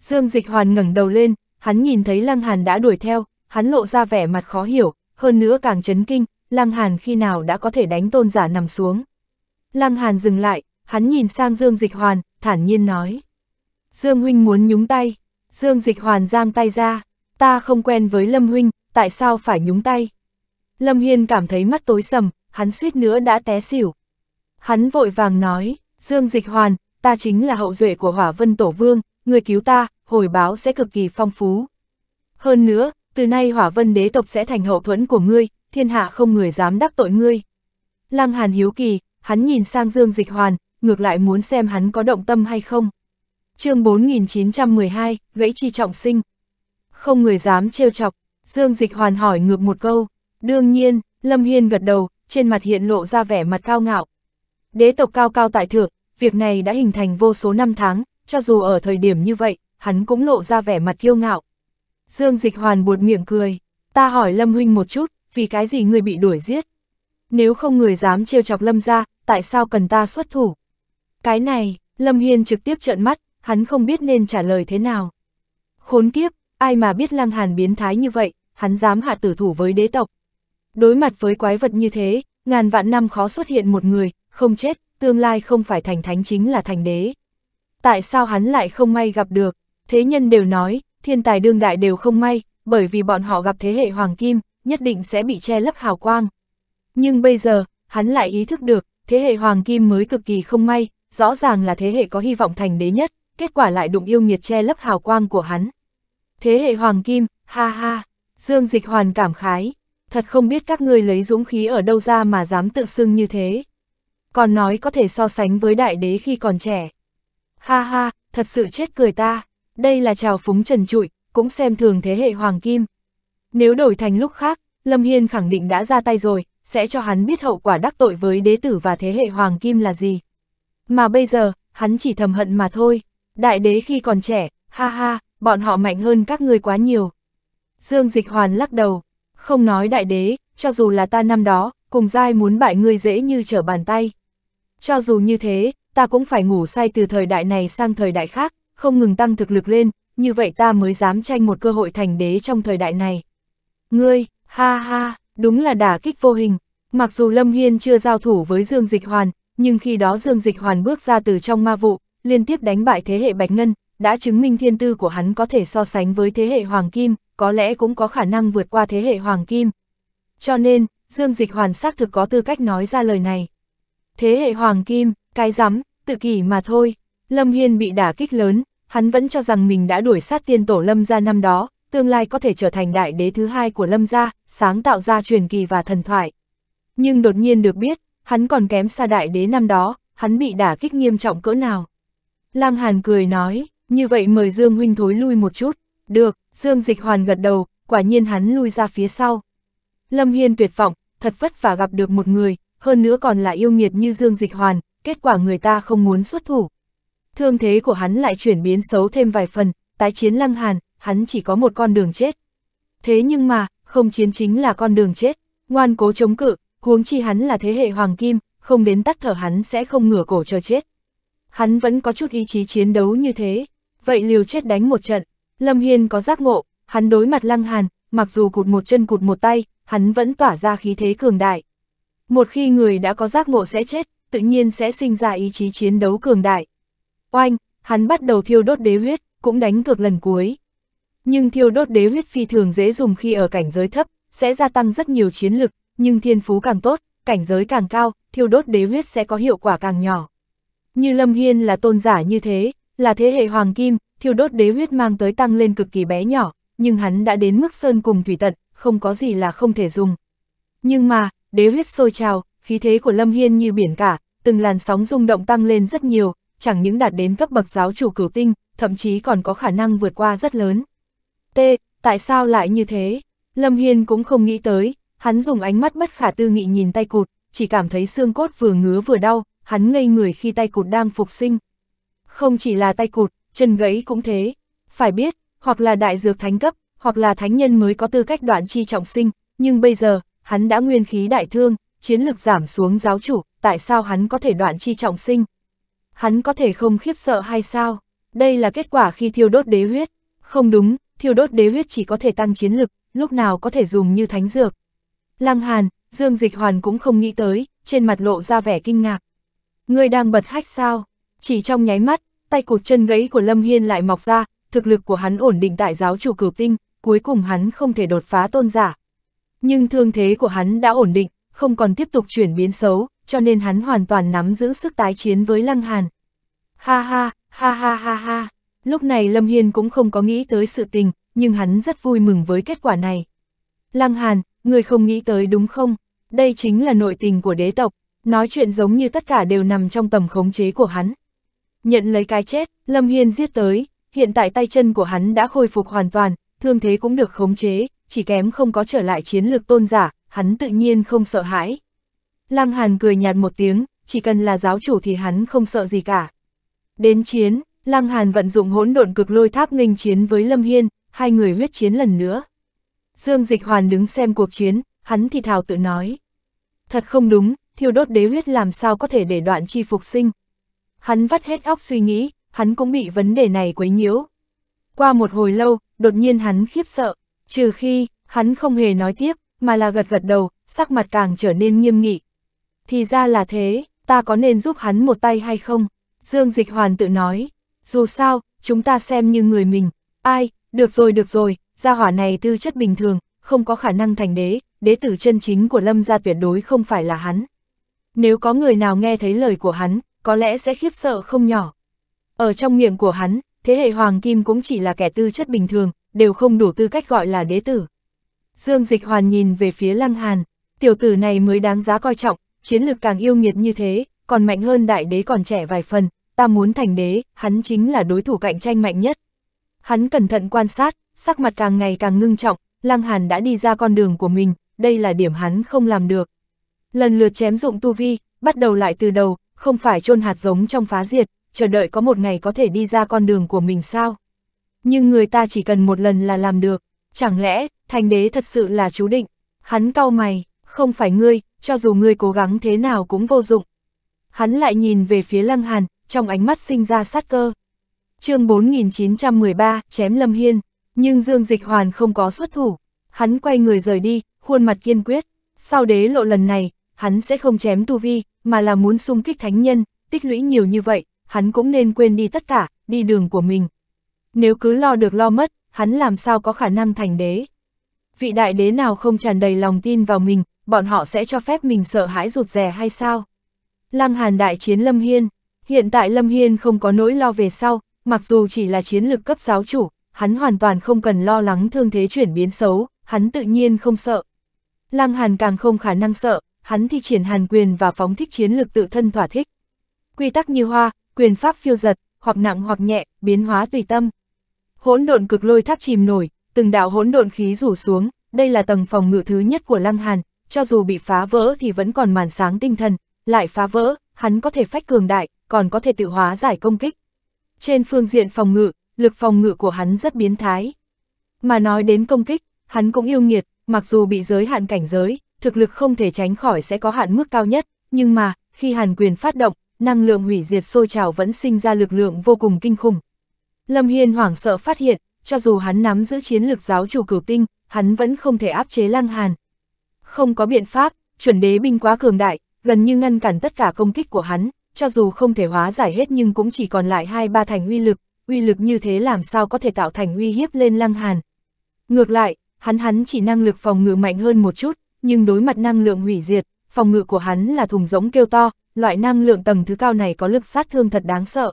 Dương Dịch Hoàn ngẩng đầu lên, hắn nhìn thấy Lăng Hàn đã đuổi theo, hắn lộ ra vẻ mặt khó hiểu, hơn nữa càng chấn kinh, Lăng Hàn khi nào đã có thể đánh tôn giả nằm xuống. Lăng Hàn dừng lại, hắn nhìn sang Dương Dịch Hoàn, thản nhiên nói. Dương Huynh muốn nhúng tay, Dương Dịch Hoàn giang tay ra, ta không quen với Lâm Huynh, tại sao phải nhúng tay? Lâm Hiên cảm thấy mắt tối sầm, hắn suýt nữa đã té xỉu. Hắn vội vàng nói, Dương Dịch Hoàn, ta chính là hậu duệ của Hỏa Vân Tổ Vương, người cứu ta, hồi báo sẽ cực kỳ phong phú. Hơn nữa, từ nay hỏa vân đế tộc sẽ thành hậu thuẫn của ngươi, thiên hạ không người dám đắc tội ngươi. Lăng Hàn hiếu kỳ, hắn nhìn sang Dương Dịch Hoàn, ngược lại muốn xem hắn có động tâm hay không. chương 4912, gãy chi trọng sinh. Không người dám trêu chọc, Dương Dịch Hoàn hỏi ngược một câu. Đương nhiên, Lâm Hiên gật đầu, trên mặt hiện lộ ra vẻ mặt cao ngạo. Đế tộc cao cao tại thượng, việc này đã hình thành vô số năm tháng, cho dù ở thời điểm như vậy, hắn cũng lộ ra vẻ mặt kiêu ngạo. Dương Dịch Hoàn buột miệng cười, ta hỏi Lâm Huynh một chút, vì cái gì người bị đuổi giết? Nếu không người dám trêu chọc Lâm ra, tại sao cần ta xuất thủ? Cái này, Lâm Hiên trực tiếp trợn mắt, hắn không biết nên trả lời thế nào. Khốn kiếp, ai mà biết Lăng Hàn biến thái như vậy, hắn dám hạ tử thủ với đế tộc. Đối mặt với quái vật như thế, ngàn vạn năm khó xuất hiện một người, không chết, tương lai không phải thành thánh chính là thành đế. Tại sao hắn lại không may gặp được, thế nhân đều nói, thiên tài đương đại đều không may, bởi vì bọn họ gặp thế hệ hoàng kim, nhất định sẽ bị che lấp hào quang. Nhưng bây giờ, hắn lại ý thức được, thế hệ hoàng kim mới cực kỳ không may, rõ ràng là thế hệ có hy vọng thành đế nhất, kết quả lại đụng yêu nghiệt che lấp hào quang của hắn. Thế hệ hoàng kim, ha ha, Dương Dịch Hoàn cảm khái, thật không biết các ngươi lấy dũng khí ở đâu ra mà dám tự xưng như thế. Còn nói có thể so sánh với đại đế khi còn trẻ. Ha ha, thật sự chết cười ta đây là trào phúng trần trụi, cũng xem thường thế hệ Hoàng Kim. Nếu đổi thành lúc khác, Lâm Hiên khẳng định đã ra tay rồi, sẽ cho hắn biết hậu quả đắc tội với đế tử và thế hệ Hoàng Kim là gì. Mà bây giờ, hắn chỉ thầm hận mà thôi, đại đế khi còn trẻ, ha ha, bọn họ mạnh hơn các người quá nhiều. Dương Dịch Hoàn lắc đầu, không nói đại đế, cho dù là ta năm đó, cùng dai muốn bại ngươi dễ như trở bàn tay. Cho dù như thế, ta cũng phải ngủ say từ thời đại này sang thời đại khác, không ngừng tăng thực lực lên, như vậy ta mới dám tranh một cơ hội thành đế trong thời đại này. Ngươi, ha ha, đúng là đả kích vô hình. Mặc dù Lâm Hiên chưa giao thủ với Dương Dịch Hoàn, nhưng khi đó Dương Dịch Hoàn bước ra từ trong ma vụ, liên tiếp đánh bại thế hệ Bạch Ngân, đã chứng minh thiên tư của hắn có thể so sánh với thế hệ Hoàng Kim, có lẽ cũng có khả năng vượt qua thế hệ Hoàng Kim. Cho nên, Dương Dịch Hoàn xác thực có tư cách nói ra lời này. Thế hệ Hoàng Kim, cái rắm, tự kỷ mà thôi. Lâm Hiên bị đả kích lớn, hắn vẫn cho rằng mình đã đuổi sát tiên tổ Lâm gia năm đó, tương lai có thể trở thành đại đế thứ hai của Lâm gia, sáng tạo ra truyền kỳ và thần thoại. Nhưng đột nhiên được biết, hắn còn kém xa đại đế năm đó, hắn bị đả kích nghiêm trọng cỡ nào. Lang Hàn cười nói, như vậy mời Dương Huynh thối lui một chút. Được, Dương Dịch Hoàn gật đầu, quả nhiên hắn lui ra phía sau. Lâm Hiên tuyệt vọng, thật vất vả gặp được một người, hơn nữa còn là yêu nghiệt như Dương Dịch Hoàn, kết quả người ta không muốn xuất thủ, thương thế của hắn lại chuyển biến xấu thêm vài phần, tái chiến lăng hàn, hắn chỉ có một con đường chết. Thế nhưng mà, không chiến chính là con đường chết, ngoan cố chống cự, huống chi hắn là thế hệ hoàng kim, không đến tắt thở hắn sẽ không ngửa cổ chờ chết. Hắn vẫn có chút ý chí chiến đấu như thế, vậy liều chết đánh một trận, Lâm Hiên có giác ngộ, hắn đối mặt lăng hàn, mặc dù cụt một chân cụt một tay, hắn vẫn tỏa ra khí thế cường đại. Một khi người đã có giác ngộ sẽ chết, tự nhiên sẽ sinh ra ý chí chiến đấu cường đại. Oanh, hắn bắt đầu thiêu đốt đế huyết, cũng đánh cược lần cuối. Nhưng thiêu đốt đế huyết phi thường dễ dùng khi ở cảnh giới thấp, sẽ gia tăng rất nhiều chiến lực, nhưng thiên phú càng tốt, cảnh giới càng cao, thiêu đốt đế huyết sẽ có hiệu quả càng nhỏ. Như Lâm Hiên là tôn giả như thế, là thế hệ hoàng kim, thiêu đốt đế huyết mang tới tăng lên cực kỳ bé nhỏ, nhưng hắn đã đến mức sơn cùng thủy tận, không có gì là không thể dùng. Nhưng mà, đế huyết sôi trào, khí thế của Lâm Hiên như biển cả, từng làn sóng rung động tăng lên rất nhiều, chẳng những đạt đến cấp bậc giáo chủ cửu tinh, thậm chí còn có khả năng vượt qua rất lớn. T, tại sao lại như thế? Lâm Hiên cũng không nghĩ tới, hắn dùng ánh mắt bất khả tư nghị nhìn tay cụt, chỉ cảm thấy xương cốt vừa ngứa vừa đau, hắn ngây người khi tay cụt đang phục sinh. Không chỉ là tay cụt, chân gãy cũng thế. Phải biết, hoặc là đại dược thánh cấp, hoặc là thánh nhân mới có tư cách đoạn chi trọng sinh, nhưng bây giờ, hắn đã nguyên khí đại thương, chiến lực giảm xuống giáo chủ, tại sao hắn có thể đoạn chi trọng sinh? hắn có thể không khiếp sợ hay sao? Đây là kết quả khi thiêu đốt đế huyết. Không đúng, thiêu đốt đế huyết chỉ có thể tăng chiến lực, lúc nào có thể dùng như thánh dược. Lăng Hàn, Dương Dịch Hoàn cũng không nghĩ tới, trên mặt lộ ra vẻ kinh ngạc. Người đang bật hách sao? Chỉ trong nháy mắt, tay cụt chân gãy của Lâm Hiên lại mọc ra, thực lực của hắn ổn định tại giáo chủ cửu tinh, cuối cùng hắn không thể đột phá tôn giả. Nhưng thương thế của hắn đã ổn định, không còn tiếp tục chuyển biến xấu, cho nên hắn hoàn toàn nắm giữ sức tái chiến với Lăng Hàn. Ha ha, ha ha ha ha, lúc này Lâm Hiên cũng không có nghĩ tới sự tình, nhưng hắn rất vui mừng với kết quả này. Lăng Hàn, người không nghĩ tới đúng không? Đây chính là nội tình của đế tộc, nói chuyện giống như tất cả đều nằm trong tầm khống chế của hắn. Nhận lấy cái chết, Lâm Hiên giết tới, hiện tại tay chân của hắn đã khôi phục hoàn toàn, thương thế cũng được khống chế, chỉ kém không có trở lại chiến lược tôn giả, hắn tự nhiên không sợ hãi. Lam Hàn cười nhạt một tiếng, chỉ cần là giáo chủ thì hắn không sợ gì cả. Đến chiến, Lăng Hàn vận dụng hỗn độn cực lôi tháp nghênh chiến với Lâm Hiên, hai người huyết chiến lần nữa. Dương Dịch Hoàn đứng xem cuộc chiến, hắn thì thào tự nói. Thật không đúng, thiêu đốt đế huyết làm sao có thể để đoạn chi phục sinh. Hắn vắt hết óc suy nghĩ, hắn cũng bị vấn đề này quấy nhiễu. Qua một hồi lâu, đột nhiên hắn khiếp sợ, trừ khi, hắn không hề nói tiếp, mà là gật gật đầu, sắc mặt càng trở nên nghiêm nghị, thì ra là thế, ta có nên giúp hắn một tay hay không? Dương Dịch Hoàn tự nói, dù sao, chúng ta xem như người mình, ai, được rồi được rồi, gia hỏa này tư chất bình thường, không có khả năng thành đế, đế tử chân chính của Lâm gia tuyệt đối không phải là hắn. Nếu có người nào nghe thấy lời của hắn, có lẽ sẽ khiếp sợ không nhỏ. Ở trong miệng của hắn, thế hệ Hoàng Kim cũng chỉ là kẻ tư chất bình thường, đều không đủ tư cách gọi là đế tử. Dương Dịch Hoàn nhìn về phía Lăng Hàn, tiểu tử này mới đáng giá coi trọng, chiến lược càng yêu nghiệt như thế, còn mạnh hơn đại đế còn trẻ vài phần, ta muốn thành đế, hắn chính là đối thủ cạnh tranh mạnh nhất. Hắn cẩn thận quan sát, sắc mặt càng ngày càng ngưng trọng, Lăng Hàn đã đi ra con đường của mình, đây là điểm hắn không làm được. Lần lượt chém dụng tu vi, bắt đầu lại từ đầu, không phải chôn hạt giống trong phá diệt, chờ đợi có một ngày có thể đi ra con đường của mình sao. Nhưng người ta chỉ cần một lần là làm được, chẳng lẽ, thành đế thật sự là chú định, hắn cau mày, không phải ngươi, cho dù ngươi cố gắng thế nào cũng vô dụng. Hắn lại nhìn về phía Lăng Hàn, trong ánh mắt sinh ra sát cơ. chương 4913, chém Lâm Hiên, nhưng Dương Dịch Hoàn không có xuất thủ. Hắn quay người rời đi, khuôn mặt kiên quyết. Sau đế lộ lần này, hắn sẽ không chém Tu Vi, mà là muốn xung kích thánh nhân, tích lũy nhiều như vậy, hắn cũng nên quên đi tất cả, đi đường của mình. Nếu cứ lo được lo mất, hắn làm sao có khả năng thành đế. Vị đại đế nào không tràn đầy lòng tin vào mình, bọn họ sẽ cho phép mình sợ hãi rụt rè hay sao? Lăng Hàn đại chiến Lâm Hiên, hiện tại Lâm Hiên không có nỗi lo về sau, mặc dù chỉ là chiến lực cấp giáo chủ, hắn hoàn toàn không cần lo lắng thương thế chuyển biến xấu, hắn tự nhiên không sợ. Lăng Hàn càng không khả năng sợ, hắn thi triển hàn quyền và phóng thích chiến lực tự thân thỏa thích. Quy tắc như hoa, quyền pháp phiêu giật, hoặc nặng hoặc nhẹ, biến hóa tùy tâm. Hỗn độn cực lôi tháp chìm nổi, từng đạo hỗn độn khí rủ xuống, đây là tầng phòng ngự thứ nhất của Lăng Hàn, cho dù bị phá vỡ thì vẫn còn màn sáng tinh thần, lại phá vỡ, hắn có thể phách cường đại, còn có thể tự hóa giải công kích. Trên phương diện phòng ngự, lực phòng ngự của hắn rất biến thái. Mà nói đến công kích, hắn cũng yêu nghiệt, mặc dù bị giới hạn cảnh giới, thực lực không thể tránh khỏi sẽ có hạn mức cao nhất, nhưng mà, khi hàn quyền phát động, năng lượng hủy diệt sôi trào vẫn sinh ra lực lượng vô cùng kinh khủng. Lâm Hiên hoảng sợ phát hiện, cho dù hắn nắm giữ chiến lược giáo chủ cửu tinh, hắn vẫn không thể áp chế lăng hàn, không có biện pháp, chuẩn đế binh quá cường đại, gần như ngăn cản tất cả công kích của hắn, cho dù không thể hóa giải hết nhưng cũng chỉ còn lại hai ba thành uy lực, uy lực như thế làm sao có thể tạo thành uy hiếp lên Lăng Hàn. Ngược lại, hắn hắn chỉ năng lực phòng ngự mạnh hơn một chút, nhưng đối mặt năng lượng hủy diệt, phòng ngự của hắn là thùng rỗng kêu to, loại năng lượng tầng thứ cao này có lực sát thương thật đáng sợ.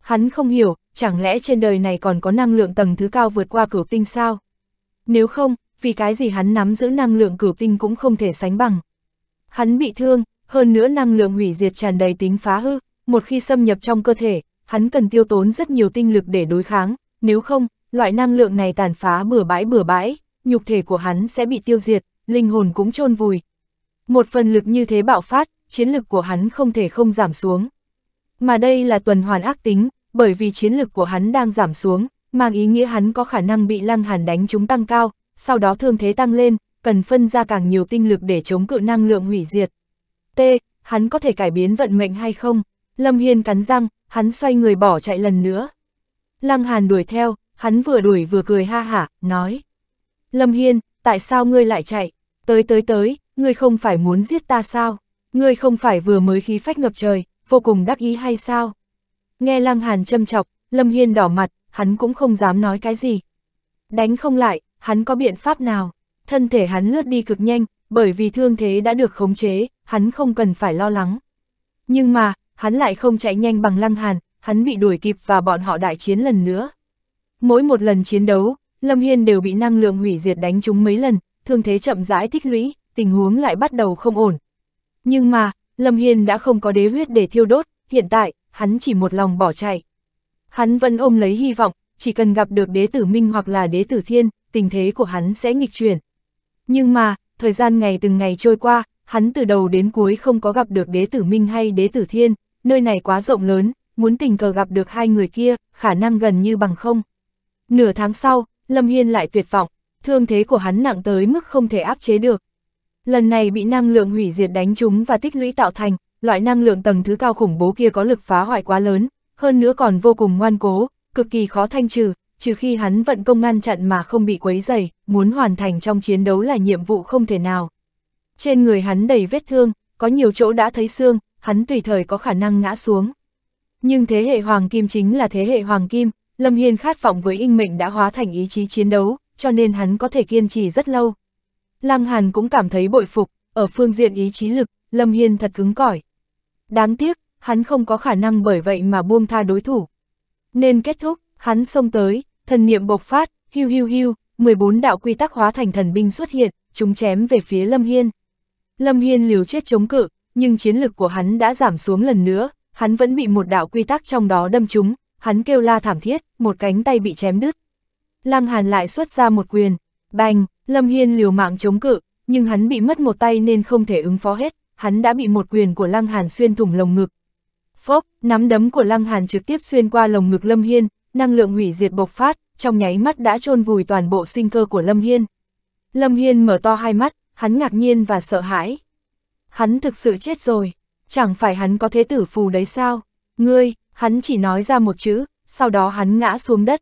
Hắn không hiểu, chẳng lẽ trên đời này còn có năng lượng tầng thứ cao vượt qua cửu tinh sao? Nếu không, vì cái gì hắn nắm giữ năng lượng cửu tinh cũng không thể sánh bằng. Hắn bị thương, hơn nữa năng lượng hủy diệt tràn đầy tính phá hư, một khi xâm nhập trong cơ thể, hắn cần tiêu tốn rất nhiều tinh lực để đối kháng, nếu không, loại năng lượng này tàn phá bừa bãi bừa bãi, nhục thể của hắn sẽ bị tiêu diệt, linh hồn cũng chôn vùi. Một phần lực như thế bạo phát, chiến lực của hắn không thể không giảm xuống. Mà đây là tuần hoàn ác tính, bởi vì chiến lực của hắn đang giảm xuống, mang ý nghĩa hắn có khả năng bị lăng hàn đánh chúng tăng cao, sau đó thương thế tăng lên, cần phân ra càng nhiều tinh lực để chống cự năng lượng hủy diệt. T. Hắn có thể cải biến vận mệnh hay không? Lâm Hiên cắn răng, hắn xoay người bỏ chạy lần nữa. Lăng Hàn đuổi theo, hắn vừa đuổi vừa cười ha hả, nói. Lâm Hiên, tại sao ngươi lại chạy? Tới tới tới, ngươi không phải muốn giết ta sao? Ngươi không phải vừa mới khí phách ngập trời, vô cùng đắc ý hay sao? Nghe Lăng Hàn châm chọc, Lâm Hiên đỏ mặt, hắn cũng không dám nói cái gì. Đánh không lại, hắn có biện pháp nào? Thân thể hắn lướt đi cực nhanh, bởi vì thương thế đã được khống chế, hắn không cần phải lo lắng. Nhưng mà, hắn lại không chạy nhanh bằng lăng hàn, hắn bị đuổi kịp và bọn họ đại chiến lần nữa. Mỗi một lần chiến đấu, Lâm Hiên đều bị năng lượng hủy diệt đánh chúng mấy lần, thương thế chậm rãi tích lũy, tình huống lại bắt đầu không ổn. Nhưng mà, Lâm Hiên đã không có đế huyết để thiêu đốt, hiện tại, hắn chỉ một lòng bỏ chạy. Hắn vẫn ôm lấy hy vọng, chỉ cần gặp được đế tử Minh hoặc là đế tử Thiên, tình thế của hắn sẽ nghịch chuyển. Nhưng mà, thời gian ngày từng ngày trôi qua, hắn từ đầu đến cuối không có gặp được đế tử Minh hay đế tử Thiên, nơi này quá rộng lớn, muốn tình cờ gặp được hai người kia, khả năng gần như bằng không. Nửa tháng sau, Lâm Hiên lại tuyệt vọng, thương thế của hắn nặng tới mức không thể áp chế được. Lần này bị năng lượng hủy diệt đánh trúng và tích lũy tạo thành, loại năng lượng tầng thứ cao khủng bố kia có lực phá hoại quá lớn, hơn nữa còn vô cùng ngoan cố, cực kỳ khó thanh trừ, trừ khi hắn vận công ngăn chặn mà không bị quấy dày, muốn hoàn thành trong chiến đấu là nhiệm vụ không thể nào. Trên người hắn đầy vết thương, có nhiều chỗ đã thấy xương, hắn tùy thời có khả năng ngã xuống. Nhưng thế hệ Hoàng Kim chính là thế hệ Hoàng Kim, Lâm Hiên khát vọng với vớiinh mệnh đã hóa thành ý chí chiến đấu, cho nên hắn có thể kiên trì rất lâu. Lăng Hàn cũng cảm thấy bội phục, ở phương diện ý chí lực, Lâm Hiên thật cứng cỏi. Đáng tiếc, hắn không có khả năng bởi vậy mà buông tha đối thủ. Nên kết thúc, hắn xông tới, Thần niệm bộc phát, hưu hưu hưu, 14 đạo quy tắc hóa thành thần binh xuất hiện, chúng chém về phía Lâm Hiên. Lâm Hiên liều chết chống cự, nhưng chiến lực của hắn đã giảm xuống lần nữa, hắn vẫn bị một đạo quy tắc trong đó đâm trúng, hắn kêu la thảm thiết, một cánh tay bị chém đứt. Lăng Hàn lại xuất ra một quyền, bành, Lâm Hiên liều mạng chống cự, nhưng hắn bị mất một tay nên không thể ứng phó hết, hắn đã bị một quyền của Lăng Hàn xuyên thủng lồng ngực. Phốc, nắm đấm của Lăng Hàn trực tiếp xuyên qua lồng ngực Lâm Hiên, năng lượng hủy diệt bộc phát, trong nháy mắt đã chôn vùi toàn bộ sinh cơ của Lâm Hiên. Lâm Hiên mở to hai mắt, hắn ngạc nhiên và sợ hãi. Hắn thực sự chết rồi, chẳng phải hắn có thế tử phù đấy sao? Ngươi, hắn chỉ nói ra một chữ, sau đó hắn ngã xuống đất.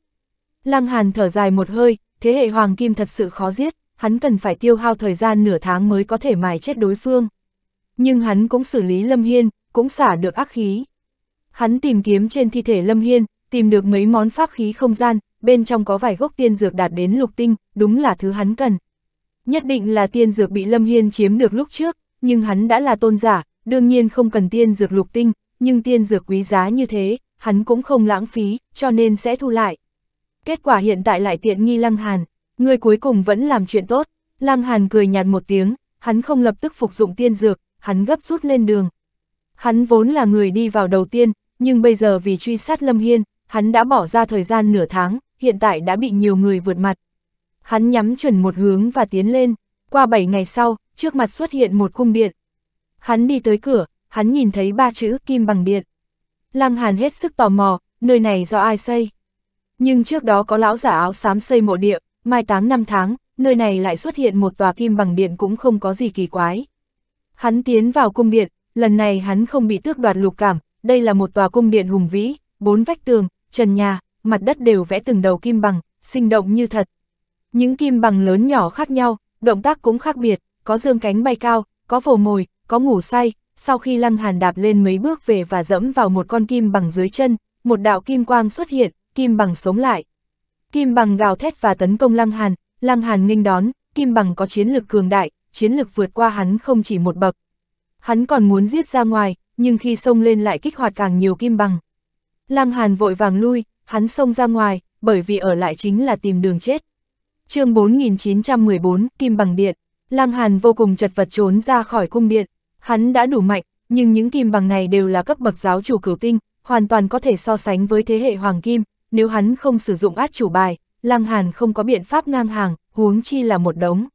Lăng Hàn thở dài một hơi, thế hệ Hoàng Kim thật sự khó giết, hắn cần phải tiêu hao thời gian nửa tháng mới có thể mài chết đối phương. Nhưng hắn cũng xử lý Lâm Hiên, cũng xả được ác khí. Hắn tìm kiếm trên thi thể Lâm Hiên, tìm được mấy món pháp khí không gian, bên trong có vài gốc tiên dược đạt đến lục tinh, đúng là thứ hắn cần. Nhất định là tiên dược bị Lâm Hiên chiếm được lúc trước, nhưng hắn đã là tôn giả, đương nhiên không cần tiên dược lục tinh, nhưng tiên dược quý giá như thế, hắn cũng không lãng phí, cho nên sẽ thu lại. Kết quả hiện tại lại tiện nghi Lăng Hàn, người cuối cùng vẫn làm chuyện tốt, Lăng Hàn cười nhạt một tiếng, hắn không lập tức phục dụng tiên dược, hắn gấp rút lên đường. Hắn vốn là người đi vào đầu tiên, nhưng bây giờ vì truy sát Lâm Hiên, hắn đã bỏ ra thời gian nửa tháng, hiện tại đã bị nhiều người vượt mặt. Hắn nhắm chuẩn một hướng và tiến lên, qua 7 ngày sau, trước mặt xuất hiện một cung điện. Hắn đi tới cửa, hắn nhìn thấy ba chữ kim bằng điện. Lăng Hàn hết sức tò mò, nơi này do ai xây? Nhưng trước đó có lão giả áo xám xây mộ địa, mai táng năm tháng, nơi này lại xuất hiện một tòa kim bằng điện cũng không có gì kỳ quái. Hắn tiến vào cung điện, lần này hắn không bị tước đoạt lục cảm, đây là một tòa cung điện hùng vĩ, bốn vách tường, trần nhà, mặt đất đều vẽ từng đầu kim bằng, sinh động như thật. Những kim bằng lớn nhỏ khác nhau, động tác cũng khác biệt, có dương cánh bay cao, có vồ mồi, có ngủ say, sau khi lăng hàn đạp lên mấy bước về và dẫm vào một con kim bằng dưới chân, một đạo kim quang xuất hiện, kim bằng sống lại. Kim bằng gào thét và tấn công lăng hàn, lăng hàn nghênh đón, kim bằng có chiến lực cường đại, chiến lực vượt qua hắn không chỉ một bậc. Hắn còn muốn giết ra ngoài, nhưng khi xông lên lại kích hoạt càng nhiều kim bằng. Lăng Hàn vội vàng lui, hắn xông ra ngoài, bởi vì ở lại chính là tìm đường chết. chương 4914, Kim Bằng Điện, Lăng Hàn vô cùng chật vật trốn ra khỏi cung điện, hắn đã đủ mạnh, nhưng những kim bằng này đều là cấp bậc giáo chủ cửu tinh, hoàn toàn có thể so sánh với thế hệ hoàng kim, nếu hắn không sử dụng át chủ bài, Lăng Hàn không có biện pháp ngang hàng, huống chi là một đống.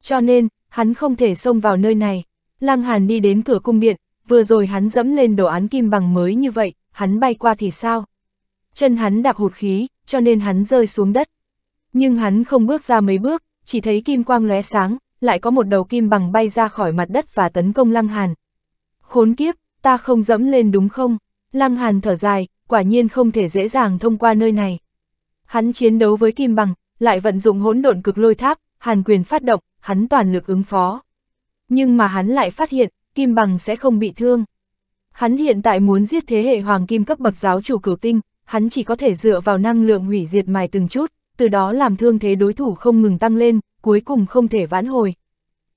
Cho nên, hắn không thể xông vào nơi này. Lăng Hàn đi đến cửa cung điện, vừa rồi hắn dẫm lên đồ án kim bằng mới như vậy, hắn bay qua thì sao? Chân hắn đạp hụt khí, cho nên hắn rơi xuống đất. Nhưng hắn không bước ra mấy bước, chỉ thấy kim quang lóe sáng, lại có một đầu kim bằng bay ra khỏi mặt đất và tấn công Lăng Hàn. Khốn kiếp, ta không dẫm lên đúng không? Lăng Hàn thở dài, quả nhiên không thể dễ dàng thông qua nơi này. Hắn chiến đấu với kim bằng, lại vận dụng hỗn độn cực lôi tháp, hàn quyền phát động, hắn toàn lực ứng phó. Nhưng mà hắn lại phát hiện, kim bằng sẽ không bị thương. Hắn hiện tại muốn giết thế hệ hoàng kim cấp bậc giáo chủ cửu tinh, hắn chỉ có thể dựa vào năng lượng hủy diệt mài từng chút, từ đó làm thương thế đối thủ không ngừng tăng lên, cuối cùng không thể vãn hồi.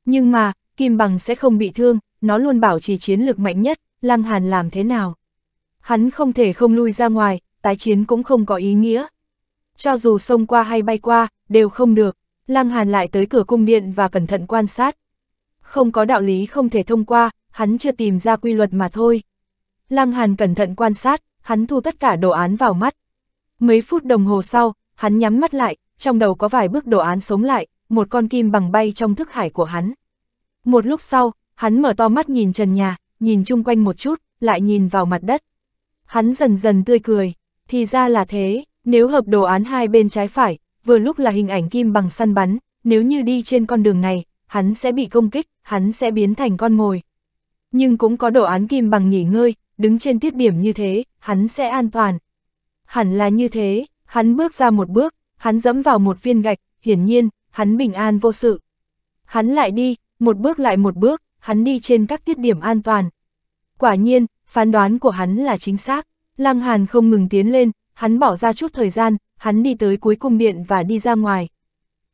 Nhưng mà, Kim Bằng sẽ không bị thương, nó luôn bảo trì chiến lược mạnh nhất, Lăng Hàn làm thế nào? Hắn không thể không lui ra ngoài, tái chiến cũng không có ý nghĩa. Cho dù sông qua hay bay qua, đều không được, Lăng Hàn lại tới cửa cung điện và cẩn thận quan sát. Không có đạo lý không thể thông qua, hắn chưa tìm ra quy luật mà thôi. Lăng Hàn cẩn thận quan sát, hắn thu tất cả đồ án vào mắt. Mấy phút đồng hồ sau, hắn nhắm mắt lại, trong đầu có vài bước đồ án sống lại, một con kim bằng bay trong thức hải của hắn. Một lúc sau, hắn mở to mắt nhìn trần nhà, nhìn chung quanh một chút, lại nhìn vào mặt đất. Hắn dần dần tươi cười, thì ra là thế, nếu hợp đồ án hai bên trái phải, vừa lúc là hình ảnh kim bằng săn bắn, nếu như đi trên con đường này, hắn sẽ bị công kích, hắn sẽ biến thành con mồi. Nhưng cũng có đồ án kim bằng nghỉ ngơi, đứng trên tiết điểm như thế, hắn sẽ an toàn. Hẳn là như thế, hắn bước ra một bước, hắn dẫm vào một viên gạch, hiển nhiên, hắn bình an vô sự. Hắn lại đi, một bước lại một bước, hắn đi trên các tiết điểm an toàn. Quả nhiên, phán đoán của hắn là chính xác, Lăng Hàn không ngừng tiến lên, hắn bỏ ra chút thời gian, hắn đi tới cuối cung điện và đi ra ngoài.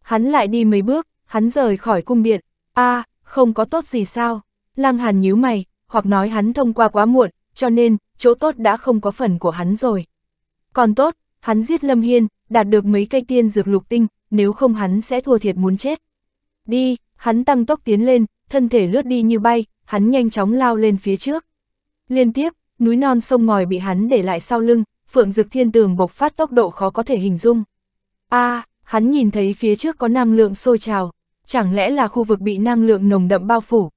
Hắn lại đi mấy bước, hắn rời khỏi cung điện, a à, không có tốt gì sao, Lăng Hàn nhíu mày, hoặc nói hắn thông qua quá muộn, cho nên, chỗ tốt đã không có phần của hắn rồi. Còn tốt, hắn giết Lâm Hiên, đạt được mấy cây tiên dược lục tinh, nếu không hắn sẽ thua thiệt muốn chết. Đi, hắn tăng tốc tiến lên, thân thể lướt đi như bay, hắn nhanh chóng lao lên phía trước. Liên tiếp, núi non sông ngòi bị hắn để lại sau lưng, phượng dược thiên tường bộc phát tốc độ khó có thể hình dung. a hắn nhìn thấy phía trước có năng lượng sôi trào, chẳng lẽ là khu vực bị năng lượng nồng đậm bao phủ.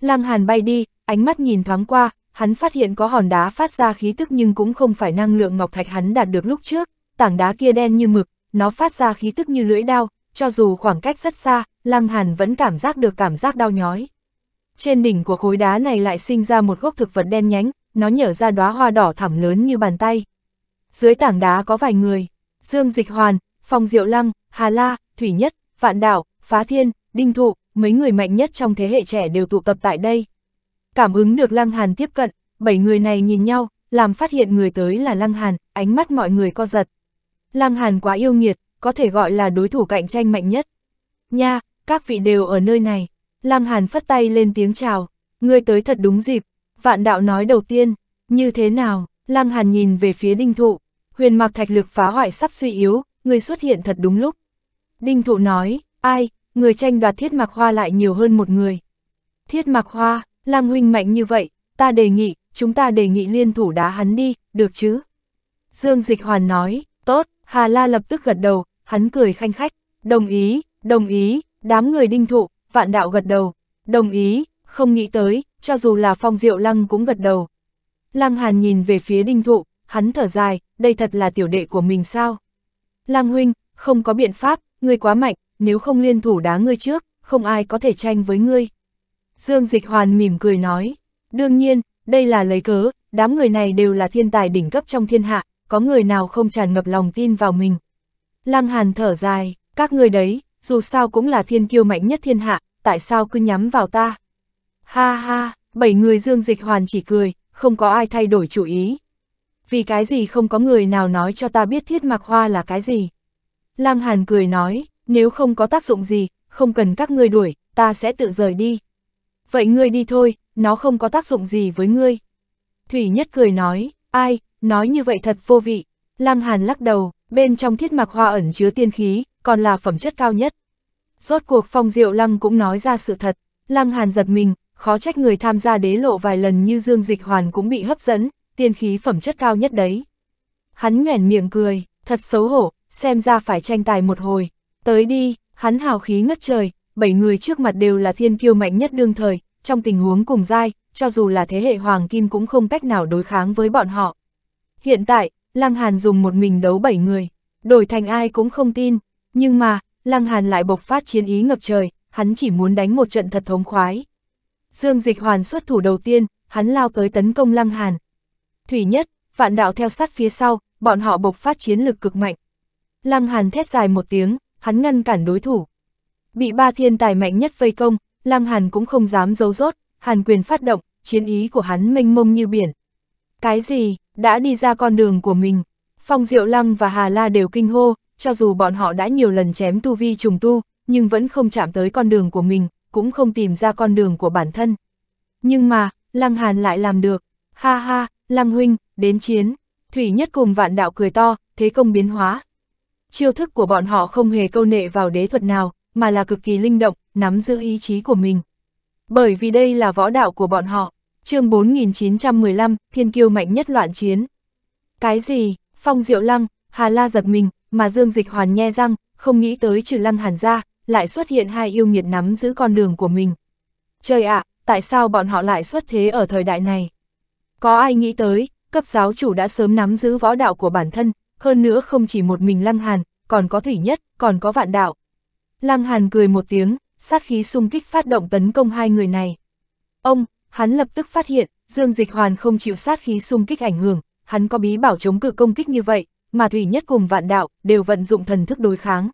Lăng hàn bay đi, ánh mắt nhìn thoáng qua, hắn phát hiện có hòn đá phát ra khí tức nhưng cũng không phải năng lượng ngọc thạch hắn đạt được lúc trước, tảng đá kia đen như mực, nó phát ra khí tức như lưỡi đao, cho dù khoảng cách rất xa, Lăng Hàn vẫn cảm giác được cảm giác đau nhói. Trên đỉnh của khối đá này lại sinh ra một gốc thực vật đen nhánh, nó nhở ra đóa hoa đỏ thẳm lớn như bàn tay. Dưới tảng đá có vài người, Dương Dịch Hoàn, Phong Diệu Lăng, Hà La, Thủy Nhất, Vạn Đảo, Phá Thiên, Đinh Thụ, mấy người mạnh nhất trong thế hệ trẻ đều tụ tập tại đây. Cảm ứng được Lăng Hàn tiếp cận, bảy người này nhìn nhau, làm phát hiện người tới là Lăng Hàn, ánh mắt mọi người co giật. Lăng Hàn quá yêu nghiệt, có thể gọi là đối thủ cạnh tranh mạnh nhất. Nha, các vị đều ở nơi này. Lăng Hàn phất tay lên tiếng chào, người tới thật đúng dịp. Vạn đạo nói đầu tiên, như thế nào, Lăng Hàn nhìn về phía đinh thụ, huyền mặc thạch lực phá hoại sắp suy yếu, người xuất hiện thật đúng lúc. Đinh thụ nói, ai, người tranh đoạt thiết mặc hoa lại nhiều hơn một người. Thiết mặc hoa, Lam huynh mạnh như vậy, ta đề nghị, chúng ta đề nghị liên thủ đá hắn đi, được chứ? Dương Dịch Hoàn nói, tốt, Hà La lập tức gật đầu, hắn cười khanh khách, đồng ý, đồng ý, đám người đinh thụ, vạn đạo gật đầu, đồng ý, không nghĩ tới, cho dù là phong diệu lăng cũng gật đầu. Lăng Hàn nhìn về phía đinh thụ, hắn thở dài, đây thật là tiểu đệ của mình sao? Lăng huynh, không có biện pháp, ngươi quá mạnh, nếu không liên thủ đá ngươi trước, không ai có thể tranh với ngươi. Dương Dịch Hoàn mỉm cười nói, đương nhiên, đây là lấy cớ, đám người này đều là thiên tài đỉnh cấp trong thiên hạ, có người nào không tràn ngập lòng tin vào mình. Lăng Hàn thở dài, các người đấy, dù sao cũng là thiên kiêu mạnh nhất thiên hạ, tại sao cứ nhắm vào ta? Ha ha, bảy người Dương Dịch Hoàn chỉ cười, không có ai thay đổi chủ ý. Vì cái gì không có người nào nói cho ta biết thiết mạc hoa là cái gì? Lăng Hàn cười nói, nếu không có tác dụng gì, không cần các ngươi đuổi, ta sẽ tự rời đi vậy ngươi đi thôi, nó không có tác dụng gì với ngươi. Thủy Nhất cười nói, ai, nói như vậy thật vô vị. Lăng Hàn lắc đầu, bên trong thiết mặc hoa ẩn chứa tiên khí, còn là phẩm chất cao nhất. Rốt cuộc phong diệu lăng cũng nói ra sự thật, lăng hàn giật mình, khó trách người tham gia đế lộ vài lần như dương dịch hoàn cũng bị hấp dẫn, tiên khí phẩm chất cao nhất đấy. Hắn nhoẻn miệng cười, thật xấu hổ, xem ra phải tranh tài một hồi, tới đi, hắn hào khí ngất trời, bảy người trước mặt đều là thiên kiêu mạnh nhất đương thời, trong tình huống cùng giai, cho dù là thế hệ hoàng kim cũng không cách nào đối kháng với bọn họ. Hiện tại, Lăng Hàn dùng một mình đấu bảy người, đổi thành ai cũng không tin, nhưng mà, Lăng Hàn lại bộc phát chiến ý ngập trời, hắn chỉ muốn đánh một trận thật thống khoái. Dương Dịch Hoàn xuất thủ đầu tiên, hắn lao tới tấn công Lăng Hàn. Thủy nhất, vạn đạo theo sát phía sau, bọn họ bộc phát chiến lực cực mạnh. Lăng Hàn thét dài một tiếng, hắn ngăn cản đối thủ, Bị ba thiên tài mạnh nhất vây công, Lăng Hàn cũng không dám giấu rốt, Hàn quyền phát động, chiến ý của hắn mênh mông như biển. Cái gì, đã đi ra con đường của mình. Phong Diệu Lăng và Hà La đều kinh hô, cho dù bọn họ đã nhiều lần chém tu vi trùng tu, nhưng vẫn không chạm tới con đường của mình, cũng không tìm ra con đường của bản thân. Nhưng mà, Lăng Hàn lại làm được. Ha ha, Lăng Huynh, đến chiến. Thủy Nhất cùng vạn đạo cười to, thế công biến hóa. Chiêu thức của bọn họ không hề câu nệ vào đế thuật nào, mà là cực kỳ linh động, nắm giữ ý chí của mình. Bởi vì đây là võ đạo của bọn họ. chương 4915, thiên kiêu mạnh nhất loạn chiến. Cái gì, phong diệu lăng, hà la giật mình, mà dương dịch hoàn nhe răng, không nghĩ tới trừ lăng hàn ra, lại xuất hiện hai yêu nghiệt nắm giữ con đường của mình. Trời ạ, tại sao bọn họ lại xuất thế ở thời đại này? Có ai nghĩ tới, cấp giáo chủ đã sớm nắm giữ võ đạo của bản thân, hơn nữa không chỉ một mình lăng hàn, còn có thủy nhất, còn có vạn đạo, Lăng Hàn cười một tiếng, sát khí xung kích phát động tấn công hai người này. Ông, hắn lập tức phát hiện, Dương Dịch Hoàn không chịu sát khí xung kích ảnh hưởng, hắn có bí bảo chống cự công kích như vậy, mà Thủy Nhất cùng Vạn Đạo đều vận dụng thần thức đối kháng.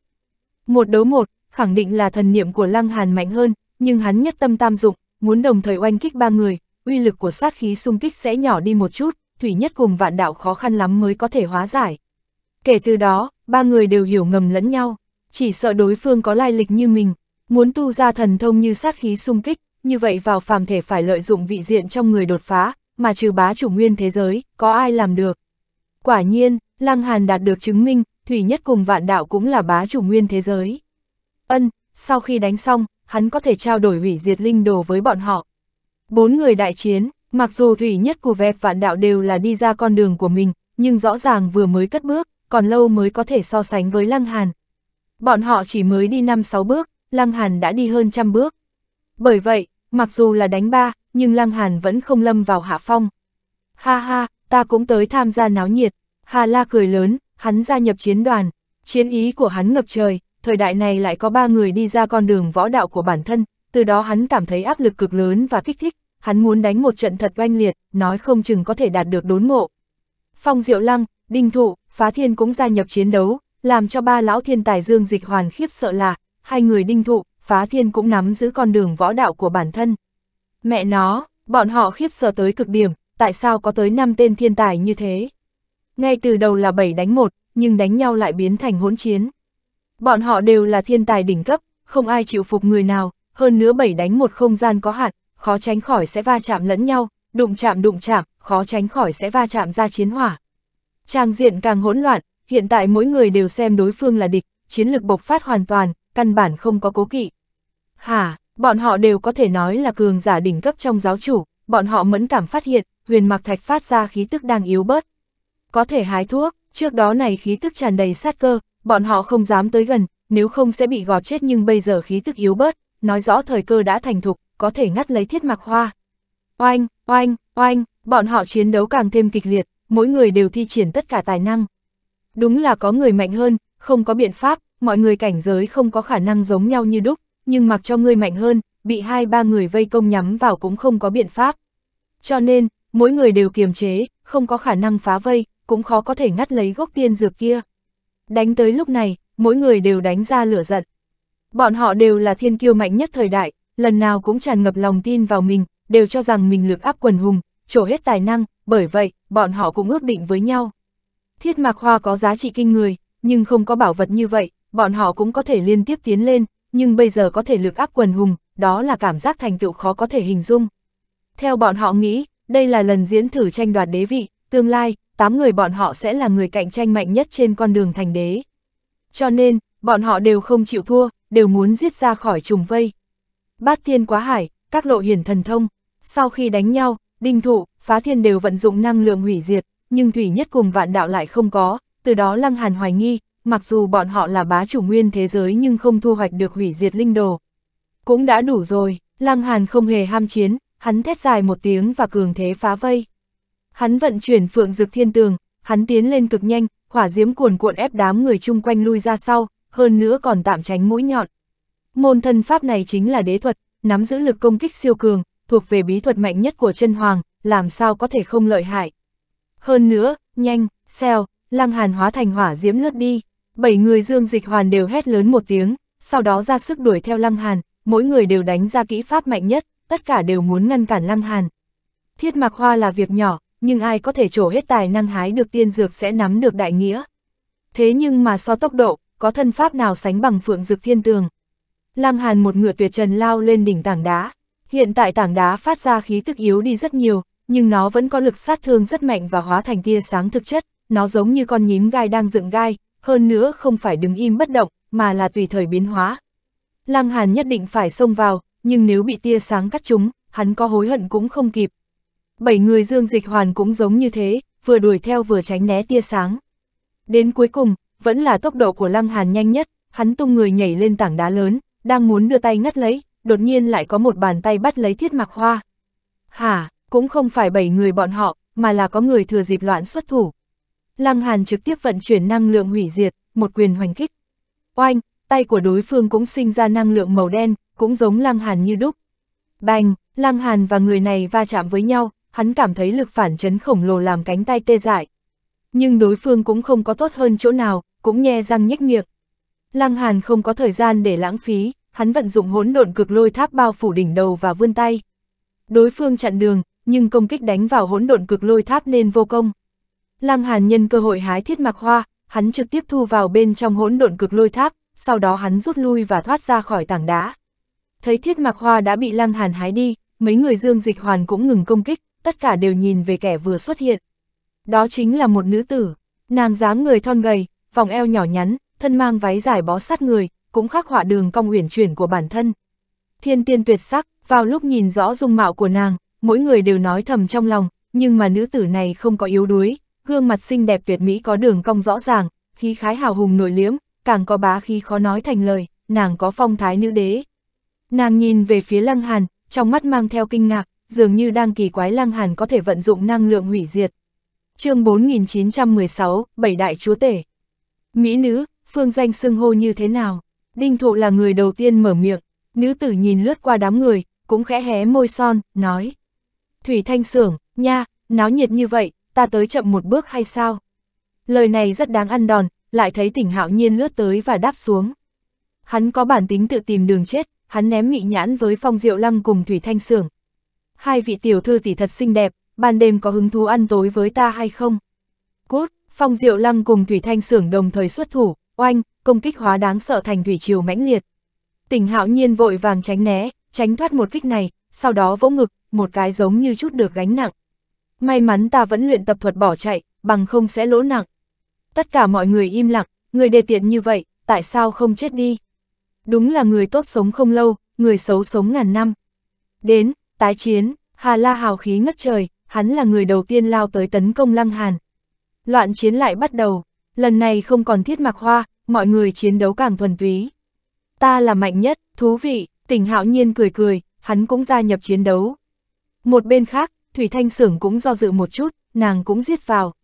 Một đấu một, khẳng định là thần niệm của Lăng Hàn mạnh hơn, nhưng hắn nhất tâm tam dụng, muốn đồng thời oanh kích ba người, uy lực của sát khí xung kích sẽ nhỏ đi một chút, Thủy Nhất cùng Vạn Đạo khó khăn lắm mới có thể hóa giải. Kể từ đó, ba người đều hiểu ngầm lẫn nhau chỉ sợ đối phương có lai lịch như mình, muốn tu ra thần thông như sát khí xung kích, như vậy vào phàm thể phải lợi dụng vị diện trong người đột phá, mà trừ bá chủ nguyên thế giới, có ai làm được. Quả nhiên, Lăng Hàn đạt được chứng minh, Thủy Nhất cùng vạn đạo cũng là bá chủ nguyên thế giới. Ân, sau khi đánh xong, hắn có thể trao đổi hủy diệt linh đồ với bọn họ. Bốn người đại chiến, mặc dù Thủy Nhất của vẹt vạn đạo đều là đi ra con đường của mình, nhưng rõ ràng vừa mới cất bước, còn lâu mới có thể so sánh với Lăng Hàn, Bọn họ chỉ mới đi 5-6 bước, Lăng Hàn đã đi hơn trăm bước. Bởi vậy, mặc dù là đánh ba, nhưng Lăng Hàn vẫn không lâm vào hạ phong. Ha ha, ta cũng tới tham gia náo nhiệt. Hà La cười lớn, hắn gia nhập chiến đoàn. Chiến ý của hắn ngập trời, thời đại này lại có ba người đi ra con đường võ đạo của bản thân, từ đó hắn cảm thấy áp lực cực lớn và kích thích, hắn muốn đánh một trận thật oanh liệt, nói không chừng có thể đạt được đốn ngộ. Phong Diệu Lăng, Đinh Thụ, Phá Thiên cũng gia nhập chiến đấu, làm cho ba lão thiên tài Dương Dịch Hoàn khiếp sợ là, hai người đinh thụ, phá thiên cũng nắm giữ con đường võ đạo của bản thân. Mẹ nó, bọn họ khiếp sợ tới cực điểm, tại sao có tới năm tên thiên tài như thế? Ngay từ đầu là 7 đánh 1, nhưng đánh nhau lại biến thành hỗn chiến. Bọn họ đều là thiên tài đỉnh cấp, không ai chịu phục người nào, hơn nữa 7 đánh một không gian có hạn, khó tránh khỏi sẽ va chạm lẫn nhau, đụng chạm đụng chạm, khó tránh khỏi sẽ va chạm ra chiến hỏa. trang diện càng hỗn loạn, hiện tại mỗi người đều xem đối phương là địch, chiến lược bộc phát hoàn toàn, căn bản không có cố kỵ. hà bọn họ đều có thể nói là cường giả đỉnh cấp trong giáo chủ, bọn họ mẫn cảm phát hiện, huyền mặc thạch phát ra khí tức đang yếu bớt. Có thể hái thuốc, trước đó này khí tức tràn đầy sát cơ, bọn họ không dám tới gần, nếu không sẽ bị gọt chết nhưng bây giờ khí tức yếu bớt, nói rõ thời cơ đã thành thục, có thể ngắt lấy thiết mặc hoa. Oanh, oanh, oanh, bọn họ chiến đấu càng thêm kịch liệt, mỗi người đều thi triển tất cả tài năng. Đúng là có người mạnh hơn, không có biện pháp, mọi người cảnh giới không có khả năng giống nhau như đúc, nhưng mặc cho ngươi mạnh hơn, bị hai ba người vây công nhắm vào cũng không có biện pháp. Cho nên, mỗi người đều kiềm chế, không có khả năng phá vây, cũng khó có thể ngắt lấy gốc tiên dược kia. Đánh tới lúc này, mỗi người đều đánh ra lửa giận. Bọn họ đều là thiên kiêu mạnh nhất thời đại, lần nào cũng tràn ngập lòng tin vào mình, đều cho rằng mình lực áp quần hùng, trổ hết tài năng, bởi vậy, bọn họ cũng ước định với nhau. Thiết mạc hoa có giá trị kinh người, nhưng không có bảo vật như vậy, bọn họ cũng có thể liên tiếp tiến lên, nhưng bây giờ có thể lực áp quần hùng, đó là cảm giác thành tựu khó có thể hình dung. Theo bọn họ nghĩ, đây là lần diễn thử tranh đoạt đế vị, tương lai, 8 người bọn họ sẽ là người cạnh tranh mạnh nhất trên con đường thành đế. Cho nên, bọn họ đều không chịu thua, đều muốn giết ra khỏi trùng vây. Bát tiên quá hải, các lộ hiển thần thông, sau khi đánh nhau, đinh thụ, phá thiên đều vận dụng năng lượng hủy diệt, nhưng Thủy Nhất cùng vạn đạo lại không có, từ đó Lăng Hàn hoài nghi, mặc dù bọn họ là bá chủ nguyên thế giới nhưng không thu hoạch được hủy diệt linh đồ. Cũng đã đủ rồi, Lăng Hàn không hề ham chiến, hắn thét dài một tiếng và cường thế phá vây. Hắn vận chuyển phượng dực thiên tường, hắn tiến lên cực nhanh, hỏa diễm cuồn cuộn ép đám người chung quanh lui ra sau, hơn nữa còn tạm tránh mũi nhọn. Môn thân pháp này chính là đế thuật, nắm giữ lực công kích siêu cường, thuộc về bí thuật mạnh nhất của chân hoàng, làm sao có thể không lợi hại. Hơn nữa, nhanh, xeo lăng hàn hóa thành hỏa diễm lướt đi. Bảy người dương dịch hoàn đều hét lớn một tiếng, sau đó ra sức đuổi theo lăng hàn, mỗi người đều đánh ra kỹ pháp mạnh nhất, tất cả đều muốn ngăn cản lăng hàn. Thiết mạc hoa là việc nhỏ, nhưng ai có thể trổ hết tài năng hái được tiên dược sẽ nắm được đại nghĩa. Thế nhưng mà so tốc độ, có thân pháp nào sánh bằng phượng dược thiên tường. Lăng hàn một ngựa tuyệt trần lao lên đỉnh tảng đá. Hiện tại tảng đá phát ra khí tức yếu đi rất nhiều, nhưng nó vẫn có lực sát thương rất mạnh và hóa thành tia sáng thực chất, nó giống như con nhím gai đang dựng gai, hơn nữa không phải đứng im bất động, mà là tùy thời biến hóa. Lăng Hàn nhất định phải xông vào, nhưng nếu bị tia sáng cắt chúng, hắn có hối hận cũng không kịp. Bảy người Dương Dịch Hoàn cũng giống như thế, vừa đuổi theo vừa tránh né tia sáng. Đến cuối cùng, vẫn là tốc độ của Lăng Hàn nhanh nhất, hắn tung người nhảy lên tảng đá lớn, đang muốn đưa tay ngắt lấy, đột nhiên lại có một bàn tay bắt lấy thiết mặc hoa. Hả? cũng không phải bảy người bọn họ, mà là có người thừa dịp loạn xuất thủ. Lăng Hàn trực tiếp vận chuyển năng lượng hủy diệt, một quyền hoành kích. Oanh, tay của đối phương cũng sinh ra năng lượng màu đen, cũng giống Lăng Hàn như đúc. Bành, Lăng Hàn và người này va chạm với nhau, hắn cảm thấy lực phản chấn khổng lồ làm cánh tay tê dại. Nhưng đối phương cũng không có tốt hơn chỗ nào, cũng nhe răng nhếch miệng. Lăng Hàn không có thời gian để lãng phí, hắn vận dụng hỗn độn cực lôi tháp bao phủ đỉnh đầu và vươn tay. Đối phương chặn đường, nhưng công kích đánh vào hỗn độn cực lôi tháp nên vô công. Lăng Hàn nhân cơ hội hái thiết mặc hoa, hắn trực tiếp thu vào bên trong hỗn độn cực lôi tháp, sau đó hắn rút lui và thoát ra khỏi tảng đá. Thấy thiết mặc hoa đã bị Lăng Hàn hái đi, mấy người Dương Dịch Hoàn cũng ngừng công kích, tất cả đều nhìn về kẻ vừa xuất hiện. Đó chính là một nữ tử, nàng dáng người thon gầy, vòng eo nhỏ nhắn, thân mang váy dài bó sát người, cũng khắc họa đường cong uyển chuyển của bản thân. Thiên tiên tuyệt sắc, vào lúc nhìn rõ dung mạo của nàng, mỗi người đều nói thầm trong lòng, nhưng mà nữ tử này không có yếu đuối, gương mặt xinh đẹp tuyệt mỹ có đường cong rõ ràng, khí khái hào hùng nội liếm, càng có bá khí khó nói thành lời, nàng có phong thái nữ đế. Nàng nhìn về phía Lăng Hàn, trong mắt mang theo kinh ngạc, dường như đang kỳ quái Lăng Hàn có thể vận dụng năng lượng hủy diệt. Chương 4916, Bảy đại chúa tể. Mỹ nữ, phương danh xưng hô như thế nào? Đinh Thụ là người đầu tiên mở miệng, nữ tử nhìn lướt qua đám người, cũng khẽ hé môi son, nói: Thủy Thanh Sưởng, nha, náo nhiệt như vậy, ta tới chậm một bước hay sao? Lời này rất đáng ăn đòn, lại thấy tỉnh hạo nhiên lướt tới và đáp xuống. Hắn có bản tính tự tìm đường chết, hắn ném mị nhãn với phong diệu lăng cùng Thủy Thanh Sưởng. Hai vị tiểu thư tỷ thật xinh đẹp, ban đêm có hứng thú ăn tối với ta hay không? Cút, phong diệu lăng cùng Thủy Thanh Sưởng đồng thời xuất thủ, oanh, công kích hóa đáng sợ thành thủy triều mãnh liệt. Tỉnh hạo nhiên vội vàng tránh né, tránh thoát một kích này, sau đó vỗ ngực, một cái giống như chút được gánh nặng. May mắn ta vẫn luyện tập thuật bỏ chạy, bằng không sẽ lỗ nặng. Tất cả mọi người im lặng, người đề tiện như vậy, tại sao không chết đi? Đúng là người tốt sống không lâu, người xấu sống ngàn năm. Đến, tái chiến, Hà La hào khí ngất trời, hắn là người đầu tiên lao tới tấn công Lăng Hàn. Loạn chiến lại bắt đầu, lần này không còn thiết mặc hoa, mọi người chiến đấu càng thuần túy. Ta là mạnh nhất, thú vị, tỉnh hạo nhiên cười cười, hắn cũng gia nhập chiến đấu, một bên khác, Thủy Thanh Sưởng cũng do dự một chút, nàng cũng giết vào.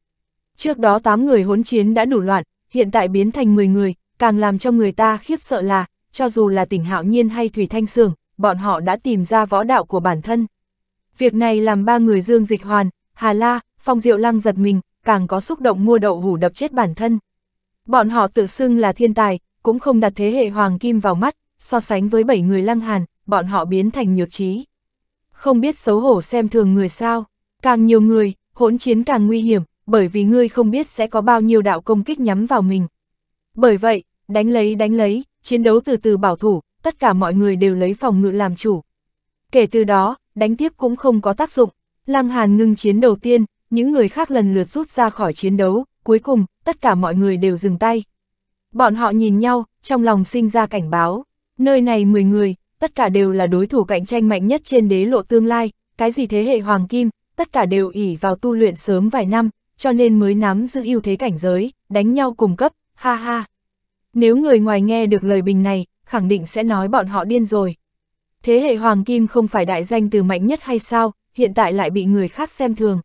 Trước đó 8 người hỗn chiến đã đủ loạn, hiện tại biến thành 10 người, càng làm cho người ta khiếp sợ là, cho dù là tỉnh Hạo Nhiên hay Thủy Thanh Sưởng, bọn họ đã tìm ra võ đạo của bản thân. Việc này làm ba người Dương Dịch Hoàn, Hà La, Phong Diệu Lăng giật mình, càng có xúc động mua đậu hủ đập chết bản thân. Bọn họ tự xưng là thiên tài, cũng không đặt thế hệ hoàng kim vào mắt, so sánh với bảy người lăng hàn, bọn họ biến thành nhược trí không biết xấu hổ xem thường người sao. Càng nhiều người, hỗn chiến càng nguy hiểm, bởi vì ngươi không biết sẽ có bao nhiêu đạo công kích nhắm vào mình. Bởi vậy, đánh lấy đánh lấy, chiến đấu từ từ bảo thủ, tất cả mọi người đều lấy phòng ngự làm chủ. Kể từ đó, đánh tiếp cũng không có tác dụng. Lăng Hàn ngưng chiến đầu tiên, những người khác lần lượt rút ra khỏi chiến đấu, cuối cùng, tất cả mọi người đều dừng tay. Bọn họ nhìn nhau, trong lòng sinh ra cảnh báo. Nơi này 10 người, tất cả đều là đối thủ cạnh tranh mạnh nhất trên đế lộ tương lai, cái gì thế hệ hoàng kim, tất cả đều ỉ vào tu luyện sớm vài năm, cho nên mới nắm giữ ưu thế cảnh giới, đánh nhau cùng cấp, ha ha. Nếu người ngoài nghe được lời bình này, khẳng định sẽ nói bọn họ điên rồi. Thế hệ hoàng kim không phải đại danh từ mạnh nhất hay sao, hiện tại lại bị người khác xem thường.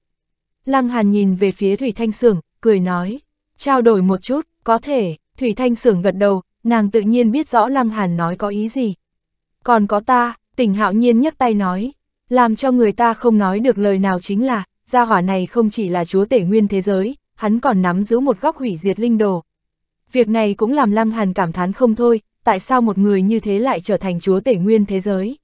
Lăng Hàn nhìn về phía Thủy Thanh Sưởng, cười nói, trao đổi một chút, có thể, Thủy Thanh Sưởng gật đầu, nàng tự nhiên biết rõ Lăng Hàn nói có ý gì, còn có ta, tỉnh hạo nhiên nhấc tay nói, làm cho người ta không nói được lời nào chính là, gia hỏa này không chỉ là chúa tể nguyên thế giới, hắn còn nắm giữ một góc hủy diệt linh đồ. Việc này cũng làm Lăng Hàn cảm thán không thôi, tại sao một người như thế lại trở thành chúa tể nguyên thế giới.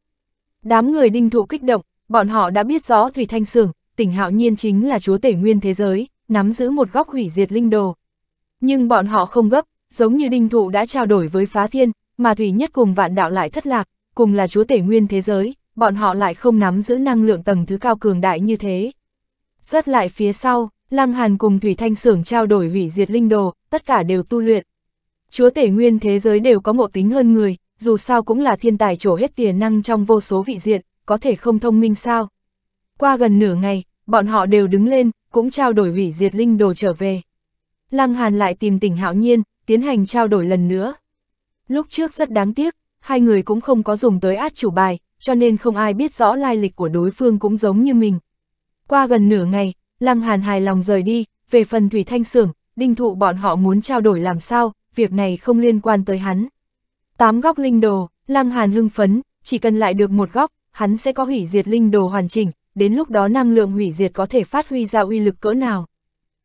Đám người đinh thụ kích động, bọn họ đã biết rõ Thủy Thanh Sưởng, tỉnh hạo nhiên chính là chúa tể nguyên thế giới, nắm giữ một góc hủy diệt linh đồ. Nhưng bọn họ không gấp, giống như đinh thụ đã trao đổi với phá thiên, mà Thủy Nhất cùng vạn đạo lại thất lạc, cùng là chúa tể nguyên thế giới, bọn họ lại không nắm giữ năng lượng tầng thứ cao cường đại như thế. rất lại phía sau, Lăng Hàn cùng Thủy Thanh Sưởng trao đổi hủy diệt linh đồ, tất cả đều tu luyện. Chúa tể nguyên thế giới đều có ngộ tính hơn người, dù sao cũng là thiên tài trổ hết tiềm năng trong vô số vị diện, có thể không thông minh sao. Qua gần nửa ngày, bọn họ đều đứng lên, cũng trao đổi hủy diệt linh đồ trở về. Lăng Hàn lại tìm tỉnh hạo nhiên, tiến hành trao đổi lần nữa. Lúc trước rất đáng tiếc, hai người cũng không có dùng tới át chủ bài, cho nên không ai biết rõ lai lịch của đối phương cũng giống như mình. Qua gần nửa ngày, Lăng Hàn hài lòng rời đi, về phần Thủy Thanh Sưởng, đinh thụ bọn họ muốn trao đổi làm sao, việc này không liên quan tới hắn. Tám góc linh đồ, Lăng Hàn hưng phấn, chỉ cần lại được một góc, hắn sẽ có hủy diệt linh đồ hoàn chỉnh, đến lúc đó năng lượng hủy diệt có thể phát huy ra uy lực cỡ nào.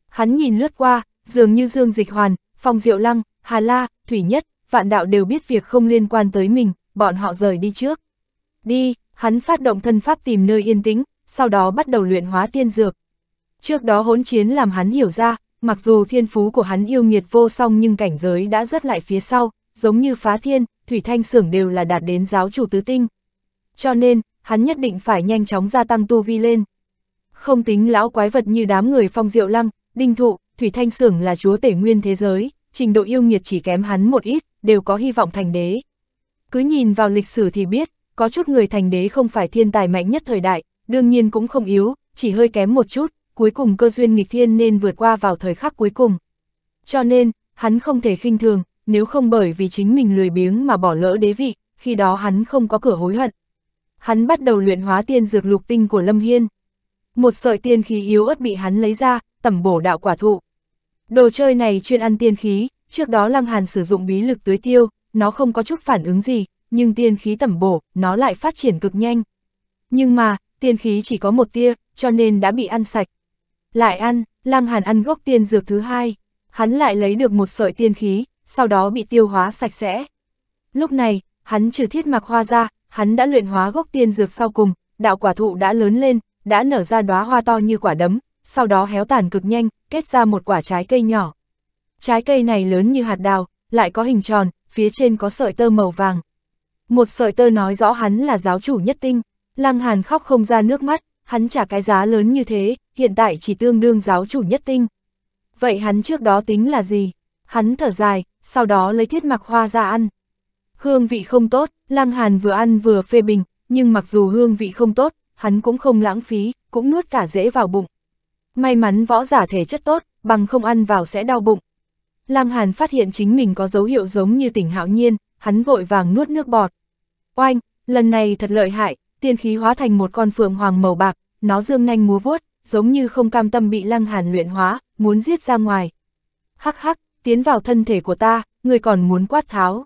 Hắn nhìn lướt qua, dường như Dương Dịch Hoàn, Phong Diệu Lăng, Hà La, Thủy Nhất, vạn đạo đều biết việc không liên quan tới mình, bọn họ rời đi trước. Đi, hắn phát động thân pháp tìm nơi yên tĩnh, sau đó bắt đầu luyện hóa tiên dược. Trước đó hỗn chiến làm hắn hiểu ra, mặc dù thiên phú của hắn yêu nghiệt vô song nhưng cảnh giới đã rất lại phía sau, giống như phá thiên, thủy thanh xưởng đều là đạt đến giáo chủ tứ tinh. Cho nên, hắn nhất định phải nhanh chóng gia tăng tu vi lên. Không tính lão quái vật như đám người phong diệu lăng, đinh thụ, thủy thanh xưởng là chúa tể nguyên thế giới, trình độ yêu nghiệt chỉ kém hắn một ít, đều có hy vọng thành đế. Cứ nhìn vào lịch sử thì biết, có chút người thành đế không phải thiên tài mạnh nhất thời đại, đương nhiên cũng không yếu, chỉ hơi kém một chút, cuối cùng cơ duyên nghịch thiên nên vượt qua vào thời khắc cuối cùng. Cho nên, hắn không thể khinh thường, nếu không bởi vì chính mình lười biếng mà bỏ lỡ đế vị, khi đó hắn không có cửa hối hận. Hắn bắt đầu luyện hóa tiên dược lục tinh của Lâm Hiên. Một sợi tiên khí yếu ớt bị hắn lấy ra, tẩm bổ đạo quả thụ. Đồ chơi này chuyên ăn tiên khí, Trước đó Lăng Hàn sử dụng bí lực tưới tiêu, nó không có chút phản ứng gì, nhưng tiên khí tẩm bổ, nó lại phát triển cực nhanh. Nhưng mà, tiên khí chỉ có một tia, cho nên đã bị ăn sạch. Lại ăn, Lăng Hàn ăn gốc tiên dược thứ hai, hắn lại lấy được một sợi tiên khí, sau đó bị tiêu hóa sạch sẽ. Lúc này, hắn trừ thiết mặc hoa ra, hắn đã luyện hóa gốc tiên dược sau cùng, đạo quả thụ đã lớn lên, đã nở ra đóa hoa to như quả đấm, sau đó héo tàn cực nhanh, kết ra một quả trái cây nhỏ. Trái cây này lớn như hạt đào, lại có hình tròn, phía trên có sợi tơ màu vàng. Một sợi tơ nói rõ hắn là giáo chủ nhất tinh, Lăng Hàn khóc không ra nước mắt, hắn trả cái giá lớn như thế, hiện tại chỉ tương đương giáo chủ nhất tinh. Vậy hắn trước đó tính là gì? Hắn thở dài, sau đó lấy thiết mặc hoa ra ăn. Hương vị không tốt, Lăng Hàn vừa ăn vừa phê bình, nhưng mặc dù hương vị không tốt, hắn cũng không lãng phí, cũng nuốt cả dễ vào bụng. May mắn võ giả thể chất tốt, bằng không ăn vào sẽ đau bụng. Lăng Hàn phát hiện chính mình có dấu hiệu giống như tỉnh hạo nhiên, hắn vội vàng nuốt nước bọt. Oanh, lần này thật lợi hại, tiên khí hóa thành một con phượng hoàng màu bạc, nó dương nhanh múa vuốt, giống như không cam tâm bị Lăng Hàn luyện hóa, muốn giết ra ngoài. Hắc hắc, tiến vào thân thể của ta, người còn muốn quát tháo.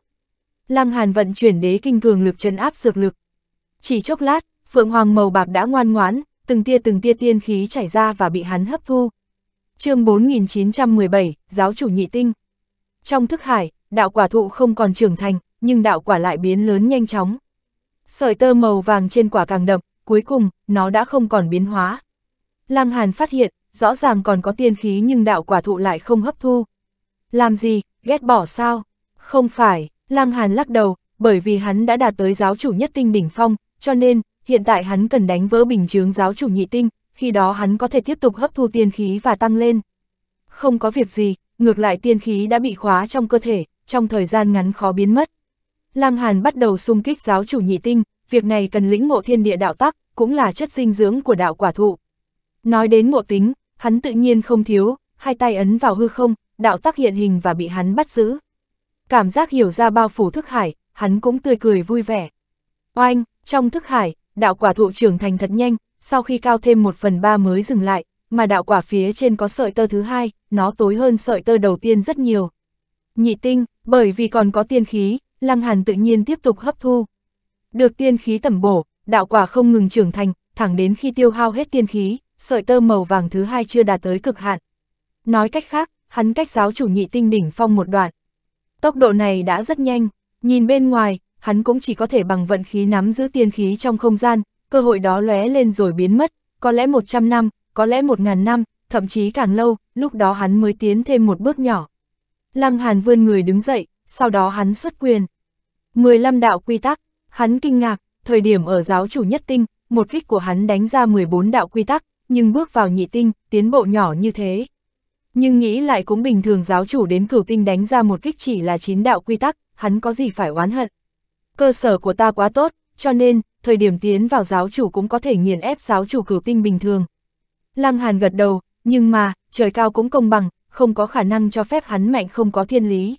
Lăng Hàn vận chuyển đế kinh cường lực chân áp dược lực. Chỉ chốc lát, phượng hoàng màu bạc đã ngoan ngoãn, từng tia từng tia tiên khí chảy ra và bị hắn hấp thu, chương 4917, giáo chủ nhị tinh. Trong thức hải, đạo quả thụ không còn trưởng thành, nhưng đạo quả lại biến lớn nhanh chóng. Sợi tơ màu vàng trên quả càng đậm, cuối cùng, nó đã không còn biến hóa. Lăng Hàn phát hiện, rõ ràng còn có tiên khí nhưng đạo quả thụ lại không hấp thu. Làm gì, ghét bỏ sao? Không phải, Lăng Hàn lắc đầu, bởi vì hắn đã đạt tới giáo chủ nhất tinh đỉnh phong, cho nên, hiện tại hắn cần đánh vỡ bình chướng giáo chủ nhị tinh, khi đó hắn có thể tiếp tục hấp thu tiên khí và tăng lên. Không có việc gì, ngược lại tiên khí đã bị khóa trong cơ thể, trong thời gian ngắn khó biến mất. Lăng Hàn bắt đầu xung kích giáo chủ nhị tinh, việc này cần lĩnh ngộ thiên địa đạo tắc, cũng là chất dinh dưỡng của đạo quả thụ. Nói đến ngộ tính, hắn tự nhiên không thiếu, hai tay ấn vào hư không, đạo tắc hiện hình và bị hắn bắt giữ. Cảm giác hiểu ra bao phủ thức hải, hắn cũng tươi cười vui vẻ. Oanh, trong thức hải, đạo quả thụ trưởng thành thật nhanh, sau khi cao thêm một phần ba mới dừng lại, mà đạo quả phía trên có sợi tơ thứ hai, nó tối hơn sợi tơ đầu tiên rất nhiều. Nhị tinh, bởi vì còn có tiên khí, Lăng Hàn tự nhiên tiếp tục hấp thu. Được tiên khí tẩm bổ, đạo quả không ngừng trưởng thành, thẳng đến khi tiêu hao hết tiên khí, sợi tơ màu vàng thứ hai chưa đạt tới cực hạn. Nói cách khác, hắn cách giáo chủ nhị tinh đỉnh phong một đoạn. Tốc độ này đã rất nhanh, nhìn bên ngoài, hắn cũng chỉ có thể bằng vận khí nắm giữ tiên khí trong không gian, cơ hội đó lóe lên rồi biến mất, có lẽ 100 năm, có lẽ 1.000 năm, thậm chí càng lâu, lúc đó hắn mới tiến thêm một bước nhỏ. Lăng Hàn vươn người đứng dậy, sau đó hắn xuất quyền. 15 đạo quy tắc, hắn kinh ngạc, thời điểm ở giáo chủ nhất tinh, một kích của hắn đánh ra 14 đạo quy tắc, nhưng bước vào nhị tinh, tiến bộ nhỏ như thế. Nhưng nghĩ lại cũng bình thường giáo chủ đến cửu tinh đánh ra một kích chỉ là 9 đạo quy tắc, hắn có gì phải oán hận. Cơ sở của ta quá tốt, cho nên, thời điểm tiến vào giáo chủ cũng có thể nghiền ép giáo chủ cửu tinh bình thường. Lăng Hàn gật đầu, nhưng mà, trời cao cũng công bằng, không có khả năng cho phép hắn mạnh không có thiên lý.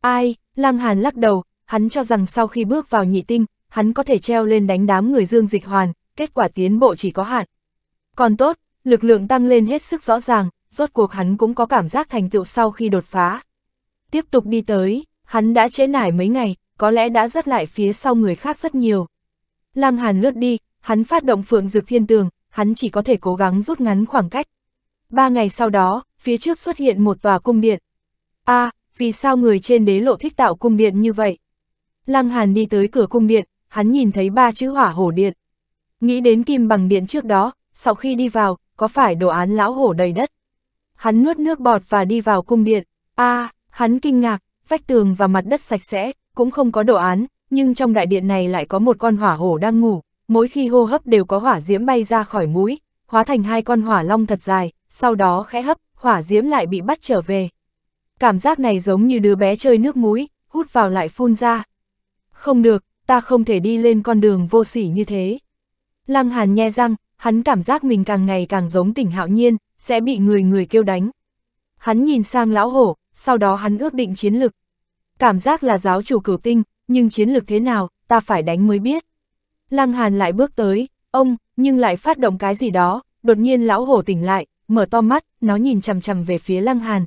Ai, Lăng Hàn lắc đầu, hắn cho rằng sau khi bước vào nhị tinh, hắn có thể treo lên đánh đám người dương dịch hoàn, kết quả tiến bộ chỉ có hạn. Còn tốt, lực lượng tăng lên hết sức rõ ràng, rốt cuộc hắn cũng có cảm giác thành tựu sau khi đột phá. Tiếp tục đi tới, hắn đã trễ nải mấy ngày, có lẽ đã rất lại phía sau người khác rất nhiều. Lang Hàn lướt đi, hắn phát động phượng dược thiên tường, hắn chỉ có thể cố gắng rút ngắn khoảng cách. Ba ngày sau đó, phía trước xuất hiện một tòa cung điện. a à, vì sao người trên đế lộ thích tạo cung điện như vậy? Lăng Hàn đi tới cửa cung điện, hắn nhìn thấy ba chữ hỏa hổ điện. Nghĩ đến kim bằng điện trước đó, sau khi đi vào, có phải đồ án lão hổ đầy đất? Hắn nuốt nước bọt và đi vào cung điện. a à, hắn kinh ngạc, vách tường và mặt đất sạch sẽ, cũng không có đồ án, nhưng trong đại điện này lại có một con hỏa hổ đang ngủ, mỗi khi hô hấp đều có hỏa diễm bay ra khỏi mũi, hóa thành hai con hỏa long thật dài, sau đó khẽ hấp, hỏa diễm lại bị bắt trở về. Cảm giác này giống như đứa bé chơi nước mũi, hút vào lại phun ra. Không được, ta không thể đi lên con đường vô sỉ như thế. Lăng Hàn nhe răng, hắn cảm giác mình càng ngày càng giống tỉnh hạo nhiên, sẽ bị người người kêu đánh. Hắn nhìn sang lão hổ, sau đó hắn ước định chiến lực. Cảm giác là giáo chủ cửu tinh, nhưng chiến lược thế nào, ta phải đánh mới biết. Lăng Hàn lại bước tới, ông, nhưng lại phát động cái gì đó, đột nhiên lão hổ tỉnh lại, mở to mắt, nó nhìn chầm chầm về phía Lăng Hàn.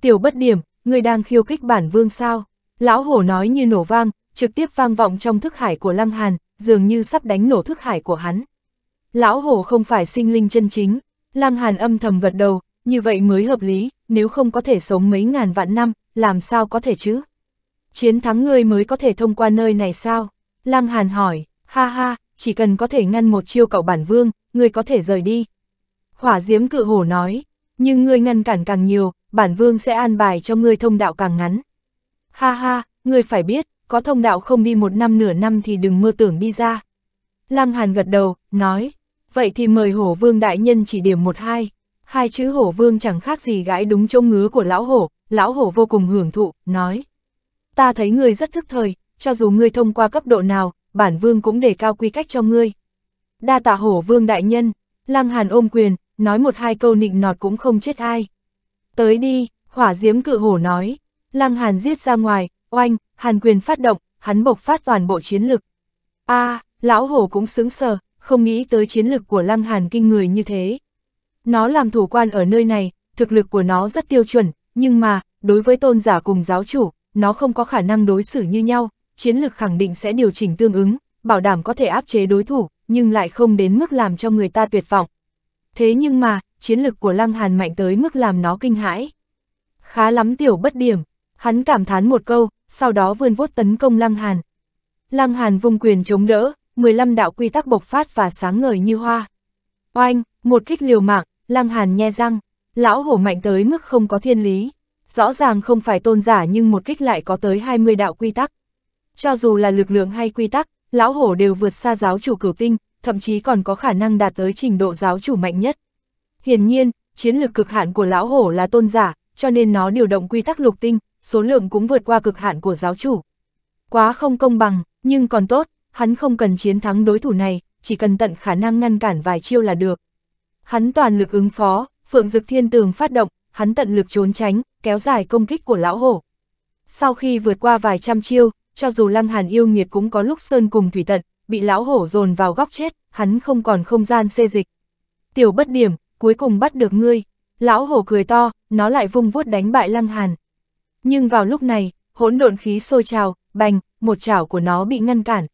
Tiểu bất điểm, người đang khiêu kích bản vương sao, lão hổ nói như nổ vang, trực tiếp vang vọng trong thức hải của Lăng Hàn, dường như sắp đánh nổ thức hải của hắn. Lão hổ không phải sinh linh chân chính, Lăng Hàn âm thầm gật đầu, như vậy mới hợp lý, nếu không có thể sống mấy ngàn vạn năm, làm sao có thể chứ? chiến thắng ngươi mới có thể thông qua nơi này sao? Lăng Hàn hỏi, ha ha, chỉ cần có thể ngăn một chiêu cậu bản vương, ngươi có thể rời đi. Hỏa diếm cự hổ nói, nhưng ngươi ngăn cản càng nhiều, bản vương sẽ an bài cho ngươi thông đạo càng ngắn. Ha ha, ngươi phải biết, có thông đạo không đi một năm nửa năm thì đừng mơ tưởng đi ra. Lăng Hàn gật đầu, nói, vậy thì mời hổ vương đại nhân chỉ điểm một hai. Hai chữ hổ vương chẳng khác gì gãi đúng chỗ ngứa của lão hổ, lão hổ vô cùng hưởng thụ, nói ta thấy ngươi rất thức thời, cho dù ngươi thông qua cấp độ nào, bản vương cũng để cao quy cách cho ngươi. Đa tạ hổ vương đại nhân, lăng hàn ôm quyền, nói một hai câu nịnh nọt cũng không chết ai. Tới đi, hỏa diếm cự hổ nói, lăng hàn giết ra ngoài, oanh, hàn quyền phát động, hắn bộc phát toàn bộ chiến lực. a à, lão hổ cũng xứng sờ, không nghĩ tới chiến lực của lăng hàn kinh người như thế. Nó làm thủ quan ở nơi này, thực lực của nó rất tiêu chuẩn, nhưng mà, đối với tôn giả cùng giáo chủ, nó không có khả năng đối xử như nhau, chiến lược khẳng định sẽ điều chỉnh tương ứng, bảo đảm có thể áp chế đối thủ, nhưng lại không đến mức làm cho người ta tuyệt vọng. Thế nhưng mà, chiến lược của Lăng Hàn mạnh tới mức làm nó kinh hãi. Khá lắm tiểu bất điểm, hắn cảm thán một câu, sau đó vươn vuốt tấn công Lăng Hàn. Lăng Hàn vung quyền chống đỡ, 15 đạo quy tắc bộc phát và sáng ngời như hoa. Oanh, một kích liều mạng, Lăng Hàn nhe răng, lão hổ mạnh tới mức không có thiên lý rõ ràng không phải tôn giả nhưng một kích lại có tới 20 đạo quy tắc. Cho dù là lực lượng hay quy tắc, lão hổ đều vượt xa giáo chủ cửu tinh, thậm chí còn có khả năng đạt tới trình độ giáo chủ mạnh nhất. Hiển nhiên, chiến lực cực hạn của lão hổ là tôn giả, cho nên nó điều động quy tắc lục tinh, số lượng cũng vượt qua cực hạn của giáo chủ. Quá không công bằng, nhưng còn tốt, hắn không cần chiến thắng đối thủ này, chỉ cần tận khả năng ngăn cản vài chiêu là được. Hắn toàn lực ứng phó, Phượng Dực Thiên Tường phát động, hắn tận lực trốn tránh, kéo dài công kích của lão hổ. Sau khi vượt qua vài trăm chiêu, cho dù lăng hàn yêu nghiệt cũng có lúc sơn cùng thủy tận, bị lão hổ dồn vào góc chết, hắn không còn không gian xê dịch. Tiểu bất điểm, cuối cùng bắt được ngươi. Lão hổ cười to, nó lại vung vuốt đánh bại lăng hàn. Nhưng vào lúc này, hỗn độn khí sôi trào, bành, một chảo của nó bị ngăn cản.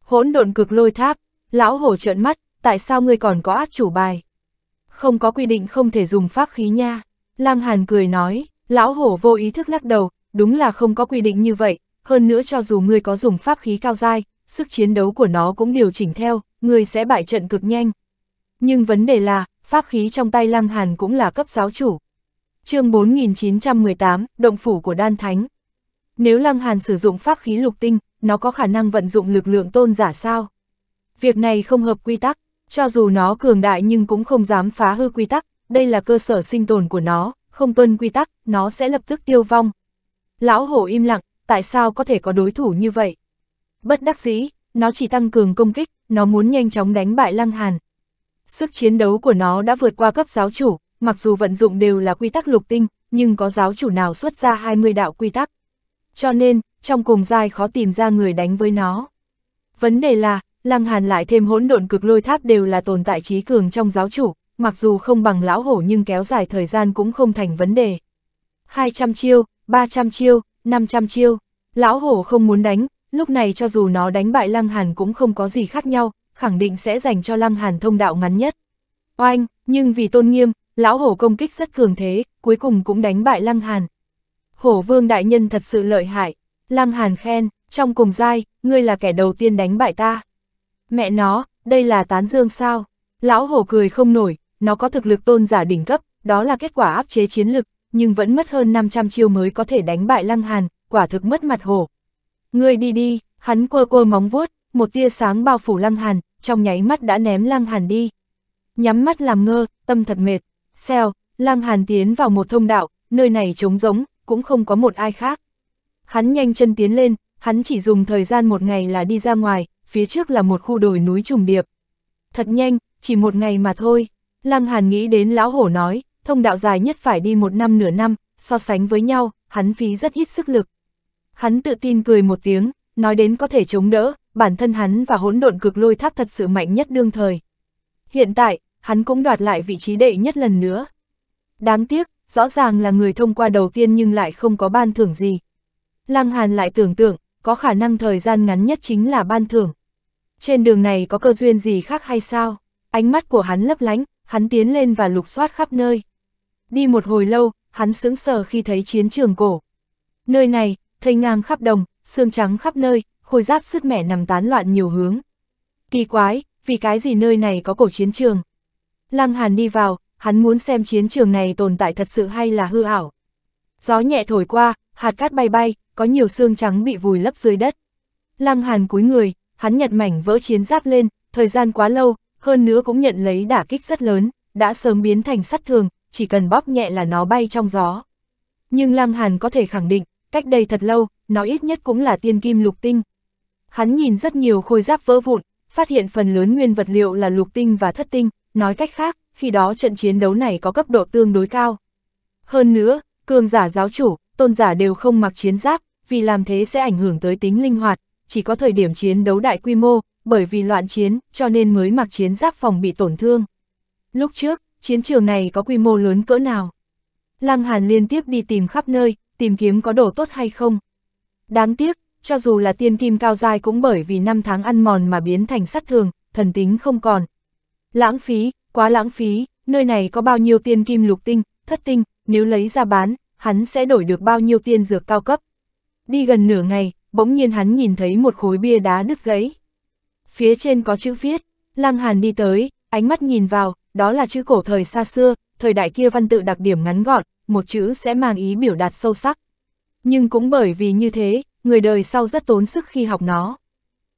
Hỗn độn cực lôi tháp, lão hổ trợn mắt, tại sao ngươi còn có át chủ bài? Không có quy định không thể dùng pháp khí nha. Lăng Hàn cười nói, lão hổ vô ý thức lắc đầu, đúng là không có quy định như vậy, hơn nữa cho dù ngươi có dùng pháp khí cao dai, sức chiến đấu của nó cũng điều chỉnh theo, ngươi sẽ bại trận cực nhanh. Nhưng vấn đề là, pháp khí trong tay Lăng Hàn cũng là cấp giáo chủ. chương 4918, Động Phủ của Đan Thánh. Nếu Lăng Hàn sử dụng pháp khí lục tinh, nó có khả năng vận dụng lực lượng tôn giả sao? Việc này không hợp quy tắc, cho dù nó cường đại nhưng cũng không dám phá hư quy tắc, đây là cơ sở sinh tồn của nó, không tuân quy tắc, nó sẽ lập tức tiêu vong. Lão hổ im lặng, tại sao có thể có đối thủ như vậy? Bất đắc dĩ, nó chỉ tăng cường công kích, nó muốn nhanh chóng đánh bại Lăng Hàn. Sức chiến đấu của nó đã vượt qua cấp giáo chủ, mặc dù vận dụng đều là quy tắc lục tinh, nhưng có giáo chủ nào xuất ra 20 đạo quy tắc. Cho nên, trong cùng giai khó tìm ra người đánh với nó. Vấn đề là, Lăng Hàn lại thêm hỗn độn cực lôi tháp đều là tồn tại trí cường trong giáo chủ, mặc dù không bằng lão hổ nhưng kéo dài thời gian cũng không thành vấn đề. 200 chiêu, 300 chiêu, 500 chiêu, lão hổ không muốn đánh, lúc này cho dù nó đánh bại Lăng Hàn cũng không có gì khác nhau, khẳng định sẽ dành cho Lăng Hàn thông đạo ngắn nhất. Oanh, nhưng vì tôn nghiêm, lão hổ công kích rất cường thế, cuối cùng cũng đánh bại Lăng Hàn. Hổ vương đại nhân thật sự lợi hại, Lăng Hàn khen, trong cùng giai, ngươi là kẻ đầu tiên đánh bại ta. Mẹ nó, đây là tán dương sao? Lão hổ cười không nổi, nó có thực lực tôn giả đỉnh cấp, đó là kết quả áp chế chiến lực, nhưng vẫn mất hơn 500 chiêu mới có thể đánh bại Lăng Hàn, quả thực mất mặt hổ. người đi đi, hắn quơ quơ móng vuốt, một tia sáng bao phủ Lăng Hàn, trong nháy mắt đã ném Lăng Hàn đi. Nhắm mắt làm ngơ, tâm thật mệt. Xèo, Lăng Hàn tiến vào một thông đạo, nơi này trống rỗng, cũng không có một ai khác. Hắn nhanh chân tiến lên, hắn chỉ dùng thời gian một ngày là đi ra ngoài, phía trước là một khu đồi núi trùng điệp. Thật nhanh, chỉ một ngày mà thôi. Lăng Hàn nghĩ đến lão hổ nói, thông đạo dài nhất phải đi một năm nửa năm, so sánh với nhau, hắn phí rất ít sức lực. Hắn tự tin cười một tiếng, nói đến có thể chống đỡ, bản thân hắn và hỗn độn cực lôi tháp thật sự mạnh nhất đương thời. Hiện tại, hắn cũng đoạt lại vị trí đệ nhất lần nữa. Đáng tiếc, rõ ràng là người thông qua đầu tiên nhưng lại không có ban thưởng gì. Lăng Hàn lại tưởng tượng, có khả năng thời gian ngắn nhất chính là ban thưởng. Trên đường này có cơ duyên gì khác hay sao? Ánh mắt của hắn lấp lánh, hắn tiến lên và lục soát khắp nơi. Đi một hồi lâu, hắn sững sờ khi thấy chiến trường cổ. Nơi này, thây ngang khắp đồng, xương trắng khắp nơi, khôi giáp sứt mẻ nằm tán loạn nhiều hướng. Kỳ quái, vì cái gì nơi này có cổ chiến trường? Lăng Hàn đi vào, hắn muốn xem chiến trường này tồn tại thật sự hay là hư ảo. Gió nhẹ thổi qua, hạt cát bay bay, có nhiều xương trắng bị vùi lấp dưới đất. Lăng Hàn cúi người, hắn nhặt mảnh vỡ chiến giáp lên, thời gian quá lâu, hơn nữa cũng nhận lấy đả kích rất lớn, đã sớm biến thành sắt thường, chỉ cần bóp nhẹ là nó bay trong gió. Nhưng Lăng Hàn có thể khẳng định, cách đây thật lâu, nó ít nhất cũng là tiên kim lục tinh. Hắn nhìn rất nhiều khôi giáp vỡ vụn, phát hiện phần lớn nguyên vật liệu là lục tinh và thất tinh, nói cách khác, khi đó trận chiến đấu này có cấp độ tương đối cao. Hơn nữa, cường giả giáo chủ, tôn giả đều không mặc chiến giáp, vì làm thế sẽ ảnh hưởng tới tính linh hoạt, chỉ có thời điểm chiến đấu đại quy mô, bởi vì loạn chiến, cho nên mới mặc chiến giáp phòng bị tổn thương. Lúc trước, chiến trường này có quy mô lớn cỡ nào? Lăng Hàn liên tiếp đi tìm khắp nơi, tìm kiếm có đồ tốt hay không. Đáng tiếc, cho dù là tiên kim cao dài cũng bởi vì năm tháng ăn mòn mà biến thành sắt thường, thần tính không còn. Lãng phí, quá lãng phí, nơi này có bao nhiêu tiên kim lục tinh, thất tinh, nếu lấy ra bán, hắn sẽ đổi được bao nhiêu tiên dược cao cấp. Đi gần nửa ngày, bỗng nhiên hắn nhìn thấy một khối bia đá đứt gãy phía trên có chữ viết, Lăng Hàn đi tới, ánh mắt nhìn vào, đó là chữ cổ thời xa xưa, thời đại kia văn tự đặc điểm ngắn gọn, một chữ sẽ mang ý biểu đạt sâu sắc. Nhưng cũng bởi vì như thế, người đời sau rất tốn sức khi học nó.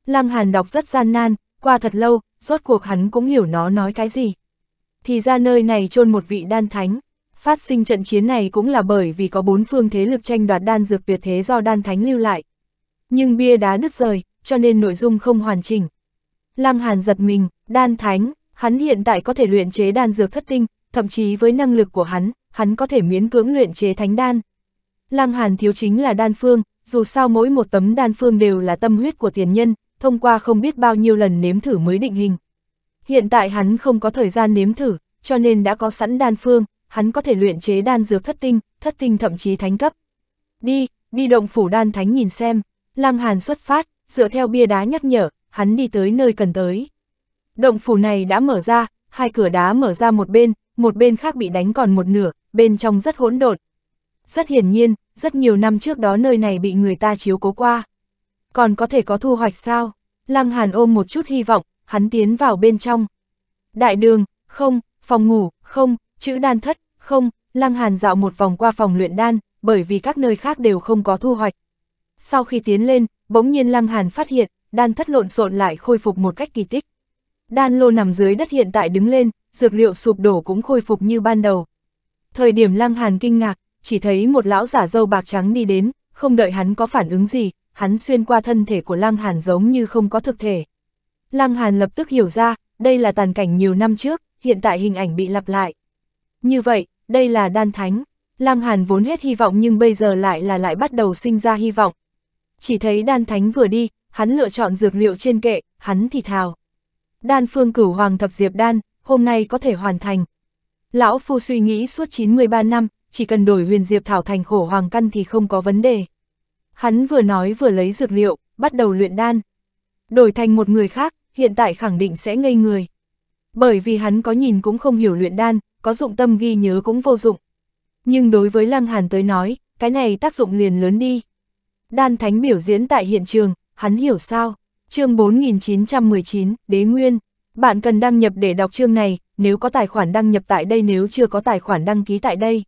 Lăng Hàn đọc rất gian nan, qua thật lâu, rốt cuộc hắn cũng hiểu nó nói cái gì. Thì ra nơi này chôn một vị đan thánh, phát sinh trận chiến này cũng là bởi vì có bốn phương thế lực tranh đoạt đan dược tuyệt thế do đan thánh lưu lại. Nhưng bia đá nứt rời, cho nên nội dung không hoàn chỉnh, Lăng Hàn giật mình, đan thánh, hắn hiện tại có thể luyện chế đan dược thất tinh, thậm chí với năng lực của hắn, hắn có thể miễn cưỡng luyện chế thánh đan. Lăng Hàn thiếu chính là đan phương, dù sao mỗi một tấm đan phương đều là tâm huyết của tiền nhân, thông qua không biết bao nhiêu lần nếm thử mới định hình. Hiện tại hắn không có thời gian nếm thử, cho nên đã có sẵn đan phương, hắn có thể luyện chế đan dược thất tinh, thất tinh thậm chí thánh cấp. Đi, đi động phủ đan thánh nhìn xem, Lăng Hàn xuất phát, dựa theo bia đá nhắc nhở, hắn đi tới nơi cần tới. Động phủ này đã mở ra, hai cửa đá mở ra một bên, một bên khác bị đánh còn một nửa, bên trong rất hỗn độn. Rất hiển nhiên, rất nhiều năm trước đó nơi này bị người ta chiếu cố qua. Còn có thể có thu hoạch sao? Lăng Hàn ôm một chút hy vọng, hắn tiến vào bên trong. Đại đường, không, phòng ngủ, không, chữ đan thất, không, Lăng Hàn dạo một vòng qua phòng luyện đan, bởi vì các nơi khác đều không có thu hoạch. Sau khi tiến lên, bỗng nhiên Lăng Hàn phát hiện, đan thất lộn xộn lại khôi phục một cách kỳ tích. Đan lô nằm dưới đất hiện tại đứng lên, dược liệu sụp đổ cũng khôi phục như ban đầu. Thời điểm Lăng Hàn kinh ngạc, chỉ thấy một lão giả dâu bạc trắng đi đến, không đợi hắn có phản ứng gì, hắn xuyên qua thân thể của Lăng Hàn giống như không có thực thể. Lăng Hàn lập tức hiểu ra, đây là tàn cảnh nhiều năm trước, hiện tại hình ảnh bị lặp lại. Như vậy, đây là đan thánh. Lăng Hàn vốn hết hy vọng nhưng bây giờ lại là lại bắt đầu sinh ra hy vọng. Chỉ thấy đan thánh vừa đi, hắn lựa chọn dược liệu trên kệ, hắn thì thào. Đan phương cửu hoàng thập diệp đan, hôm nay có thể hoàn thành. Lão Phu suy nghĩ suốt 93 năm, chỉ cần đổi huyền diệp thảo thành khổ hoàng căn thì không có vấn đề. Hắn vừa nói vừa lấy dược liệu, bắt đầu luyện đan. Đổi thành một người khác, hiện tại khẳng định sẽ ngây người. Bởi vì hắn có nhìn cũng không hiểu luyện đan, có dụng tâm ghi nhớ cũng vô dụng. Nhưng đối với Lăng Hàn tới nói, cái này tác dụng liền lớn đi. Đan thánh biểu diễn tại hiện trường, hắn hiểu sao? Chương 4919, Đế Nguyên. Bạn cần đăng nhập để đọc chương này, nếu có tài khoản đăng nhập tại đây nếu chưa có tài khoản đăng ký tại đây.